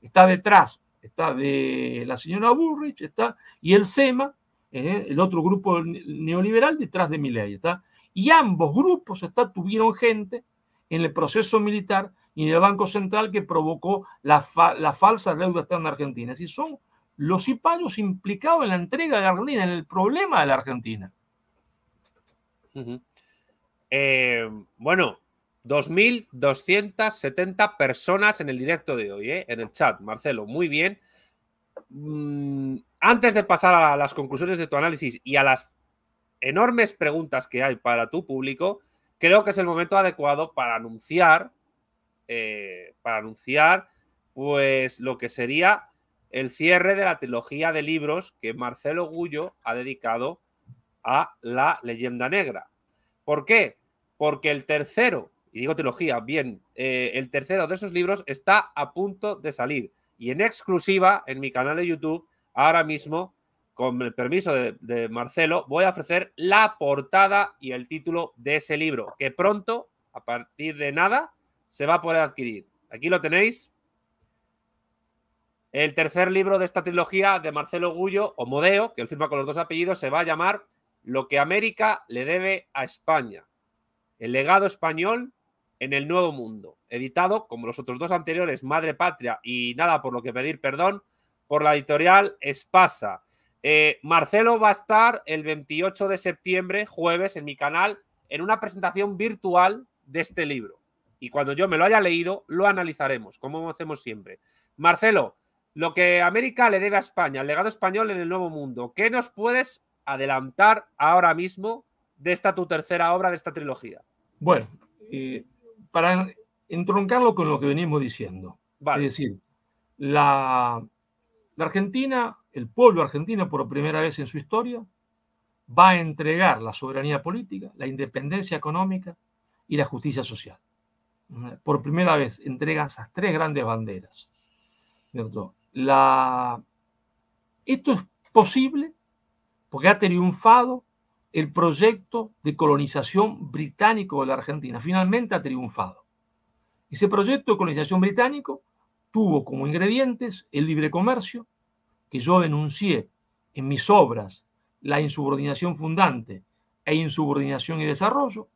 B: Está detrás, está de la señora Bullrich, está, y el SEMA, eh, el otro grupo neoliberal, detrás de Milei, está. Y ambos grupos tuvieron gente en el proceso militar y en el Banco Central que provocó la, falsa deuda externa argentina. Es decir, son los cipayos implicados en la entrega de la Argentina, en el problema de la Argentina.
A: Eh, bueno, 2.270 personas en el directo de hoy, eh, en el chat, Marcelo, muy bien. Mm, antes de pasar a las conclusiones de tu análisis y a las enormes preguntas que hay para tu público, creo que es el momento adecuado para anunciar, eh, para anunciar, pues lo que sería el cierre de la trilogía de libros que Marcelo Gullo ha dedicado a la leyenda negra. ¿Por qué? Porque el tercero, y digo trilogía, bien, eh, el tercero de esos libros está a punto de salir. Y en exclusiva, en mi canal de YouTube, ahora mismo, con el permiso de, de Marcelo, voy a ofrecer la portada y el título de ese libro, que pronto, a partir de nada, se va a poder adquirir. Aquí lo tenéis, el tercer libro de esta trilogía de Marcelo Gullo, o Modeo, que él firma con los dos apellidos, se va a llamar lo que América le debe a España. El legado español en el Nuevo Mundo, editado, como los otros dos anteriores, Madre Patria y Nada por lo que pedir perdón, por la editorial Espasa. Eh, Marcelo va a estar el 28 de septiembre, jueves, en mi canal, en una presentación virtual de este libro. Y cuando yo me lo haya leído, lo analizaremos, como hacemos siempre. Marcelo, lo que América le debe a España, el legado español en el Nuevo Mundo, ¿qué nos puedes adelantar ahora mismo de esta tu tercera obra, de esta trilogía?
B: Bueno, para entroncarlo con lo que venimos diciendo. Es decir, la, Argentina, el pueblo argentino por primera vez en su historia, va a entregar la soberanía política, la independencia económica y la justicia social. Por primera vez entrega esas tres grandes banderas. La... Esto es posible porque ha triunfado el proyecto de colonización británico de la Argentina. Finalmente ha triunfado. Ese proyecto de colonización británico tuvo como ingredientes el libre comercio, que yo denuncié en mis obras, la insubordinación fundante e insubordinación y desarrollo,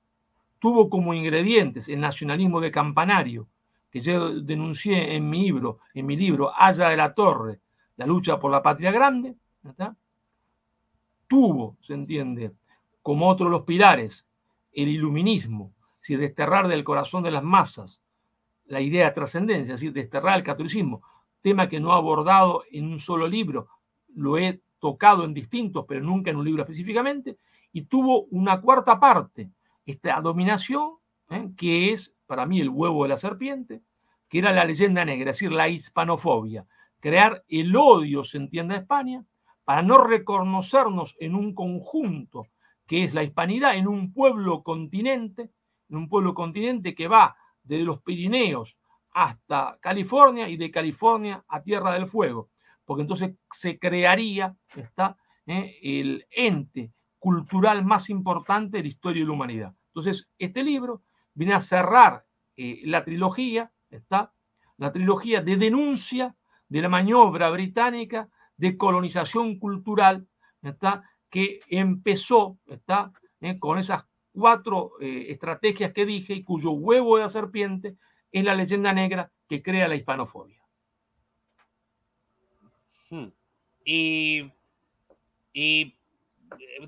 B: tuvo como ingredientes el nacionalismo de campanario, que yo denuncié en mi libro, en mi libro Haya de la Torre, la lucha por la patria grande, ¿verdad? tuvo, se entiende, como otro de los pilares, el iluminismo, si desterrar del corazón de las masas la idea de trascendencia, es decir, desterrar el catolicismo, tema que no he abordado en un solo libro, lo he tocado en distintos, pero nunca en un libro específicamente, y tuvo una cuarta parte, esta dominación, ¿eh? que es para mí el huevo de la serpiente, que era la leyenda negra, es decir, la hispanofobia, crear el odio, se entiende, en España, para no reconocernos en un conjunto que es la hispanidad, en un pueblo continente, en un pueblo continente que va desde los Pirineos hasta California y de California a Tierra del Fuego, porque entonces se crearía está, eh, el ente cultural más importante de la historia de la humanidad. Entonces, este libro viene a cerrar eh, la trilogía, está, la trilogía de denuncia de la maniobra británica de colonización cultural que empezó ¿está? ¿eh? con esas cuatro eh, estrategias que dije y cuyo huevo de la serpiente es la leyenda negra
A: que crea la hispanofobia. Hmm. Y, eh,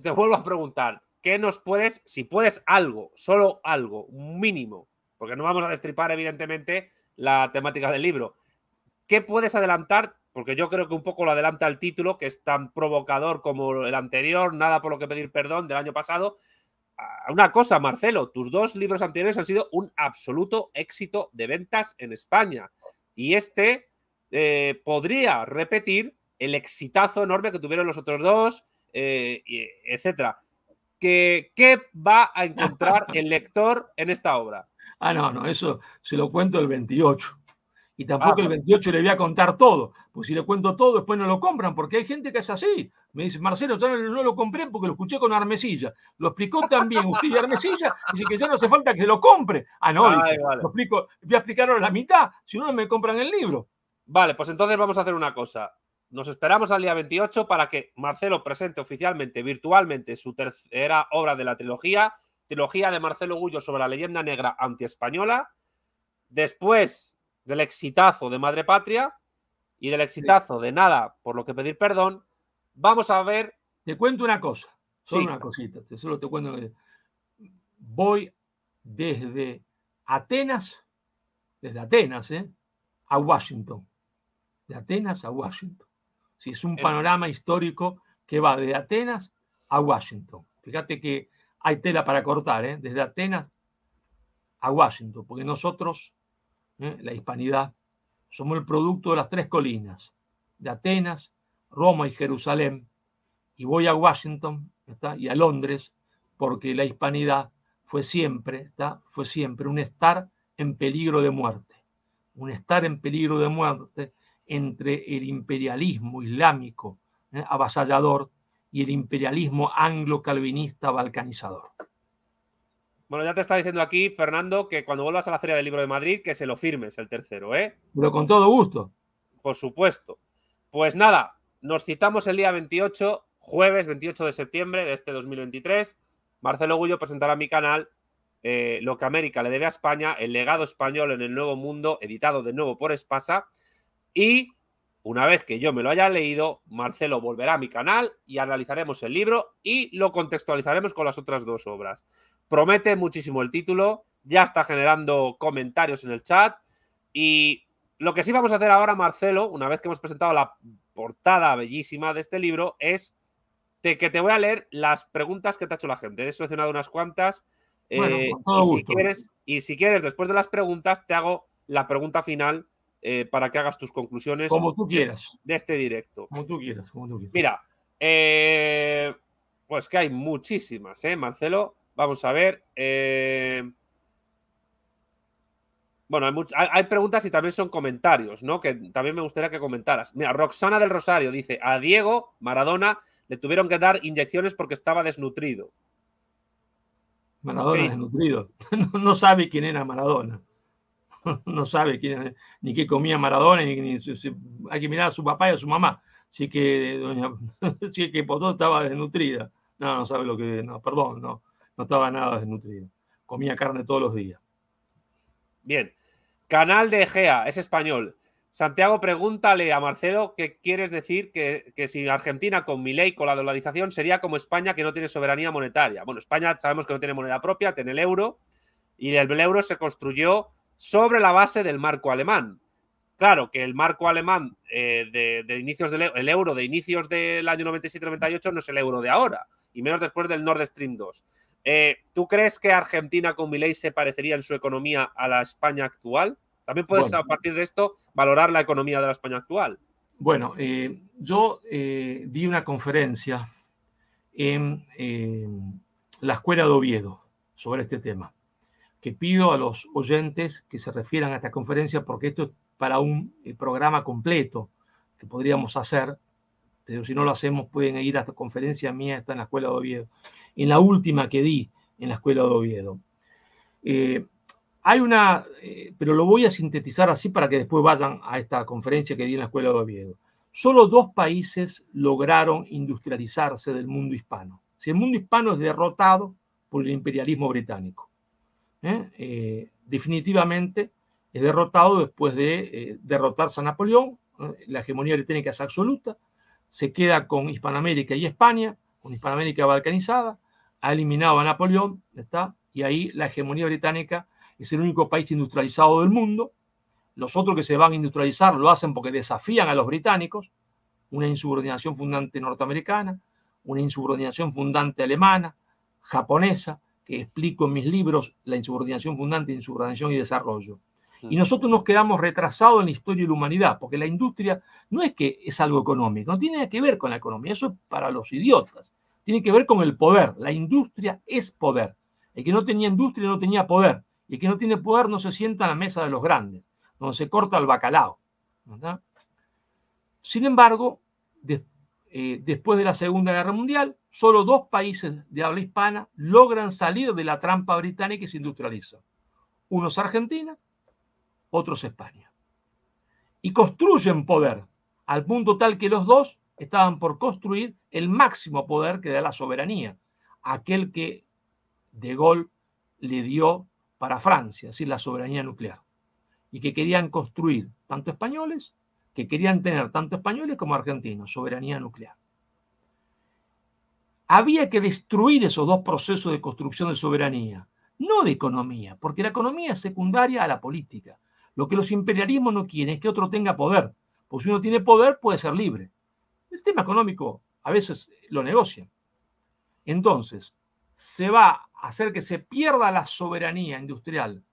A: te vuelvo a preguntar, ¿qué nos puedes, si puedes algo, solo algo, mínimo, porque no vamos a destripar evidentemente la temática del libro, ¿qué puedes adelantar porque yo creo que un poco lo adelanta el título, que es tan provocador como el anterior, nada por lo que pedir perdón del año pasado. Una cosa, Marcelo, tus dos libros anteriores han sido un absoluto éxito de ventas en España. Y este eh, podría repetir el exitazo enorme que tuvieron los otros dos, eh, etcétera. ¿Qué, ¿Qué va a encontrar el [LAUGHS] lector en esta obra? Ah, no, no, eso
B: se lo cuento el 28. Y tampoco ah, el 28 le voy a contar todo. Pues si le cuento todo, después no lo compran, porque hay gente que es así. Me dice, Marcelo, yo no, lo compré porque lo escuché con Armesilla. Lo explicó también usted
A: y Armesilla, dice que ya no hace falta que lo compre. Ah, no, lo explico, voy a explicar la mitad, si no, no me compran el libro. Vale, pues entonces vamos a hacer una cosa. Nos esperamos al día 28 para que Marcelo presente oficialmente, virtualmente, su tercera obra de la trilogía, trilogía de Marcelo Gullo sobre la leyenda negra antiespañola. Después del exitazo de Madre Patria y del exitazo de Nada por lo que pedir perdón, vamos a ver. Te cuento una cosa, solo una
B: cosita, solo te cuento. Voy desde Atenas, desde Atenas, ¿eh? a Washington. De Atenas a Washington. Si es un panorama histórico que va de Atenas a Washington. Fíjate que hay tela para cortar, ¿eh? desde Atenas a Washington, porque nosotros ¿eh? la hispanidad, somos el producto de las tres colinas, de Atenas, Roma y Jerusalén, y voy a Washington y a Londres, porque la hispanidad fue siempre, fue siempre un estar en peligro de muerte, un estar en peligro de muerte entre el imperialismo islámico ¿eh? avasallador y el imperialismo anglo-calvinista balcanizador.
A: Bueno, ya te está diciendo aquí, Fernando, que cuando vuelvas a la Feria del Libro de Madrid, que se lo firmes el tercero, ¿eh?
B: Pero con todo gusto.
A: Por supuesto. Pues nada, nos citamos el día 28, jueves 28 de septiembre de este 2023. Marcelo Gullo presentará mi canal eh, Lo que América le debe a España, el legado español en el nuevo mundo, editado de nuevo por Espasa. Y una vez que yo me lo haya leído, Marcelo volverá a mi canal y analizaremos el libro y lo contextualizaremos con las otras dos obras. Promete muchísimo el título, ya está generando comentarios en el chat y lo que sí vamos a hacer ahora, Marcelo, una vez que hemos presentado la portada bellísima de este libro, es que te voy a leer las preguntas que te ha hecho la gente. He seleccionado unas cuantas. Eh, si quieres, y si quieres, después de las preguntas, te hago la pregunta final eh, para que hagas tus conclusiones. Como tú este quieras. De este directo. Como
B: tú quieras, como tú quieras.
A: Mira, eh, pues que hay muchísimas, ¿eh, Marcelo? Vamos a ver. Eh, bueno, hay, preguntas y también son comentarios, ¿no? Que también me gustaría que comentaras. Mira, Roxana del Rosario dice, a Diego Maradona le tuvieron que dar inyecciones porque estaba desnutrido. Maradona desnutrido.
B: [LAUGHS] no sabe quién era Maradona. [LAUGHS] no sabe ni qué comía Maradona, ni, si, hay que mirar a su papá y a su mamá. Así que, eh, doña, [LAUGHS] que estaba desnutrida. No, no sabe lo que. No, perdón, no, no estaba nada desnutrida. Comía carne todos los días.
A: Bien. Canal de Egea, es español. Santiago, pregúntale a Marcelo qué quieres decir que, que si Argentina con mi ley, con la dolarización, sería como España que no tiene soberanía monetaria. Bueno, España sabemos que no tiene moneda propia, tiene el euro, y del euro se construyó sobre la base del marco alemán. Claro que el marco alemán eh, de, inicios del e, euro de inicios del año 97-98 no es el euro de ahora, y menos después del Nord Stream 2. Eh, ¿Tú crees que Argentina con Milei se parecería en su economía a la España actual? También puedes a partir de esto valorar la economía de la España actual. Bueno, eh, yo di
B: una conferencia en la Escuela de Oviedo sobre este tema que pido a los oyentes que se refieran a esta conferencia porque esto es para un eh, programa completo que podríamos hacer. Pero si no lo hacemos, pueden ir a esta conferencia mía, está en la Escuela de Oviedo, en la última que di en la Escuela de Oviedo. Eh, hay una, eh, pero lo voy a sintetizar así para que después vayan a esta conferencia que di en la Escuela de Oviedo. Solo dos países lograron industrializarse del mundo hispano. Si el mundo hispano es derrotado por el imperialismo británico, ¿eh? Eh, definitivamente es derrotado después de eh, derrotarse a Napoleón, la hegemonía británica es absoluta, se queda con Hispanoamérica y España, con Hispanoamérica balcanizada, ha eliminado a Napoleón, ¿está? y ahí la hegemonía británica es el único país industrializado del mundo. Los otros que se van a industrializar lo hacen porque desafían a los británicos, una insubordinación fundante norteamericana, una insubordinación fundante alemana, japonesa, que explico en mis libros, la insubordinación fundante, insubordinación y desarrollo. Y mm. nosotros nos quedamos retrasados en la historia de la humanidad, porque la industria no es que es algo económico, no tiene que ver con la economía, eso es para los idiotas, tiene que ver con el poder, la industria es poder. El que no tenía industria no tenía poder, y el que no tiene poder no se sienta a la mesa de los grandes, donde se corta el bacalao. Sin embargo, después... Eh, después de la Segunda Guerra Mundial, solo dos países de habla hispana logran salir de la trampa británica y se industrializan. Uno es Argentina, otro es España. Y construyen poder, al punto tal que los dos estaban por construir el máximo poder que da la soberanía, aquel que de Gaulle le dio para Francia, es decir, la soberanía nuclear, y que querían construir tanto españoles que querían tener tanto españoles como argentinos, soberanía nuclear. Había que destruir esos dos procesos de construcción de soberanía, no de economía, porque la economía es secundaria a la política. Lo que los imperialismos no quieren es que otro tenga poder, porque si uno tiene poder puede ser libre. El tema económico a veces lo negocian. Entonces, se va a hacer que se pierda la soberanía industrial,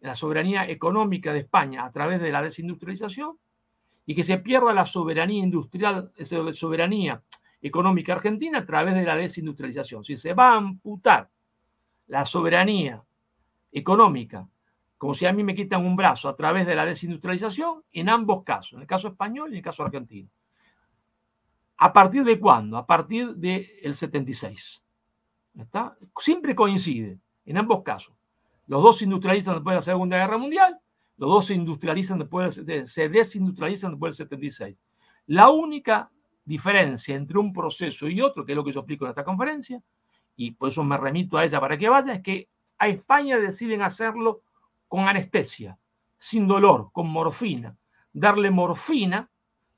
B: la soberanía económica de España a través de la desindustrialización y que se pierda la soberanía industrial, soberanía económica argentina a través de la desindustrialización. Si se va a amputar la soberanía económica, como si a mí me quitan un brazo a través de la desindustrialización, en ambos casos, en el caso español y en el caso argentino. ¿A partir de cuándo? A partir del 76. ¿Está? Siempre coincide, en ambos casos. Los dos se industrializan después de la Segunda Guerra Mundial los dos se industrializan después, se desindustrializan después del 76. La única diferencia entre un proceso y otro, que es lo que yo explico en esta conferencia, y por eso me remito a ella para que vaya, es que a España deciden hacerlo con anestesia, sin dolor, con morfina, darle morfina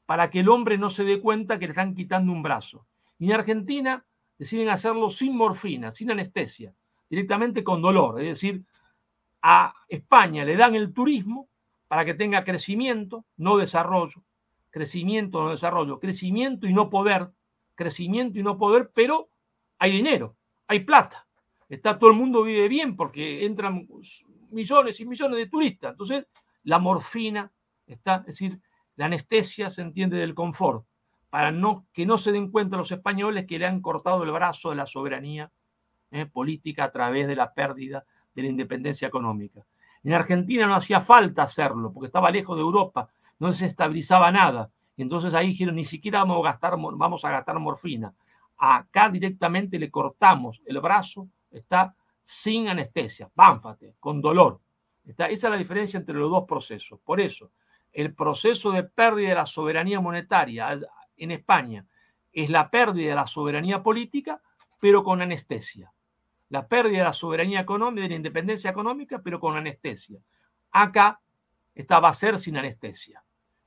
B: para que el hombre no se dé cuenta que le están quitando un brazo. Y en Argentina deciden hacerlo sin morfina, sin anestesia, directamente con dolor, es decir, a España le dan el turismo para que tenga crecimiento, no desarrollo, crecimiento, no desarrollo, crecimiento y no poder, crecimiento y no poder, pero hay dinero, hay plata. Está todo el mundo vive bien porque entran millones y millones de turistas. Entonces, la morfina está, es decir, la anestesia se entiende del confort, para no, que no se den cuenta los españoles que le han cortado el brazo de la soberanía eh, política a través de la pérdida de la independencia económica. En Argentina no hacía falta hacerlo, porque estaba lejos de Europa, no se estabilizaba nada. entonces ahí dijeron, ni siquiera vamos a, gastar, morfina. Acá directamente le cortamos el brazo, está sin anestesia, pánfate, con dolor. esa es la diferencia entre los dos procesos. Por eso, el proceso de pérdida de la soberanía monetaria en España es la pérdida de la soberanía política, pero con anestesia la pérdida de la soberanía económica, de la independencia económica, pero con anestesia. Acá esta va a ser sin anestesia.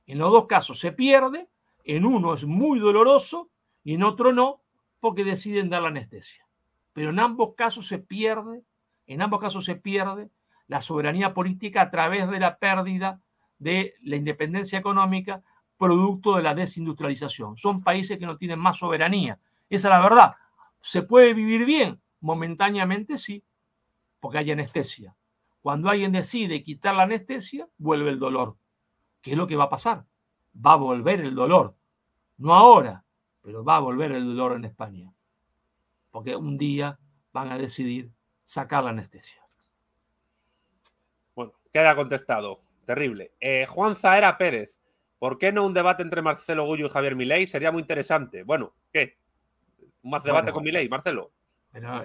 B: En los dos casos se pierde, en uno es muy doloroso y en otro no, porque deciden dar la anestesia. Pero en ambos casos se pierde, en ambos casos se pierde la soberanía política a través de la pérdida de la independencia económica producto de la desindustrialización. Son países que no tienen más soberanía. Esa es la verdad. Se puede vivir bien, Momentáneamente sí, porque hay anestesia. Cuando alguien decide quitar la anestesia, vuelve el dolor. ¿Qué es lo que va a pasar? Va a volver el dolor. No ahora, pero va a volver el dolor en España. Porque un día van a decidir sacar
A: la anestesia. Bueno, queda contestado. Terrible. Eh, Juan Zaera Pérez. ¿Por qué no un debate entre Marcelo Gullo y Javier Milei? Sería muy interesante. Bueno, ¿qué? ¿Más debate con Milei, Marcelo?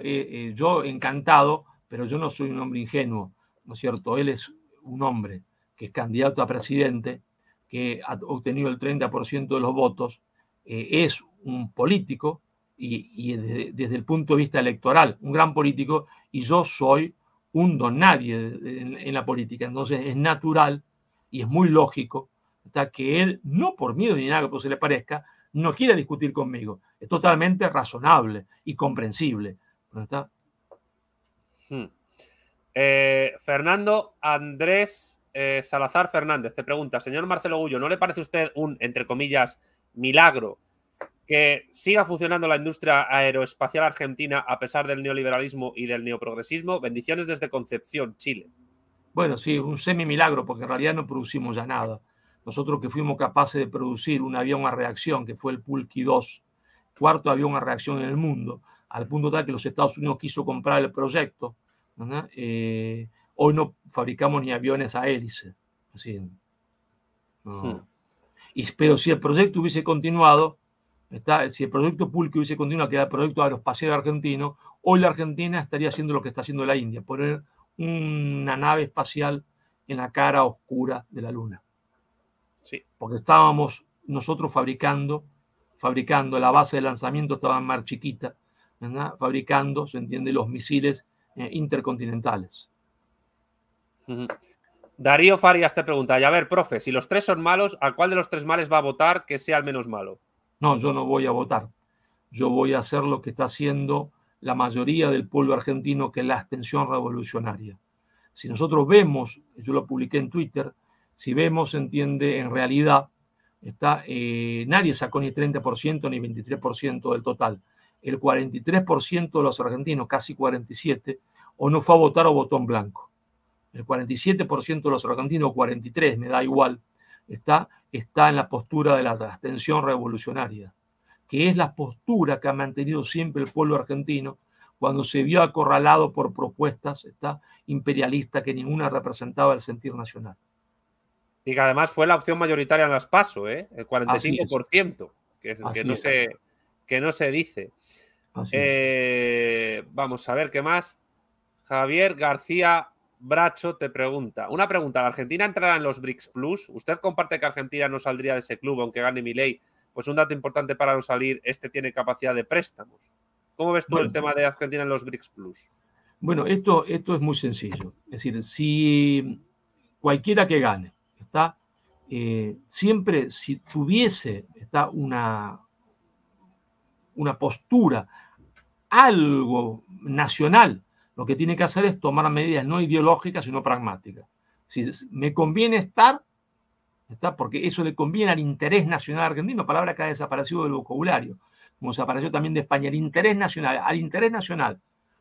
A: Eh, eh, yo encantado,
B: pero yo no soy un hombre ingenuo, ¿no es cierto? Él es un hombre que es candidato a presidente, que ha obtenido el 30% de los votos, eh, es un político y, desde, el punto de vista electoral, un gran político, y yo soy un don nadie en, la política. Entonces es natural y es muy lógico hasta que él, no por miedo ni nada que se le parezca, no quiera discutir conmigo. Es totalmente razonable y comprensible. ¿Dónde está.
A: Hmm. Eh, Fernando Andrés eh, Salazar Fernández te pregunta, señor Marcelo Gullo, ¿no le parece a usted un, entre comillas, milagro que siga funcionando la industria aeroespacial argentina a pesar del neoliberalismo y del neoprogresismo? Bendiciones desde Concepción, Chile.
B: Bueno, sí, un semi-milagro, porque en realidad no producimos ya nada. Nosotros que fuimos capaces de producir un avión a reacción, que fue el Pulqui 2, cuarto avión a reacción en el mundo, al punto tal que los Estados Unidos quiso comprar el proyecto. Eh, hoy no fabricamos ni aviones a hélice. Así, y, pero si el proyecto hubiese continuado, está, si el proyecto público hubiese continuado, que era el proyecto aeroespacial argentino, hoy la Argentina estaría haciendo lo que está haciendo la India, poner una nave espacial en la cara oscura de la Luna. Sí. Porque estábamos nosotros fabricando, fabricando la base de lanzamiento estaba en Mar Chiquita, fabricando, se entiende, los misiles eh,
A: intercontinentales. Darío Farias te pregunta, ya a ver, profe, si los tres son malos, ¿a cuál de los tres males va a votar que sea el menos malo? No, yo no voy a votar.
B: Yo voy a hacer lo que está haciendo la mayoría del pueblo argentino, que es la abstención revolucionaria. Si nosotros vemos, yo lo publiqué en Twitter, si vemos, se entiende, en realidad, está, eh, nadie sacó ni 30% ni 23% del total el 43% de los argentinos, casi 47%, o no fue a votar o botón en blanco. El 47% de los argentinos, 43%, me da igual, está, está en la postura de la abstención revolucionaria, que es la postura que ha mantenido siempre el pueblo argentino cuando se vio acorralado por propuestas imperialistas que ninguna representaba el sentir nacional. Y que además
A: fue la opción mayoritaria en las PASO, ¿eh? el 45%, que, es, que no, se, que no se dice. Eh, vamos a ver qué más. Javier García Bracho te pregunta. Una pregunta, ¿la Argentina entrará en los BRICS Plus? ¿Usted comparte que Argentina no saldría de ese club aunque gane mi ley? Pues un dato importante para no salir, este tiene capacidad de préstamos. ¿Cómo ves tú el tema de Argentina en los BRICS Plus?
B: Bueno, esto, esto es muy sencillo. Es decir, si cualquiera que gane, está eh, siempre si tuviese está una, una postura, algo nacional, lo que tiene que hacer es tomar medidas no ideológicas, sino pragmáticas. Si me conviene estar, está porque eso le conviene al interés nacional argentino, palabra que ha desaparecido del vocabulario, como desapareció también de España, interés nacional, al interés nacional.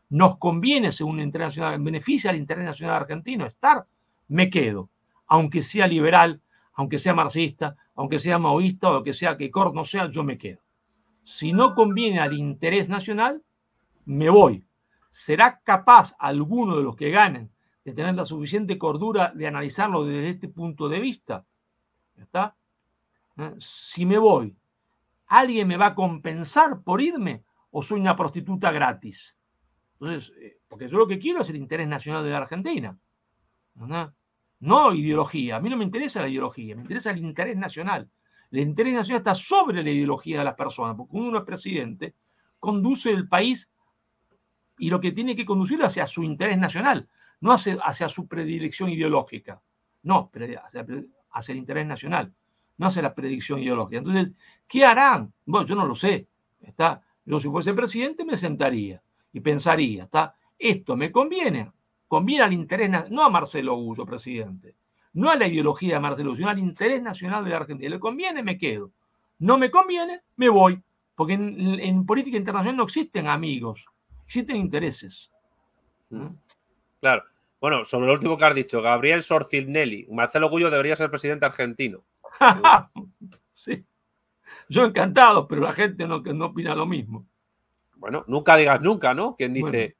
B: Nos conviene, según el interés nacional, beneficia al interés nacional argentino estar, me quedo, aunque sea liberal, aunque sea marxista, aunque sea maoísta o que sea que cor no sea, yo me quedo. Si no conviene al interés nacional, me voy. ¿Será capaz alguno de los que ganen de tener la suficiente cordura de analizarlo desde este punto de vista? ¿Está? ¿Eh? Si me voy, ¿alguien me va a compensar por irme o soy una prostituta gratis? Entonces, eh, porque yo lo que quiero es el interés nacional de la Argentina. ¿no? no ideología. A mí no me interesa la ideología, me interesa el interés nacional. El interés nacional está sobre la ideología de las personas, porque uno es presidente, conduce el país y lo que tiene que conducirlo hacia su interés nacional, no hacia, hacia su predilección ideológica, no, hacia, el interés nacional, no hacia la predicción ideológica. Entonces, ¿qué harán? Bueno, yo no lo sé. Está, yo si fuese presidente me sentaría y pensaría, está, esto me conviene, conviene al interés, no a Marcelo Gullo, presidente, no a la ideología de Marcelo, sino al interés nacional de la Argentina. ¿Le conviene? Me quedo. No me conviene, me voy. Porque en, política internacional no existen amigos, existen intereses.
A: ¿Mm? Claro. Bueno, sobre lo último que has dicho, Gabriel Sorcinelli, Marcelo Gullo debería ser presidente argentino. [LAUGHS] sí. Yo encantado, pero la gente no, no opina lo mismo. Bueno, nunca digas nunca, ¿no? Quien dice,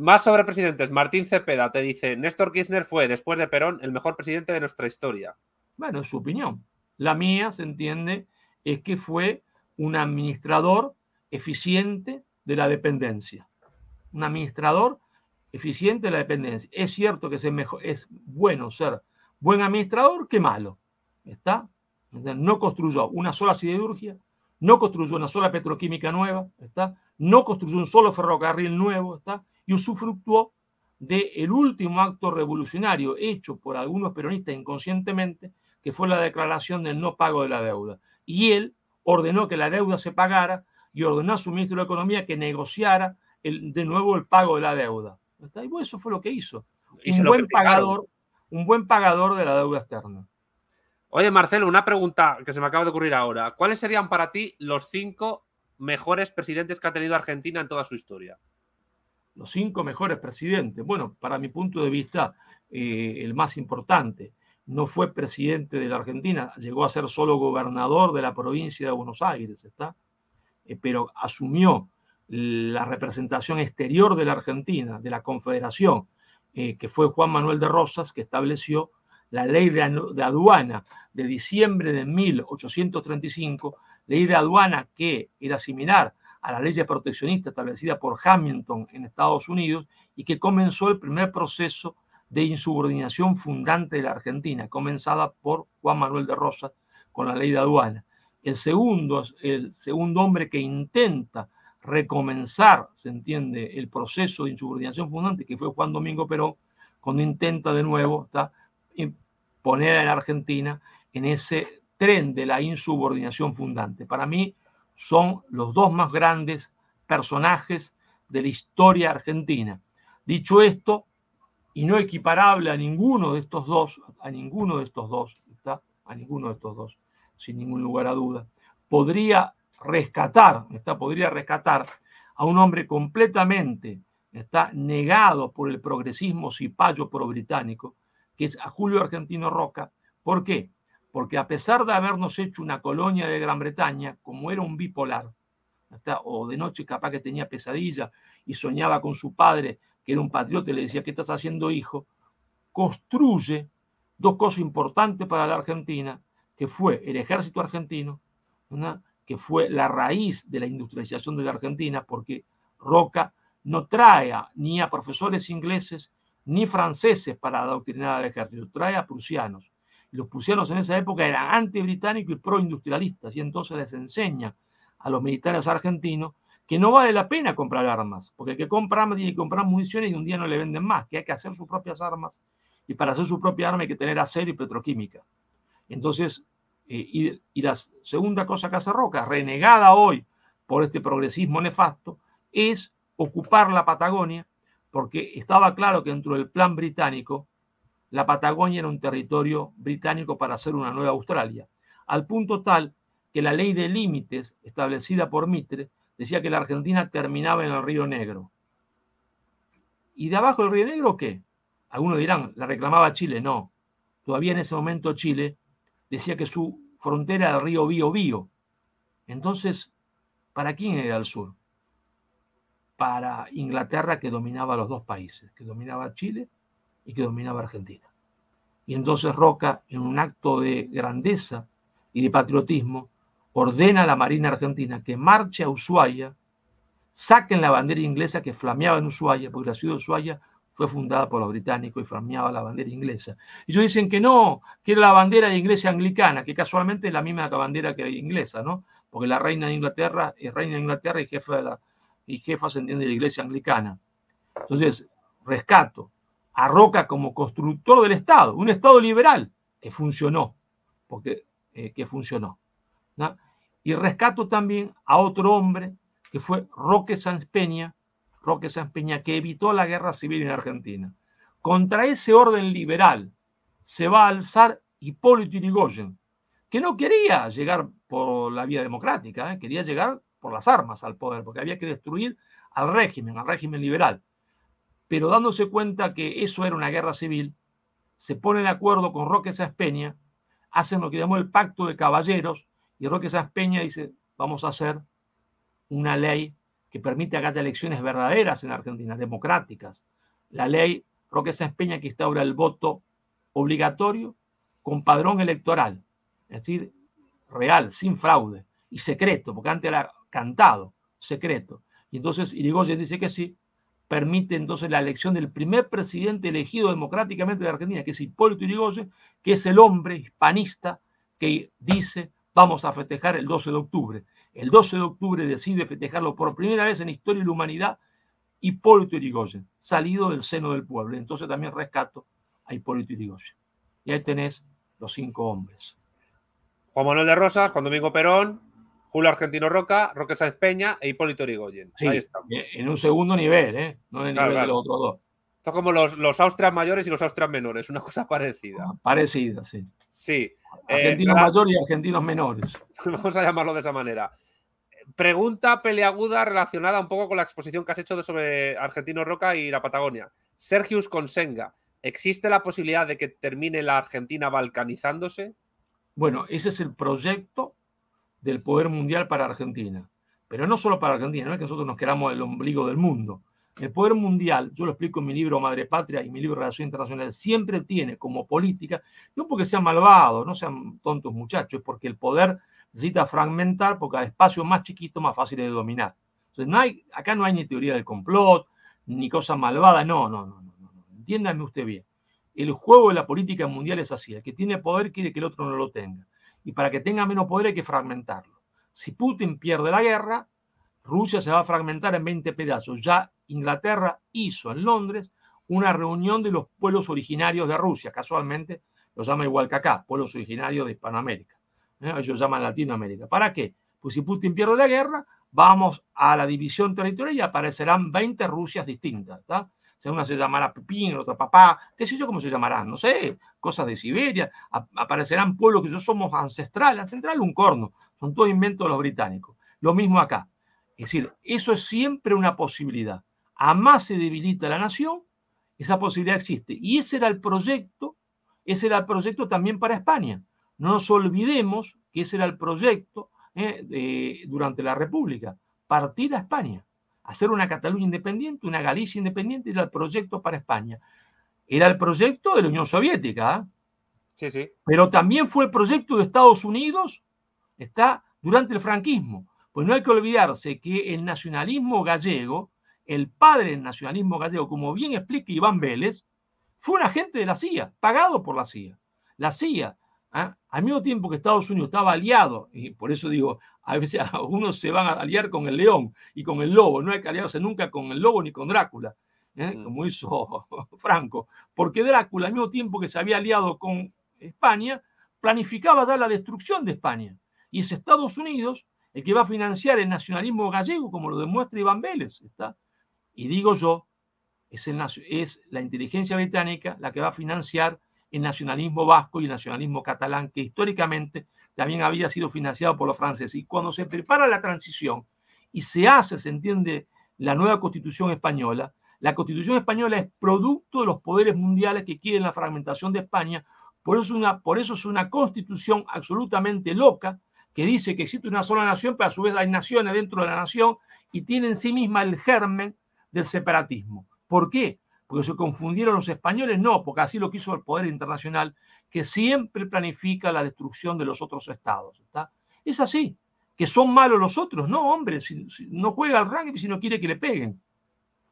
A: más sobre presidentes. Martín Cepeda te dice, Néstor Kirchner fue, después de Perón, el mejor presidente de nuestra historia.
B: Bueno, es su opinión. La mía, se entiende, es que fue un administrador eficiente de la dependencia. Un administrador eficiente de la dependencia. Es cierto que es, mejor, es bueno ser buen administrador que malo. ¿Está? No construyó una sola siderurgia, no construyó una sola petroquímica nueva, ¿está? No construyó un solo ferrocarril nuevo, ¿está? y usufructuó del el último acto revolucionario hecho por algunos peronistas inconscientemente, que fue la declaración del no pago de la deuda. Y él ordenó que la deuda se pagara y ordenó a su ministro de Economía que negociara de nuevo el pago de la deuda. eso fue lo que hizo.
A: un buen, pagador,
B: un buen pagador de la deuda externa.
A: Oye, Marcelo, una pregunta que se me acaba de ocurrir ahora. ¿Cuáles serían para ti los cinco mejores presidentes que ha tenido Argentina en toda su historia?
B: los cinco mejores presidentes. Bueno, para mi punto de vista, eh, el más importante. No fue presidente de la Argentina, llegó a ser solo gobernador de la provincia de Buenos Aires, ¿está? Eh, pero asumió la representación exterior de la Argentina, de la Confederación, eh, que fue Juan Manuel de Rosas, que estableció la ley de, de aduana de diciembre de 1835, ley de aduana que era similar a la ley proteccionista establecida por Hamilton en Estados Unidos y que comenzó el primer proceso de insubordinación fundante de la Argentina, comenzada por Juan Manuel de Rosas con la ley de aduana. El segundo, el segundo hombre que intenta recomenzar, se entiende, el proceso de insubordinación fundante, que fue Juan Domingo Perón, cuando intenta de nuevo poner a la Argentina en ese tren de la insubordinación fundante. Para mí, son los dos más grandes personajes de la historia argentina. Dicho esto, y no equiparable a ninguno de estos dos, a ninguno de estos dos, ¿está? a ninguno de estos dos, sin ningún lugar a duda, podría rescatar, podría rescatar a un hombre completamente ¿está? negado por el progresismo cipayo pro-británico, que es a Julio Argentino Roca. ¿Por qué? porque a pesar de habernos hecho una colonia de Gran Bretaña, como era un bipolar, o de noche capaz que tenía pesadilla y soñaba con su padre, que era un patriota, y le decía, ¿qué estás haciendo, hijo? Construye dos cosas importantes para la Argentina, que fue el ejército argentino, que fue la raíz de la industrialización de la Argentina, porque Roca no trae ni a profesores ingleses ni franceses para adoctrinar al ejército, trae a prusianos los prusianos en esa época eran anti-británicos y pro-industrialistas, y entonces les enseña a los militares argentinos que no vale la pena comprar armas, porque el que compra armas tiene que comprar municiones y un día no le venden más, que hay que hacer sus propias armas, y para hacer su propia arma hay que tener acero y petroquímica. Entonces, eh, y, y, la segunda cosa que hace Roca, renegada hoy por este progresismo nefasto, es ocupar la Patagonia, porque estaba claro que dentro del plan británico la Patagonia era un territorio británico para hacer una nueva Australia, al punto tal que la ley de límites establecida por Mitre decía que la Argentina terminaba en el Río Negro. ¿Y de abajo del Río Negro qué? Algunos dirán, la reclamaba Chile. No, todavía en ese momento Chile decía que su frontera era el río Bío Bío. Entonces, ¿para quién era el sur? Para Inglaterra que dominaba los dos países, que dominaba Chile y que dominaba Argentina. Y entonces Roca, en un acto de grandeza y de patriotismo, ordena a la Marina Argentina que marche a Ushuaia, saquen la bandera inglesa que flameaba en Ushuaia, porque la ciudad de Ushuaia fue fundada por los británicos y flameaba la bandera inglesa. Y ellos dicen que no, que era la bandera de iglesia anglicana, que casualmente es la misma bandera que la inglesa, ¿no? Porque la reina de Inglaterra es reina de Inglaterra y jefa, de la, y jefa ascendiente de la iglesia anglicana. Entonces, rescato, a Roca como constructor del Estado, un Estado liberal que funcionó, porque eh, que funcionó. Y rescato también a otro hombre que fue Roque Sanz Peña, Roque Peña, que evitó la guerra civil en Argentina. Contra ese orden liberal se va a alzar Hipólito Yrigoyen, que no quería llegar por la vía democrática, ¿eh? quería llegar por las armas al poder, porque había que destruir al régimen, al régimen liberal pero dándose cuenta que eso era una guerra civil, se pone de acuerdo con Roque Sáenz Peña, hacen lo que llamó el Pacto de Caballeros, y Roque Sáenz Peña dice, vamos a hacer una ley que permite que haya elecciones verdaderas en Argentina, democráticas. La ley Roque Sáenz Peña que instaura el voto obligatorio con padrón electoral, es decir, real, sin fraude y secreto, porque antes era cantado, secreto. Y entonces Irigoyen dice que sí, permite entonces la elección del primer presidente elegido democráticamente de Argentina, que es Hipólito Yrigoyen, que es el hombre hispanista que dice vamos a festejar el 12 de octubre. El 12 de octubre decide festejarlo por primera vez en la historia de la humanidad Hipólito Yrigoyen, salido del seno del pueblo.
A: Entonces también rescato
B: a Hipólito Yrigoyen.
A: Y ahí tenés los cinco hombres. Juan Manuel de Rosas, Juan Domingo Perón, Julio Argentino Roca, Roque Sáenz Peña e Hipólito Origoyen. Ahí está. Eh, en un segundo nivel, ¿eh? No en el nivel de los otros dos. Esto como los, los austrias mayores y los austrias menores, una cosa parecida. Ah, parecida, sí. Sí. Eh, argentinos mayores y argentinos menores. [LAUGHS] Vamos a llamarlo de esa manera. Pregunta peleaguda relacionada un poco con la exposición que has hecho sobre Argentino Roca y la Patagonia. Sergius Consenga, ¿existe la posibilidad de que termine la Argentina balcanizándose?
B: Bueno, ese es el proyecto del poder mundial para Argentina. Pero no solo para Argentina, no es que nosotros nos queramos el ombligo del mundo. El poder mundial, yo lo explico en mi libro Madre Patria y mi libro Relación Internacional, siempre tiene como política, no porque sea malvado, no sean tontos muchachos, es porque el poder necesita fragmentar, porque hay espacio más chiquito, más fácil de dominar. Entonces, no hay, acá no hay ni teoría del complot, ni cosa malvada, no, no, no, no, no. Entiéndame usted bien. El juego de la política mundial es así, el que tiene poder quiere que el otro no lo tenga. Y para que tenga menos poder hay que fragmentarlo. Si Putin pierde la guerra, Rusia se va a fragmentar en 20 pedazos. Ya Inglaterra hizo en Londres una reunión de los pueblos originarios de Rusia. Casualmente los llama igual que acá, pueblos originarios de Hispanoamérica. ¿eh? Ellos llaman Latinoamérica. ¿Para qué? Pues si Putin pierde la guerra, vamos a la división territorial y aparecerán 20 Rusias distintas una se llamará Pepín, otra Papá, qué sé yo cómo se llamarán, no sé, cosas de Siberia, aparecerán pueblos que yo somos ancestrales, central un corno, son todo inventos de los británicos. Lo mismo acá. Es decir, eso es siempre una posibilidad. A más se debilita la nación, esa posibilidad existe. Y ese era el proyecto, ese era el proyecto también para España. No nos olvidemos que ese era el proyecto eh, durante la República, partir a España hacer una Cataluña independiente, una Galicia independiente, era el proyecto para España. Era el proyecto de la Unión Soviética. ¿ah? Sí, sí. Pero también fue el proyecto de Estados Unidos está durante el franquismo. Pues no hay que olvidarse que el nacionalismo gallego, el padre del nacionalismo gallego, como bien explica Iván Vélez, fue un agente de la CIA, pagado por la CIA. La CIA ¿Ah? Al mismo tiempo que Estados Unidos estaba aliado, y por eso digo, a veces [LAUGHS] algunos se van a aliar con el león y con el lobo, no hay que aliarse nunca con el lobo ni con Drácula, ¿eh? mm. como hizo [LAUGHS] Franco, porque Drácula, al mismo tiempo que se había aliado con España, planificaba dar la destrucción de España. Y es Estados Unidos el que va a financiar el nacionalismo gallego, como lo demuestra Iván Vélez. ¿está? Y digo yo, es, es la inteligencia británica la que va a financiar el nacionalismo vasco y el nacionalismo catalán, que históricamente también había sido financiado por los franceses. Y cuando se prepara la transición y se hace, se entiende, la nueva constitución española, la constitución española es producto de los poderes mundiales que quieren la fragmentación de España, por eso, una, por eso es una constitución absolutamente loca que dice que existe una sola nación, pero a su vez hay naciones dentro de la nación y tiene en sí misma el germen del separatismo. ¿Por qué? porque se confundieron los españoles, no, porque así lo quiso el poder internacional, que siempre planifica la destrucción de los otros estados. ¿está? Es así, que son malos los otros, no, hombre, no juega al rugby si no quiere que le peguen.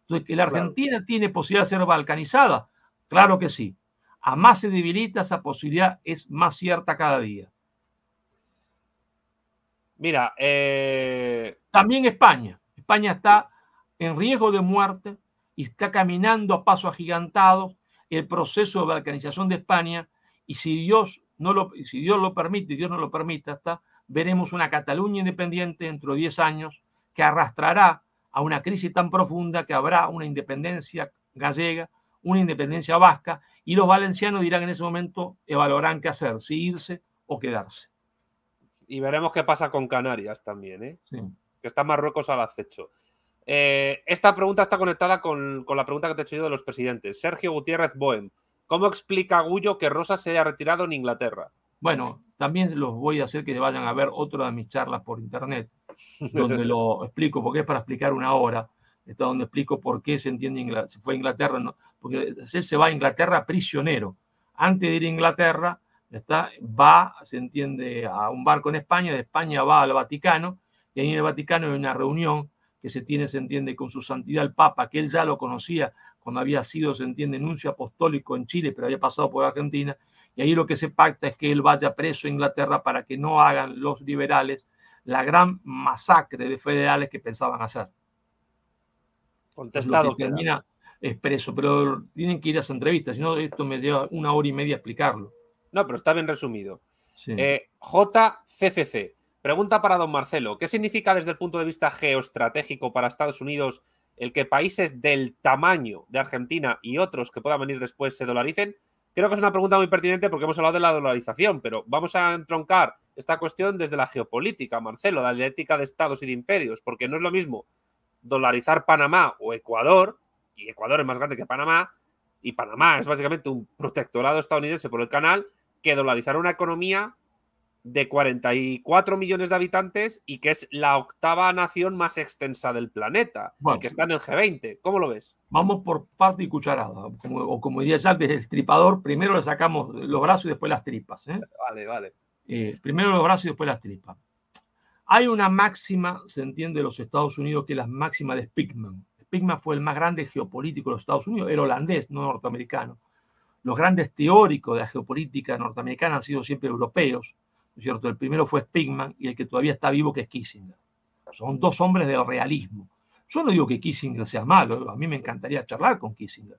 B: Entonces, que la Argentina tiene posibilidad de ser balcanizada, claro que sí. A más se debilita, esa posibilidad es más cierta cada día. Mira, eh, también España. España está en riesgo de muerte está caminando a paso agigantado el proceso de balcanización de España y si Dios, no lo, si Dios lo permite, y Dios no lo permite hasta veremos una Cataluña independiente dentro de 10 años que arrastrará a una crisis tan profunda que habrá una independencia gallega, una independencia vasca, y los valencianos dirán en ese momento, evaluarán qué hacer, si irse o quedarse.
A: Y veremos qué pasa con Canarias también, ¿eh? que está Marruecos al acecho. Eh, esta pregunta está conectada con, la pregunta que te he hecho yo de los presidentes. Sergio Gutiérrez Bohem, ¿cómo explica Gullo que Rosa se haya retirado en Inglaterra? Bueno, también los voy a hacer que vayan a ver otra de mis charlas por internet,
B: [LAUGHS] donde lo explico, porque es para explicar una hora, está donde explico por qué se entiende fue a Inglaterra, no, porque él se va a Inglaterra prisionero. Antes de ir a Inglaterra, está, va, se entiende, a un barco en España, de España va al Vaticano, y ahí en el Vaticano hay una reunión que se tiene, se entiende, con su santidad el Papa, que él ya lo conocía cuando había sido, se entiende, nuncio apostólico en Chile, pero había pasado por Argentina, y ahí lo que se pacta es que él vaya preso a Inglaterra para que no hagan los liberales la gran masacre de federales que pensaban hacer. Contestado. que termina es preso, pero tienen que ir
A: a esa entrevista, si no, esto me lleva una hora y media explicarlo. No, pero está bien resumido. Eh, JCCC. Pregunta para don Marcelo. ¿Qué significa desde el punto de vista geoestratégico para Estados Unidos el que países del tamaño de Argentina y otros que puedan venir después se dolaricen? Creo que es una pregunta muy pertinente porque hemos hablado de la dolarización, pero vamos a entroncar esta cuestión desde la geopolítica, Marcelo, la ética de estados y de imperios, porque no es lo mismo dolarizar Panamá o Ecuador, y Ecuador es más grande que Panamá, y Panamá es básicamente un protectorado estadounidense por el canal, que dolarizar una economía de 44 millones de habitantes y que es la octava nación más extensa del planeta, que está en el G20. ¿Cómo lo ves?
B: Vamos por parte y cucharada, o como diría desde el tripador, primero le sacamos los brazos y después las tripas. ¿eh? Vale, vale. Eh, primero los brazos y después las tripas. Hay una máxima, se entiende, de los Estados Unidos, que es la máxima de Spigman. Spigman fue el más grande geopolítico de los Estados Unidos, era holandés, no norteamericano. Los grandes teóricos de la geopolítica norteamericana han sido siempre europeos, ¿cierto? El primero fue Spingman y el que todavía está vivo, que es Kissinger. Son dos hombres del realismo. Yo no digo que Kissinger sea malo, a mí me encantaría charlar con Kissinger.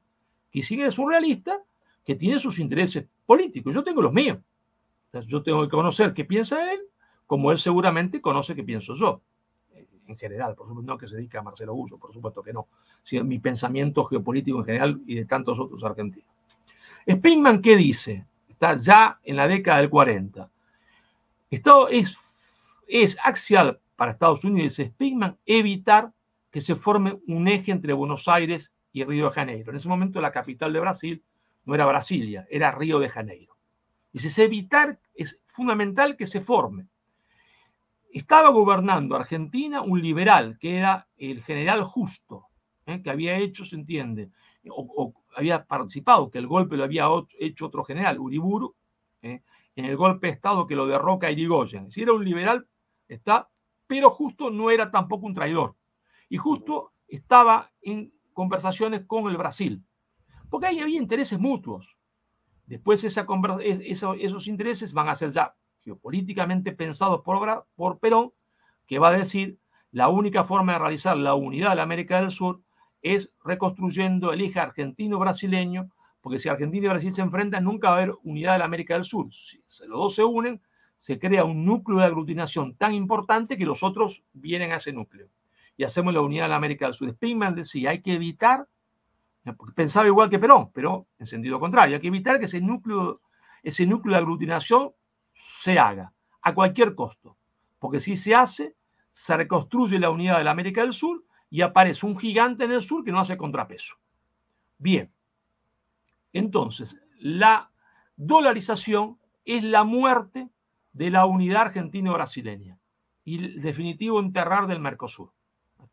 B: Kissinger es un realista que tiene sus intereses políticos, yo tengo los míos. yo tengo que conocer qué piensa él, como él seguramente conoce qué pienso yo. Eh, en general, por supuesto, no que se dedique a Marcelo Uso, por supuesto que no. Sino mi pensamiento geopolítico en general y de tantos otros argentinos. Spingman ¿qué dice? Está ya en la década del 40 esto es, axial para Estados Unidos es Spigman evitar que se forme un eje entre Buenos Aires y Río de Janeiro. En ese momento la capital de Brasil no era Brasilia, era Río de Janeiro. Dice, es evitar, es fundamental que se forme. Estaba gobernando Argentina un liberal, que era el general Justo, ¿eh? que había hecho, se entiende, o, había participado, que el golpe lo había hecho otro general, Uriburu, ¿eh? en el golpe de Estado que lo derroca a Irigoyen. Si era un liberal, está, pero justo no era tampoco un traidor. Y justo estaba en conversaciones con el Brasil, porque ahí había intereses mutuos. Después esa esos, esos intereses van a ser ya geopolíticamente pensados por, por Perón, que va a decir, la única forma de realizar la unidad de América del Sur es reconstruyendo el eje argentino-brasileño porque si Argentina y Brasil se enfrentan, nunca va a haber unidad de la América del Sur. Si los dos se unen, se crea un núcleo de aglutinación tan importante que los otros vienen a ese núcleo. Y hacemos la unidad de la América del Sur. Spinman decía, hay que evitar, pensaba igual que Perón, pero en sentido contrario, hay que evitar que ese núcleo, ese núcleo de aglutinación se haga, a cualquier costo. Porque si se hace, se reconstruye la unidad de la América del Sur y aparece un gigante en el sur que no hace contrapeso. Bien, entonces, la dolarización es la muerte de la unidad argentino-brasileña y el definitivo enterrar del Mercosur.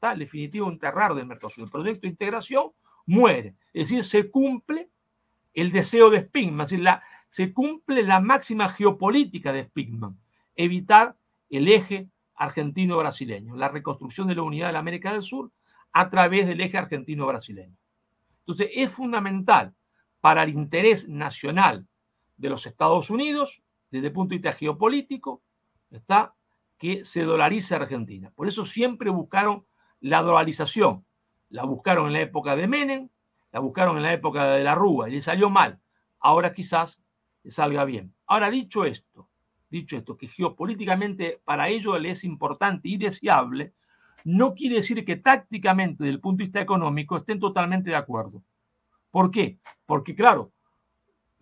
B: el definitivo enterrar del Mercosur. El proyecto de integración muere. Es decir, se cumple el deseo de Spingman, es decir, se cumple la máxima geopolítica de Spingman, evitar el eje argentino-brasileño, la reconstrucción de la unidad de la América del Sur a través del eje argentino-brasileño. Entonces, es fundamental para el interés nacional de los Estados Unidos, desde el punto de vista geopolítico, está que se dolarice Argentina. Por eso siempre buscaron la dolarización. La buscaron en la época de Menem, la buscaron en la época de la Rúa y le salió mal. Ahora quizás salga bien. Ahora, dicho esto, dicho esto, que geopolíticamente para ello le es importante y deseable, no quiere decir que tácticamente, desde el punto de vista económico, estén totalmente de acuerdo. ¿Por qué? Porque claro,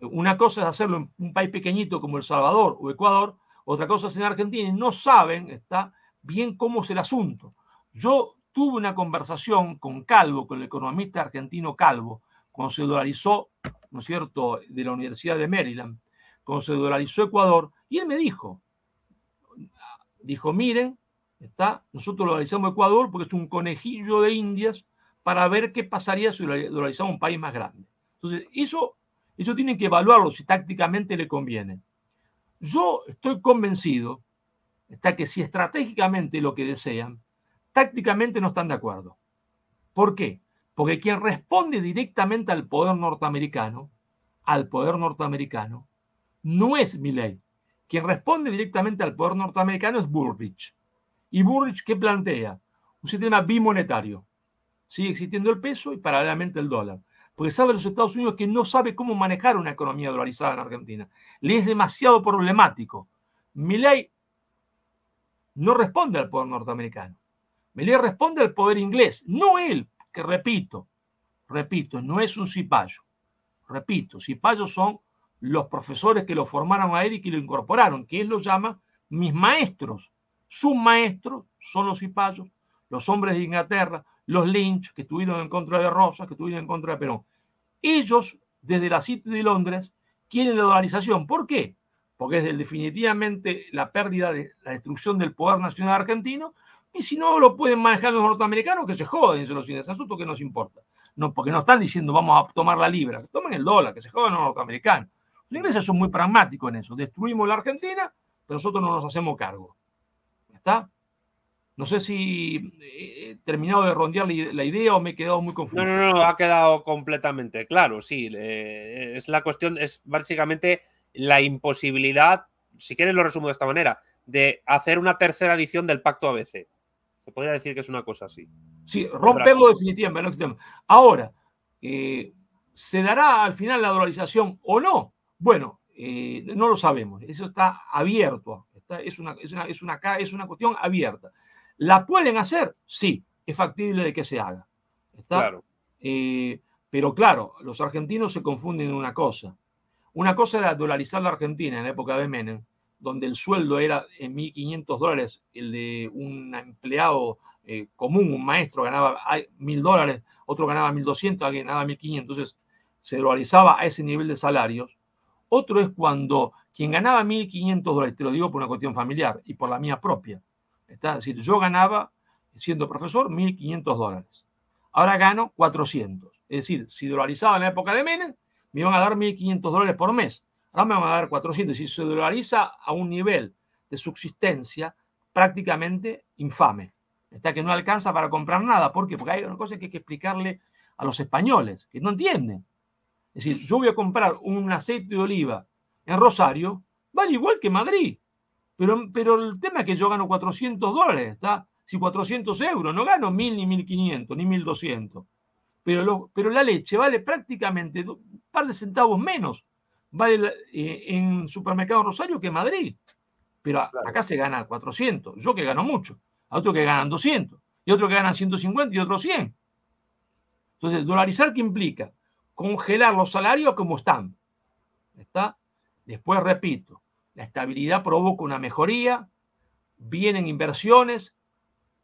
B: una cosa es hacerlo en un país pequeñito como El Salvador o Ecuador, otra cosa es en Argentina y no saben está bien cómo es el asunto. Yo tuve una conversación con Calvo, con el economista argentino Calvo, cuando se dolarizó, ¿no es cierto?, de la Universidad de Maryland, cuando se dolarizó Ecuador, y él me dijo, dijo, miren, está, nosotros dolarizamos Ecuador porque es un conejillo de indias para ver qué pasaría si dolarizaba un país más grande. Entonces, eso, eso tienen que evaluarlo si tácticamente le conviene. Yo estoy convencido está que si estratégicamente lo que desean, tácticamente no están de acuerdo. ¿Por qué? Porque quien responde directamente al poder norteamericano, al poder norteamericano, no es Milley. Quien responde directamente al poder norteamericano es Bullrich. ¿Y Bullrich qué plantea? Un sistema bimonetario. Sigue existiendo el peso y paralelamente el dólar. Porque sabe los Estados Unidos que no sabe cómo manejar una economía dolarizada en Argentina. Le es demasiado problemático. Milley no responde al poder norteamericano. Milley responde al poder inglés, no él, que repito, repito, no es un cipayo. Repito, cipayos son los profesores que lo formaron a él y que lo incorporaron, que lo llama mis maestros. Sus maestros son los cipayos, los hombres de Inglaterra, los Lynch, que estuvieron en contra de Rosa, que estuvieron en contra de Perón. Ellos, desde la City de Londres, quieren la dolarización. ¿Por qué? Porque es definitivamente la pérdida de la destrucción del poder nacional argentino. Y si no lo pueden manejar los norteamericanos, que se joden, se los sin asunto que nos importa. No, porque no están diciendo vamos a tomar la libra, tomen el dólar, que se jodan los norteamericanos. Los ingleses son muy pragmáticos en eso. Destruimos la Argentina, pero nosotros no nos hacemos cargo. ¿Está? No sé si eh, he terminado de rondear la idea o me he quedado muy confuso. No, no, no, ha
A: quedado completamente claro, sí. Eh, es la cuestión, es básicamente la imposibilidad, si quieres lo resumo de esta manera, de hacer una tercera edición del pacto ABC. Se podría decir que es una cosa así. Sí, romperlo
B: definitivamente.
A: Ahora, eh, ¿se dará al
B: final la dolarización o no? Bueno, no lo sabemos. Eso está abierto. es, una, es, una, es, una, es una cuestión abierta. ¿La pueden hacer? Sí, es factible de que se haga. Claro. Eh, pero claro, los argentinos se confunden en una cosa. Una cosa era dolarizar la Argentina en la época de Menem, donde el sueldo era en 1.500 dólares, el de un empleado eh, común, un maestro ganaba 1.000 dólares, otro ganaba 1.200, alguien ganaba 1.500, entonces se dolarizaba a ese nivel de salarios. Otro es cuando quien ganaba 1.500 dólares, te lo digo por una cuestión familiar y por la mía propia, es decir, yo ganaba, siendo profesor, 1.500 dólares. Ahora gano 400. Es decir, si dolarizaba en la época de Menem, me iban a dar 1.500 dólares por mes. Ahora me van a dar 400. Y si se dolariza a un nivel de subsistencia prácticamente infame. Está que no alcanza para comprar nada. ¿Por qué? Porque hay una cosa que hay que explicarle a los españoles, que no entienden. Es decir, yo voy a comprar un aceite de oliva en Rosario, vale igual que Madrid. Pero, el tema es que yo gano 400 dólares, ¿está? Si 400 euros, no gano 1000 ni 1500 ni 1200. Pero, lo, pero la leche vale prácticamente un par de centavos menos. Vale eh, en Supermercado Rosario que en Madrid. Pero acá se gana 400. Yo que gano mucho. Hay otros que ganan 200. Y otros que ganan 150 y otros 100. Entonces, dolarizar qué implica? Congelar los salarios como están. ¿Está? Después, repito, la estabilidad provoca una mejoría, vienen inversiones,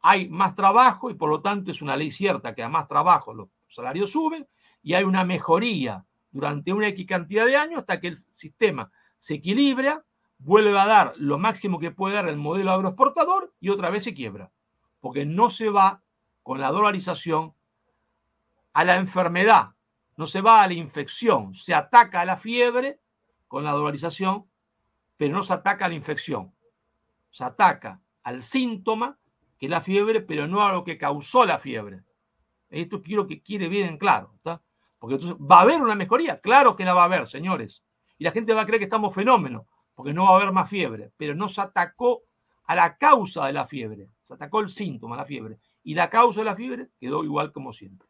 B: hay más trabajo y por lo tanto es una ley cierta que a más trabajo los salarios suben y hay una mejoría durante una X cantidad de años hasta que el sistema se equilibra, vuelve a dar lo máximo que puede dar el modelo agroexportador y otra vez se quiebra, porque no se va con la dolarización a la enfermedad, no se va a la infección, se ataca a la fiebre con la dolarización pero no se ataca a la infección. Se ataca al síntoma, que es la fiebre, pero no a lo que causó la fiebre. Esto quiero que quede bien claro. Porque entonces, ¿va a haber una mejoría? Claro que la va a haber, señores. Y la gente va a creer que estamos fenómenos, porque no va a haber más fiebre. Pero no se atacó a la causa de la fiebre. Se atacó el síntoma, la fiebre. Y la causa de la fiebre quedó igual como siempre.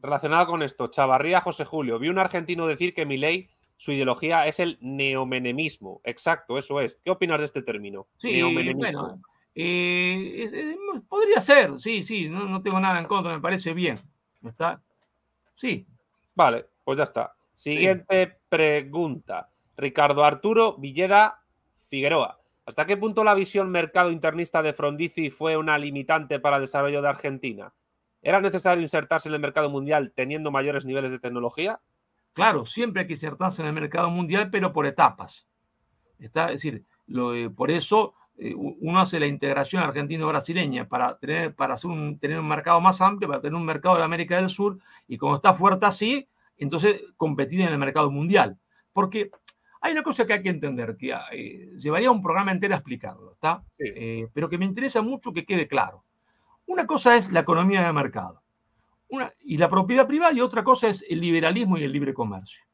A: Relacionado con esto, Chavarría José Julio. Vi un argentino decir que mi ley su ideología es el neomenemismo. Exacto, eso es. ¿Qué opinas de este término? Sí, bueno, eh, podría ser, sí, sí, no, no, tengo nada en contra, me parece bien. ¿Está? Sí. Vale, pues ya está. Siguiente pregunta. Ricardo Arturo Villeda Figueroa. ¿Hasta qué punto la visión mercado internista de Frondizi fue una limitante para el desarrollo de Argentina? ¿Era necesario insertarse en el mercado mundial teniendo mayores niveles de tecnología? Claro, siempre hay que insertarse en el mercado mundial, pero por etapas. Está, es decir,
B: por eso eh, uno hace la integración argentino-brasileña para, tener, para hacer un, tener un mercado más amplio, para tener un mercado de América del Sur, y como está fuerte así, entonces competir en el mercado mundial. Porque hay una cosa que hay que entender, que eh, llevaría un programa entero a explicarlo, ¿está? Eh, pero que me interesa mucho que quede claro. Una cosa es la economía de mercado y la propiedad privada y otra cosa es el liberalismo y el libre comercio.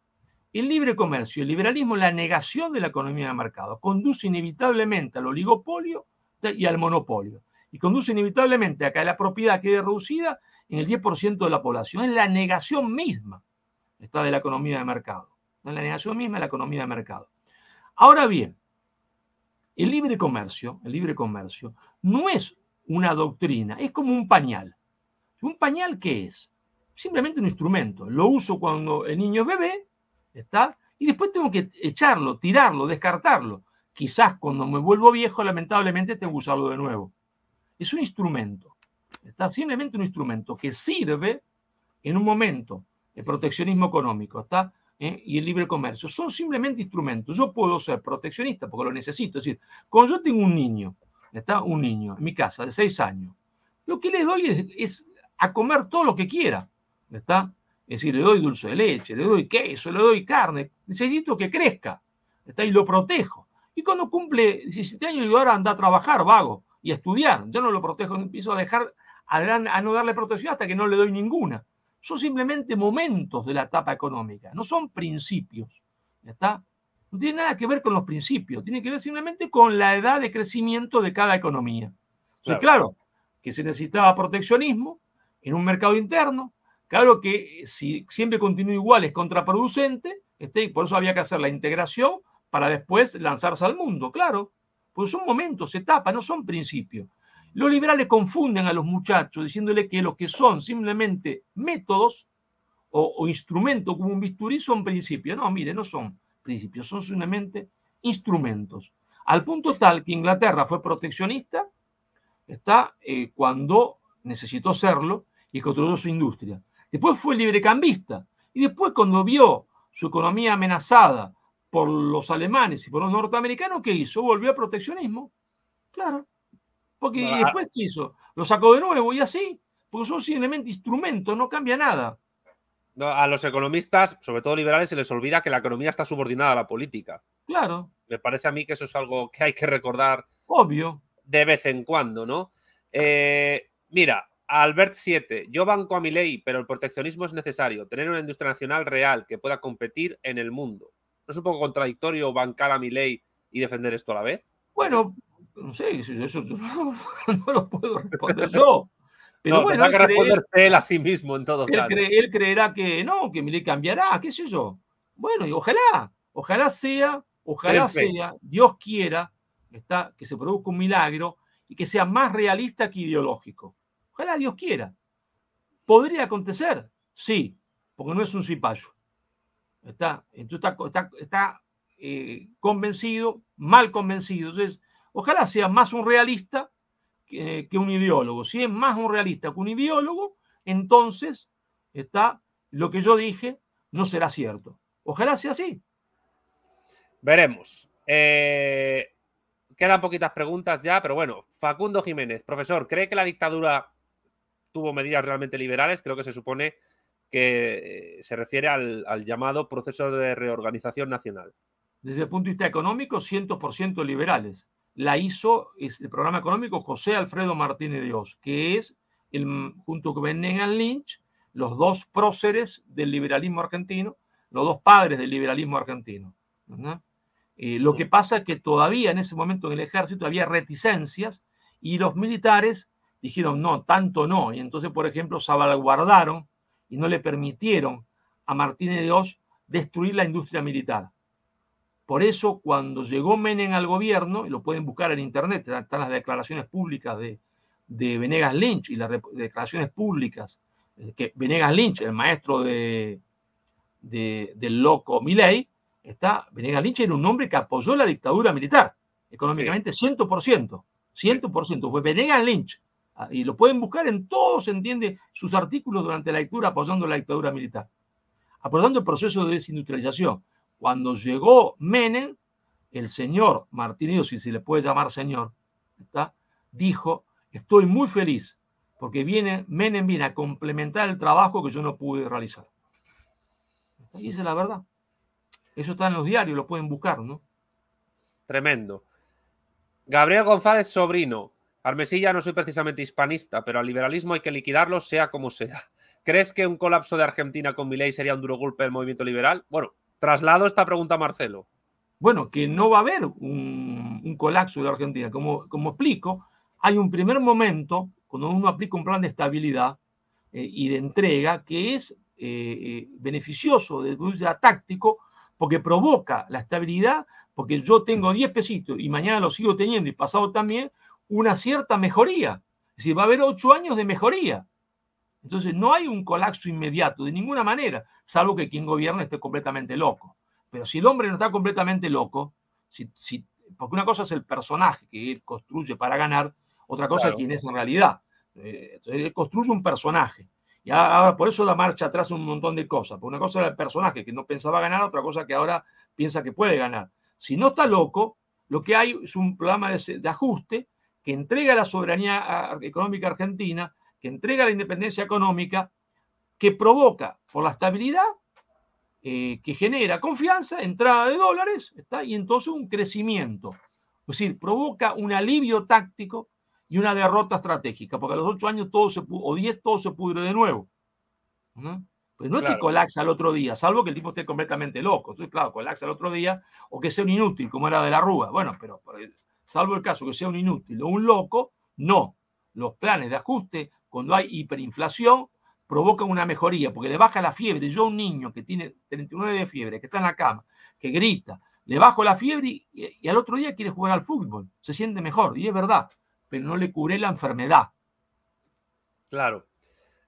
B: El libre comercio, el liberalismo, la negación de la economía de mercado, conduce inevitablemente al oligopolio y al monopolio. Y conduce inevitablemente a que la propiedad quede reducida en el 10% de la población. Es la negación misma está de la economía de mercado. Es la negación misma de la economía de mercado. Ahora bien, el libre comercio, el libre comercio no es una doctrina, es como un pañal. ¿Un pañal qué es? Simplemente un instrumento. Lo uso cuando el niño es bebé, ¿está? Y después tengo que echarlo, tirarlo, descartarlo. Quizás cuando me vuelvo viejo, lamentablemente, tengo que usarlo de nuevo. Es un instrumento. Está simplemente un instrumento que sirve en un momento el proteccionismo económico, ¿está? ¿Eh? y el libre comercio. Son simplemente instrumentos. Yo puedo ser proteccionista porque lo necesito. Es decir, cuando yo tengo un niño, está un niño en mi casa de seis años, lo que le doy es a comer todo lo que quiera. ¿Está? Es decir, le doy dulce de leche, le doy queso, le doy carne. Necesito que crezca. ¿Está? Y lo protejo. Y cuando cumple 17 años, y ahora anda a trabajar, vago, y a estudiar. Yo no lo protejo, empiezo a dejar, a, no darle protección hasta que no le doy ninguna. Son simplemente momentos de la etapa económica, no son principios. ¿Está? No tiene nada que ver con los principios, tiene que ver simplemente con la edad de crecimiento de cada economía. Entonces, claro que se necesitaba proteccionismo, en un mercado interno. Claro que eh, si siempre continúa igual es contraproducente, este, por eso había que hacer la integración para después lanzarse al mundo, claro. Pues son momentos, etapas, no son principios. Los liberales confunden a los muchachos diciéndole que los que son simplemente métodos o, instrumentos como un bisturí son principios. No, mire, no son principios, son simplemente instrumentos. Al punto tal que Inglaterra fue proteccionista, está eh, cuando necesitó serlo, y controló su industria. Después fue librecambista y después cuando vio su economía amenazada por los alemanes y por los norteamericanos, ¿qué hizo? Volvió al proteccionismo. Claro. Porque ah. después ¿qué hizo? Lo sacó de nuevo y así. Porque son simplemente instrumentos, no cambia nada.
A: a los economistas, sobre todo liberales, se les olvida que la economía está subordinada a la política. Claro. Me parece a mí que eso es algo que hay que recordar. Obvio. De vez en cuando, ¿no? Eh, mira, Albert 7. Yo banco a mi ley, pero el proteccionismo es necesario. Tener una industria nacional real que pueda competir en el mundo. ¿No es un poco contradictorio bancar a mi ley y defender esto a la vez? Bueno, no sé, eso [LAUGHS] no, lo puedo responder yo. Pero bueno, él a sí mismo en todo
B: creerá que no, que mi ley cambiará, qué sé yo. Bueno, y ojalá, ojalá sea, ojalá sea, Dios quiera que se produzca un milagro y que sea más realista que ideológico. Ojalá Dios quiera. ¿Podría acontecer? Sí, porque no es un cipayo. Está, entonces está, eh, convencido, mal convencido. Entonces, ojalá sea más un realista que, un ideólogo. Si es más un realista que un ideólogo, entonces está lo que yo dije no será
A: cierto. Ojalá sea así. Veremos. Eh, quedan poquitas preguntas ya, pero bueno, Facundo Jiménez, profesor, ¿cree que la dictadura tuvo medidas realmente liberales, creo que se supone que eh, se refiere al, llamado proceso de reorganización nacional.
B: Desde el punto de vista económico, 100% liberales. La hizo este, el programa económico José Alfredo Martínez Dios, que es, el, junto con Benjamin Lynch, los dos próceres del liberalismo argentino, los dos padres del liberalismo argentino. Eh, lo que pasa es que todavía en ese momento en el ejército había reticencias y los militares dijeron, no, tanto no. Y entonces, por ejemplo, salvaguardaron y no le permitieron a Martínez de Oz destruir la industria militar. Por eso, cuando llegó Menem al gobierno, y lo pueden buscar en Internet, están las declaraciones públicas de, de Venegas Lynch y las declaraciones públicas eh, que Venegas Lynch, el maestro de, de, del loco Milei, está, Venegas Lynch era un hombre que apoyó la dictadura militar, económicamente 100%, 100%, fue Venegas Lynch Ah, y lo pueden buscar en todos, entiende, sus artículos durante la lectura apoyando la dictadura militar, apoyando el proceso de desindustrialización. Cuando llegó Menem, el señor Martínez, si se le puede llamar señor, ¿está? dijo, estoy muy feliz porque viene, Menem viene a complementar el trabajo que yo no pude realizar. Y esa es la verdad. Eso está en los diarios, lo pueden buscar, ¿no?
A: Tremendo. Gabriel González Sobrino, Armesilla, no soy precisamente hispanista, pero al liberalismo hay que liquidarlo sea como sea. [LAUGHS] ¿Crees que un colapso de Argentina con Milei sería un duro golpe del movimiento liberal? Bueno, traslado esta pregunta a Marcelo. Bueno, que no va a haber un,
B: colapso de Argentina. Como, como explico, hay un primer momento cuando uno aplica un plan de estabilidad eh, y de entrega que es eh, eh, beneficioso desde un punto de vista táctico porque provoca la estabilidad, porque yo tengo 10 pesitos y mañana lo sigo teniendo y pasado también, una cierta mejoría. Es decir, va a haber ocho años de mejoría. Entonces, no hay un colapso inmediato, de ninguna manera, salvo que quien gobierna esté completamente loco. Pero si el hombre no está completamente loco, si, porque una cosa es el personaje que él construye para ganar, otra cosa es quién es en realidad. Eh, entonces, él construye un personaje. Y ahora por eso la marcha atrás un montón de cosas. por una cosa era el personaje que no pensaba ganar, otra cosa que ahora piensa que puede ganar. Si no está loco, lo que hay es un programa de ajuste que entrega la soberanía económica argentina, que entrega la independencia económica, que provoca por la estabilidad, eh, que genera confianza, entrada de dólares, ¿está? y entonces un crecimiento. Es decir, provoca un alivio táctico y una derrota estratégica, porque a los ocho años todo se o diez todo se pudre de nuevo. Pues no es que colapsa al otro día, salvo que el tipo esté completamente loco. Entonces, claro, colapsa al otro día o que sea un inútil, como era de la Rúa. Bueno, pero, pero salvo el caso que sea un inútil o un loco, no. Los planes de ajuste, cuando hay hiperinflación, provocan una mejoría porque le baja la fiebre. Yo un niño que tiene 39 de fiebre, que está en la cama, que grita, le bajo la fiebre y, al otro día quiere jugar al fútbol, se siente mejor, y es verdad, pero no le cubre la enfermedad.
A: Claro.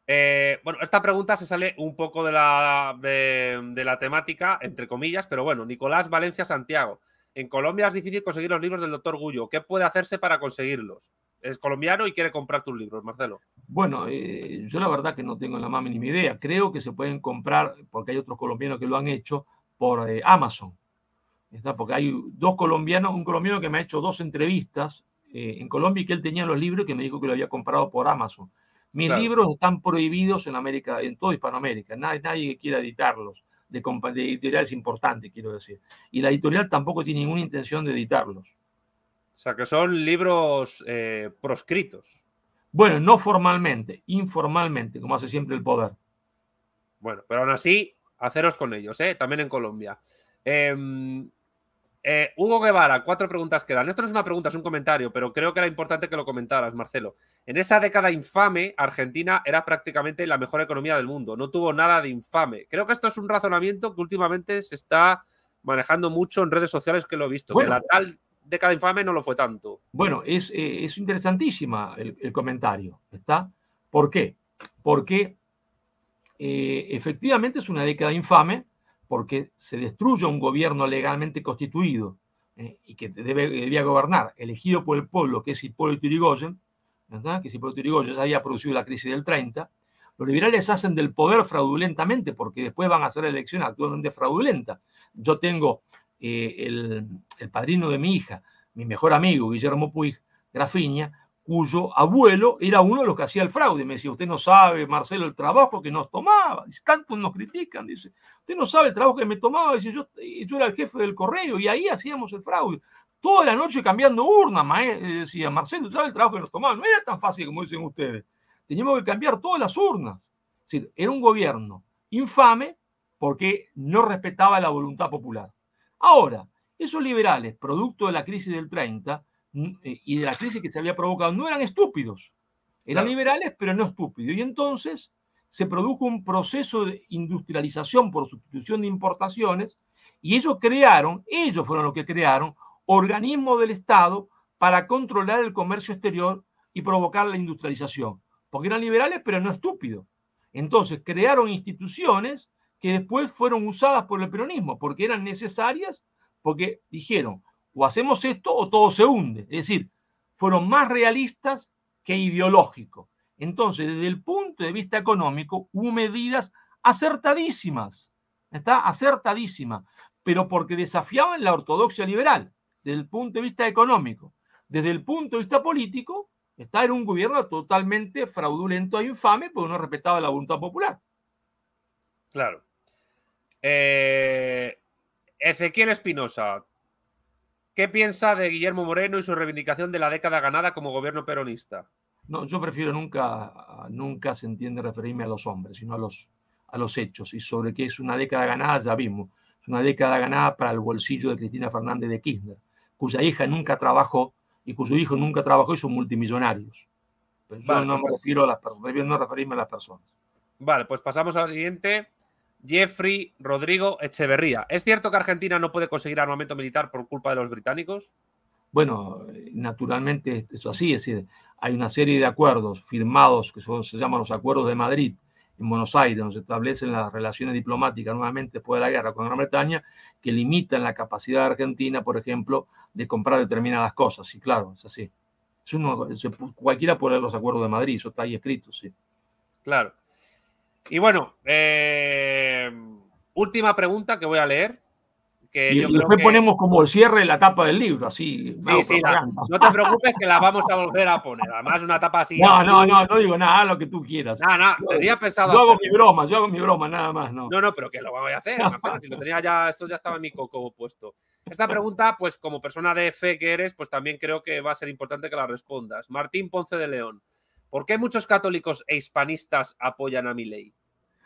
A: Eh, bueno, esta pregunta se sale un poco de la, de la temática, entre comillas, pero bueno, Nicolás Valencia Santiago. En Colombia es difícil conseguir los libros del doctor Gullo. ¿Qué puede hacerse para conseguirlos? Es colombiano y quiere comprar tus libros, Marcelo. Bueno, eh, yo la verdad que no tengo la más mínima idea. Creo que se pueden comprar, porque hay otros colombianos que lo han
B: hecho, por eh, Amazon. ¿Está? Porque hay dos colombianos, un colombiano que me ha hecho dos entrevistas eh, en Colombia y que él tenía los libros y que me dijo que lo había comprado por Amazon. Mis libros están prohibidos en América, en toda Hispanoamérica. Nadie, nadie quiera editarlos de, editorial editoriales importantes, quiero decir. Y la editorial tampoco tiene ninguna intención de editarlos.
A: O sea, que son libros eh, proscritos. Bueno, no formalmente, informalmente, como hace siempre el poder. Bueno, pero aún así, haceros con ellos, ¿eh? también en Colombia. Em, eh, Hugo Guevara, cuatro preguntas quedan. Esto no es una pregunta, es un comentario, pero creo que era importante que lo comentaras, Marcelo. En esa década infame, Argentina era prácticamente la mejor economía del mundo. No tuvo nada de infame. Creo que esto es un razonamiento que últimamente se está manejando mucho en redes sociales que lo he visto. que la tal década infame no lo fue tanto. Bueno,
B: es, eh, interesantísima el, comentario. ¿Está? ¿Por qué? Porque eh, efectivamente es una década infame porque se destruye un gobierno legalmente constituido eh, y que debe, debía gobernar, elegido por el pueblo, que es Hipólito Yrigoyen, ¿verdad? que es Hipólito Yrigoyen ya había producido la crisis del 30, los liberales hacen del poder fraudulentamente, porque después van a hacer elecciones actualmente fraudulentas. Yo tengo eh, el, padrino de mi hija, mi mejor amigo, Guillermo Puig Grafiña, cuyo abuelo era uno de los que hacía el fraude. Me decía, usted no sabe, Marcelo, el trabajo que nos tomaba. Tantos nos critican, dice, usted no sabe el trabajo que me tomaba. Dice, yo, yo era el jefe del correo y ahí hacíamos el fraude. Toda la noche cambiando urnas, eh, decía Marcelo, ¿sabe el trabajo que nos tomaba? No era tan fácil como dicen ustedes. Teníamos que cambiar todas las urnas. Es decir, era un gobierno infame porque no respetaba la voluntad popular. Ahora, esos liberales, producto de la crisis del 30, Mm, eh, y de la crisis que se había provocado, no eran estúpidos. Eran liberales, pero no estúpidos. Y entonces se produjo un proceso de industrialización por sustitución de importaciones y ellos crearon, ellos fueron los que crearon, organismos del Estado para controlar el comercio exterior y provocar la industrialización. Porque eran liberales, pero no estúpidos. Entonces crearon instituciones que después fueron usadas por el peronismo, porque eran necesarias, porque dijeron, o hacemos esto o todo se hunde. Es decir, fueron más realistas que ideológicos. Entonces, desde el punto de vista económico, hubo medidas acertadísimas, está acertadísima, pero porque desafiaban la ortodoxia liberal, desde el punto de vista económico. Desde el punto de vista político, está en un gobierno totalmente fraudulento e
A: infame, porque no respetaba la voluntad popular. Claro. Eh, Ezequiel Espinosa, ¿Qué piensa de Guillermo Moreno y su reivindicación de la década ganada como gobierno peronista?
B: No, yo prefiero nunca, nunca se entiende referirme a los hombres, sino a los, a los hechos. Y sobre qué es una década ganada, ya vimos. Es una década ganada para el bolsillo de Cristina Fernández de Kirchner, cuya hija nunca trabajó y cuyo hijo nunca trabajó y son multimillonarios.
A: Pero yo no pues me refiero a las personas, no referirme a las personas. Vale, pues pasamos a la siguiente. Jeffrey Rodrigo Echeverría. ¿Es cierto que Argentina no puede conseguir armamento militar por culpa de los británicos?
B: Bueno, naturalmente eso así, es decir, hay una serie de acuerdos firmados que se llaman los acuerdos de Madrid en Buenos Aires, donde se establecen las relaciones diplomáticas nuevamente después de la guerra con Gran Bretaña, que limitan la capacidad de Argentina, por ejemplo, de comprar determinadas cosas. Sí, claro, es así. cualquiera puede ver los acuerdos de Madrid, eso está ahí escrito, sí.
A: Claro. Y bueno, eh, última pregunta que voy a leer. Que y, después que... ponemos
B: como el cierre en la
A: tapa del libro, así. Sí, sí, no te preocupes que la vamos a volver a poner. Además, una tapa así. No, no, no, no
B: digo nada, lo que tú
A: quieras. No, no, tenía pensado. Yo hago mi broma, yo hago mi broma, nada más, ¿no? No, no, pero que lo voy a hacer. [LAUGHS] si lo tenía ya, esto ya estaba en mi coco puesto. Esta pregunta, pues como persona de fe que eres, pues también creo que va a ser importante que la respondas. Martín Ponce de León. ¿Por qué muchos católicos e hispanistas apoyan a mi ley?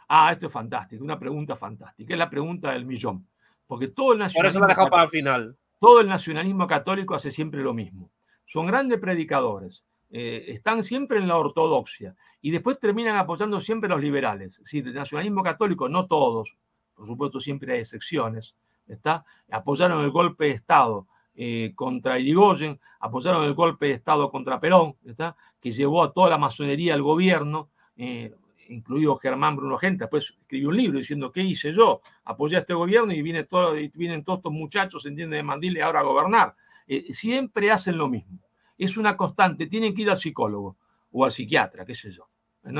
B: Ah, esto es fantástico, una pregunta fantástica. Es la pregunta del millón. Porque todo el nacionalismo. para el final. Todo el nacionalismo católico hace siempre lo mismo. Son grandes predicadores, eh, están siempre en la ortodoxia y después terminan apoyando siempre a los liberales. Sí, el nacionalismo católico, no todos, por supuesto, siempre hay excepciones. ¿está? Apoyaron el golpe de Estado, eh, contra Irigoyen, apoyaron el golpe de Estado contra Perón, ¿está? que llevó a toda la masonería al gobierno, eh, incluido Germán Bruno Gente, después escribió un libro diciendo, ¿qué hice yo? Apoyé a este gobierno y, viene todo, y vienen todos estos muchachos, entiende de Mandile ahora a gobernar. Eh, siempre hacen lo mismo. Es una constante, tienen que ir al psicólogo o al psiquiatra, qué sé yo.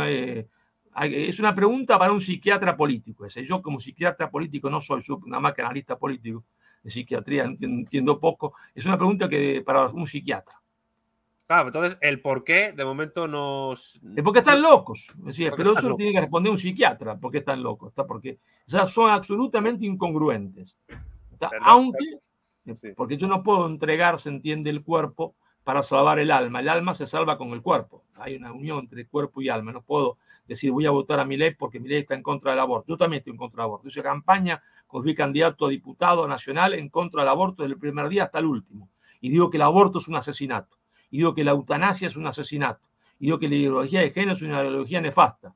B: es una pregunta para un psiquiatra político. Yo como psiquiatra político no soy nada más que analista político de psiquiatría, entiendo, poco. Es una pregunta que para un
A: psiquiatra. Claro, entonces el por qué de momento nos. Es porque están locos. pero eso lo tiene que
B: responder un psiquiatra, ¿Por qué están locos. ¿está? Porque son absolutamente incongruentes. Aunque, eh, porque yo no puedo entregar, se entiende, el cuerpo para salvar el alma. El alma se salva con el cuerpo. Hay una unión entre cuerpo y alma. No puedo decir voy a votar a mi ley porque mi ley está en contra del aborto. Yo también estoy en contra del aborto. Hice campaña, fui candidato a diputado nacional en contra del aborto desde el primer día hasta el último. Y digo que el aborto es un asesinato. Y digo que la eutanasia es un asesinato. Y digo que la ideología de género es una ideología nefasta.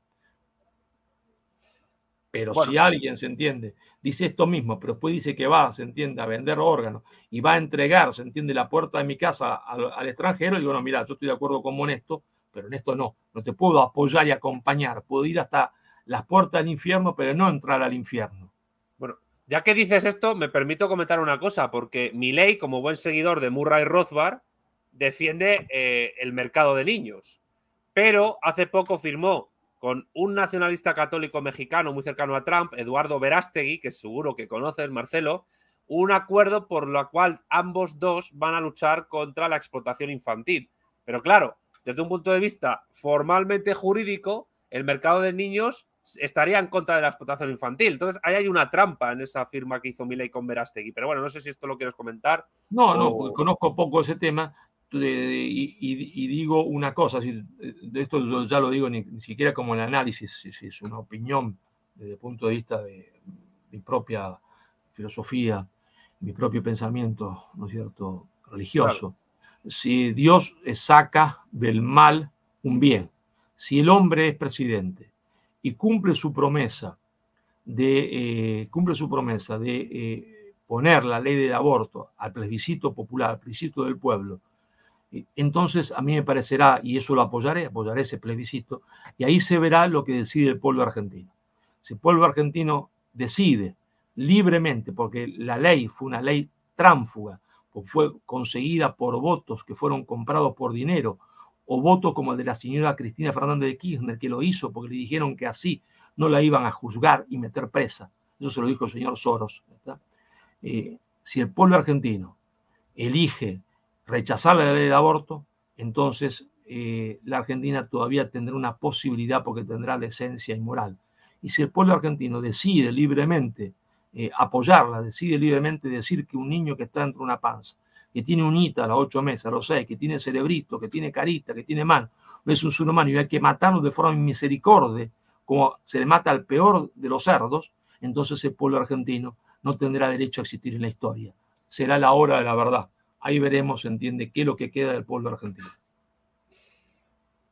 B: Pero si alguien se entiende, dice esto mismo, pero después dice que va, se entiende, a vender órganos y va a entregar, se entiende, la puerta de mi casa al, extranjero, y digo, no, mira, yo estoy de acuerdo con Monesto, pero en esto no, no te puedo apoyar y
A: acompañar, puedo ir hasta las puertas del infierno, pero no entrar al infierno. Bueno, ya que dices esto, me permito comentar una cosa, porque ley como buen seguidor de Murray Rothbard, defiende eh, el mercado de niños, pero hace poco firmó con un nacionalista católico mexicano muy cercano a Trump, Eduardo Verástegui, que seguro que conoces, Marcelo, un acuerdo por lo cual ambos dos van a luchar contra la explotación infantil. Pero claro, desde un punto de vista formalmente jurídico, el mercado de niños estaría en contra de la explotación infantil. Entonces, ahí hay una trampa en esa firma que hizo Milei con Verastegui. Pero bueno, no sé si esto lo quieres comentar.
B: No, no, pues conozco poco ese tema. y, digo una cosa, de esto ya lo digo ni, siquiera como el análisis, si, es una opinión desde el punto de vista de mi propia filosofía, mi propio pensamiento, ¿no es cierto?, religioso si Dios saca del mal un bien, si el hombre es presidente y cumple su promesa de, eh, cumple su promesa de eh, poner la ley del aborto al plebiscito popular, al plebiscito del pueblo, eh, entonces a mí me parecerá, y eso lo apoyaré, apoyaré ese plebiscito, y ahí se verá lo que decide el pueblo argentino. Si el pueblo argentino decide libremente, porque la ley fue una ley tránfuga, fue conseguida por votos que fueron comprados por dinero, o votos como el de la señora Cristina Fernández de Kirchner, que lo hizo porque le dijeron que así no la iban a juzgar y meter presa. Eso se lo dijo el señor Soros. Eh, si el pueblo argentino elige rechazar la ley de aborto, entonces eh, la Argentina todavía tendrá una posibilidad porque tendrá decencia y moral. Y si el pueblo argentino decide libremente eh, apoyarla, decide libremente decir que un niño que está dentro de una panza, que tiene unita a las ocho meses, a los seis, que tiene cerebrito, que tiene carita, que tiene mano, no es un ser humano y hay que matarlo de forma misericordia, como se le mata al peor de los cerdos, entonces el pueblo argentino no tendrá derecho a existir en la historia. Será la hora de la verdad. Ahí veremos, entiende, qué es lo que queda del pueblo argentino.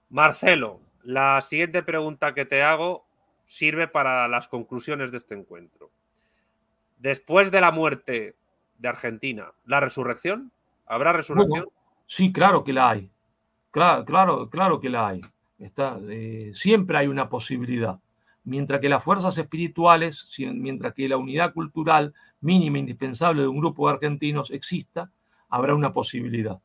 A: Marcelo, la siguiente pregunta que te hago sirve para las conclusiones de este encuentro después de la muerte de Argentina, ¿la resurrección? ¿Habrá resurrección? sí, claro que la hay. Claro, claro, claro que la hay. Está, eh, siempre
B: hay una posibilidad. Mientras que las fuerzas espirituales, mientras que la unidad cultural mínima e indispensable de un grupo de argentinos exista, habrá una posibilidad.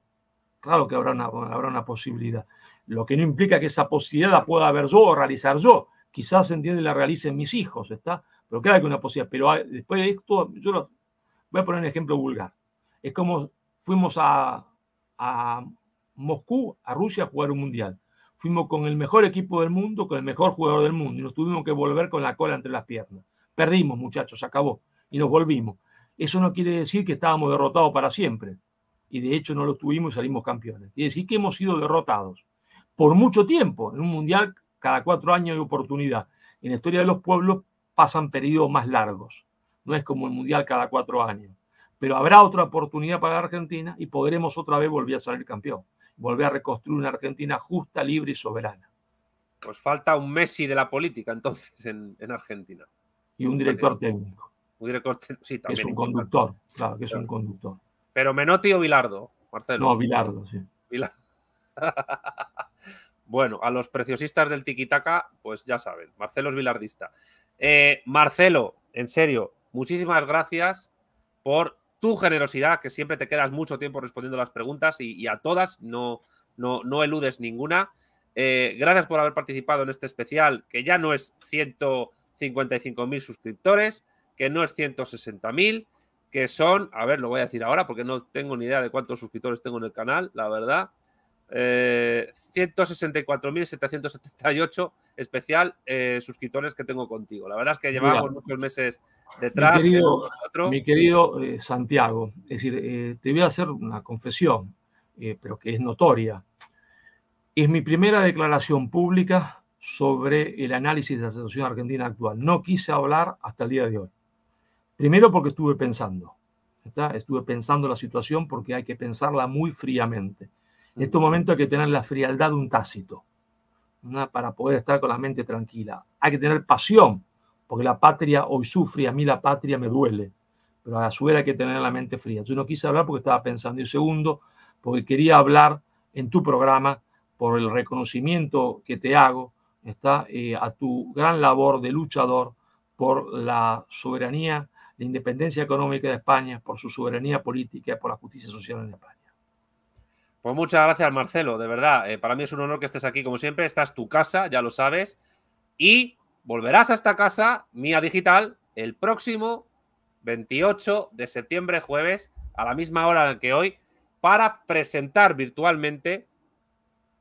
B: Claro que habrá una, habrá una posibilidad. Lo que no implica que esa posibilidad la pueda haber yo o realizar yo. Quizás, entiende, la realicen mis hijos, ¿está? Pero claro que una posibilidad, pero después de esto, yo lo, voy a poner un ejemplo vulgar. Es como fuimos a, a Moscú, a Rusia, a jugar un mundial. Fuimos con el mejor equipo del mundo, con el mejor jugador del mundo, y nos tuvimos que volver con la cola entre las piernas. Perdimos, muchachos, se acabó, y nos volvimos. Eso no quiere decir que estábamos derrotados para siempre, y de hecho no lo tuvimos y salimos campeones. Quiere decir que hemos sido derrotados por mucho tiempo. En un mundial, cada cuatro años hay oportunidad. En la historia de los pueblos, pasan periodos más largos. No es como el Mundial cada cuatro años. Pero habrá otra oportunidad para la Argentina y podremos otra vez volver a salir
A: campeón. Volver a reconstruir una Argentina justa, libre y soberana. Pues falta un Messi de la política entonces en, Argentina. Y un director pues técnico. Un director sí, también. Es un conductor, claro, que es un conductor. Pero Menotti o Bilardo, Marcelo. No, Bilardo, sí. Bilardo. [LAUGHS] bueno, a los preciosistas del tiquitaca, pues ya saben, Marcelo es bilardista. Eh, Marcelo, en serio, muchísimas gracias por tu generosidad, que siempre te quedas mucho tiempo respondiendo las preguntas y, a todas, no, no, eludes ninguna. Eh, gracias por haber participado en este especial, que ya no es 155.000 suscriptores, que no es 160.000, que son, a ver, lo voy a decir ahora porque no tengo ni idea de cuántos suscriptores tengo en el canal, la verdad. 164.778 eh, especial eh, suscriptores que tengo contigo. La verdad es que llevamos muchos meses detrás. Mi querido,
B: eh, Santiago, es decir, te voy a hacer una confesión, pero que es notoria. Es mi primera declaración pública sobre el análisis de la situación argentina actual. No quise hablar hasta el día de hoy. Primero porque estuve pensando. ¿está? Estuve pensando la situación porque hay que pensarla muy fríamente en estos momentos hay que tener la frialdad de un tácito para poder estar con la mente tranquila. Hay que tener pasión, porque la patria hoy sufre, a mí la patria me duele, pero a la vez hay que tener la mente fría. Yo no quise hablar porque estaba pensando, y segundo, porque quería hablar en tu programa por el reconocimiento que te hago está eh, a tu gran labor de luchador por la soberanía, la independencia
A: económica de España, por su soberanía política, por la justicia
B: social en España.
A: Pues muchas gracias, Marcelo, de verdad. Eh, para mí es un honor que estés aquí, como siempre. Esta es tu casa, ya lo sabes. Y volverás a esta casa, mía digital, el próximo 28 de septiembre, jueves, a la misma hora que hoy, para presentar virtualmente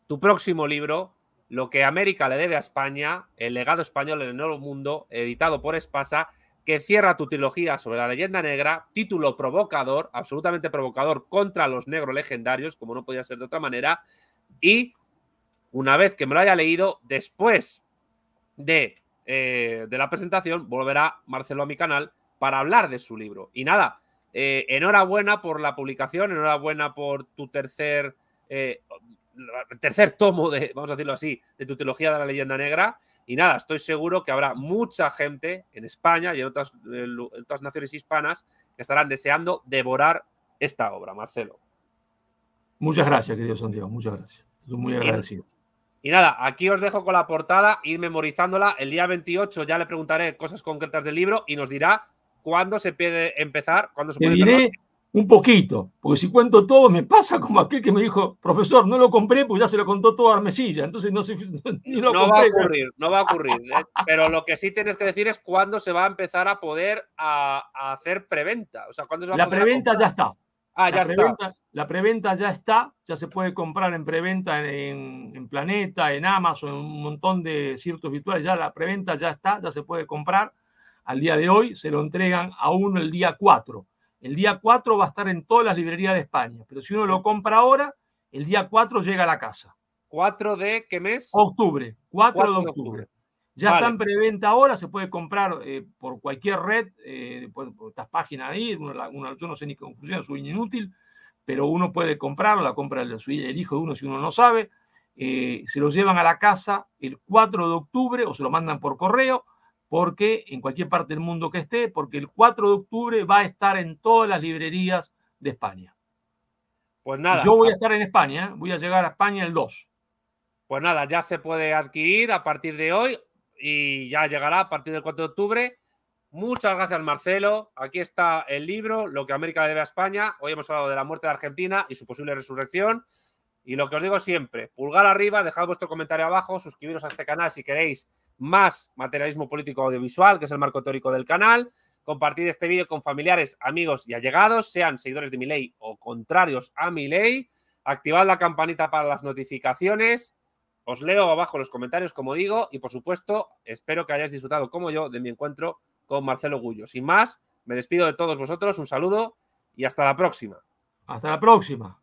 A: tu próximo libro, Lo que América le debe a España, el legado español en el nuevo mundo, editado por Espasa que cierra tu trilogía sobre la leyenda negra, título provocador, absolutamente provocador contra los negros legendarios, como no podía ser de otra manera, y una vez que me lo haya leído, después de, eh, la presentación, volverá Marcelo a mi canal para hablar de su libro. Y nada, eh, enhorabuena por la publicación, enhorabuena por tu tercer... Eh, tercer tomo de, vamos a decirlo así, de tu Teología de la leyenda negra. Y nada, estoy seguro que habrá mucha gente en España y en otras, eh, otras naciones hispanas que estarán deseando devorar esta obra, Marcelo.
B: Muchas gracias, querido Santiago, muchas gracias. muy agradecido.
A: Y nada, aquí os dejo con la portada, ir memorizándola. El día 28 ya le preguntaré cosas concretas del libro y nos dirá cuándo se puede empezar, cuándo se puede
B: un poquito, porque si cuento todo me pasa como aquel que me dijo, profesor, no lo compré pues ya se lo contó todo Armesilla, entonces no [LAUGHS] ni lo no va a ocurrir,
A: no va a ocurrir, ¿eh? pero lo que sí tienes que decir es cuándo se va a empezar a poder a, hacer preventa, o sea, cuándo va La preventa ya
B: está. Ah, la ya está. La preventa ya está, ya se puede comprar en preventa en, Planeta, en Amazon, en un montón de ciertos virtuales, ya la preventa ya está, ya se puede comprar. Al día de hoy se lo entregan a uno el día 4 el día 4 va a estar en todas las librerías de España, pero si uno lo compra ahora, el día 4 llega a la casa. ¿4 de qué mes? Octubre, 4, de octubre. Ya están está en preventa ahora, se puede comprar eh, por cualquier red, eh, por, estas páginas ahí, yo no sé ni cómo funciona, soy inútil, pero uno puede comprarlo, la compra el, el hijo de uno si uno no sabe. Eh, se lo llevan a la casa el 4 de octubre o se lo mandan por correo porque en cualquier parte del mundo que esté, porque el 4 de octubre va a estar en todas las librerías de España.
A: Pues nada. Yo voy a ah. estar en España, ¿eh? voy a llegar a España el 2. Pues nada, ya se puede adquirir a partir de hoy y ya llegará a partir del 4 de octubre. Muchas gracias, Marcelo. Aquí está el libro, Lo que América debe a España. Hoy hemos hablado de la muerte de Argentina y su posible resurrección. Y lo que os digo siempre, pulgar arriba, dejad vuestro comentario abajo, suscribiros a este canal si queréis más materialismo político audiovisual, que es el marco teórico del canal. Compartid este vídeo con familiares, amigos y allegados, sean seguidores de mi ley o contrarios a mi ley. Activad la campanita para las notificaciones. Os leo abajo los comentarios, como digo, y por supuesto, espero que hayáis disfrutado, como yo, de mi encuentro con Marcelo Gullo. Sin más, me despido de todos vosotros, un saludo y hasta la próxima. Hasta la próxima.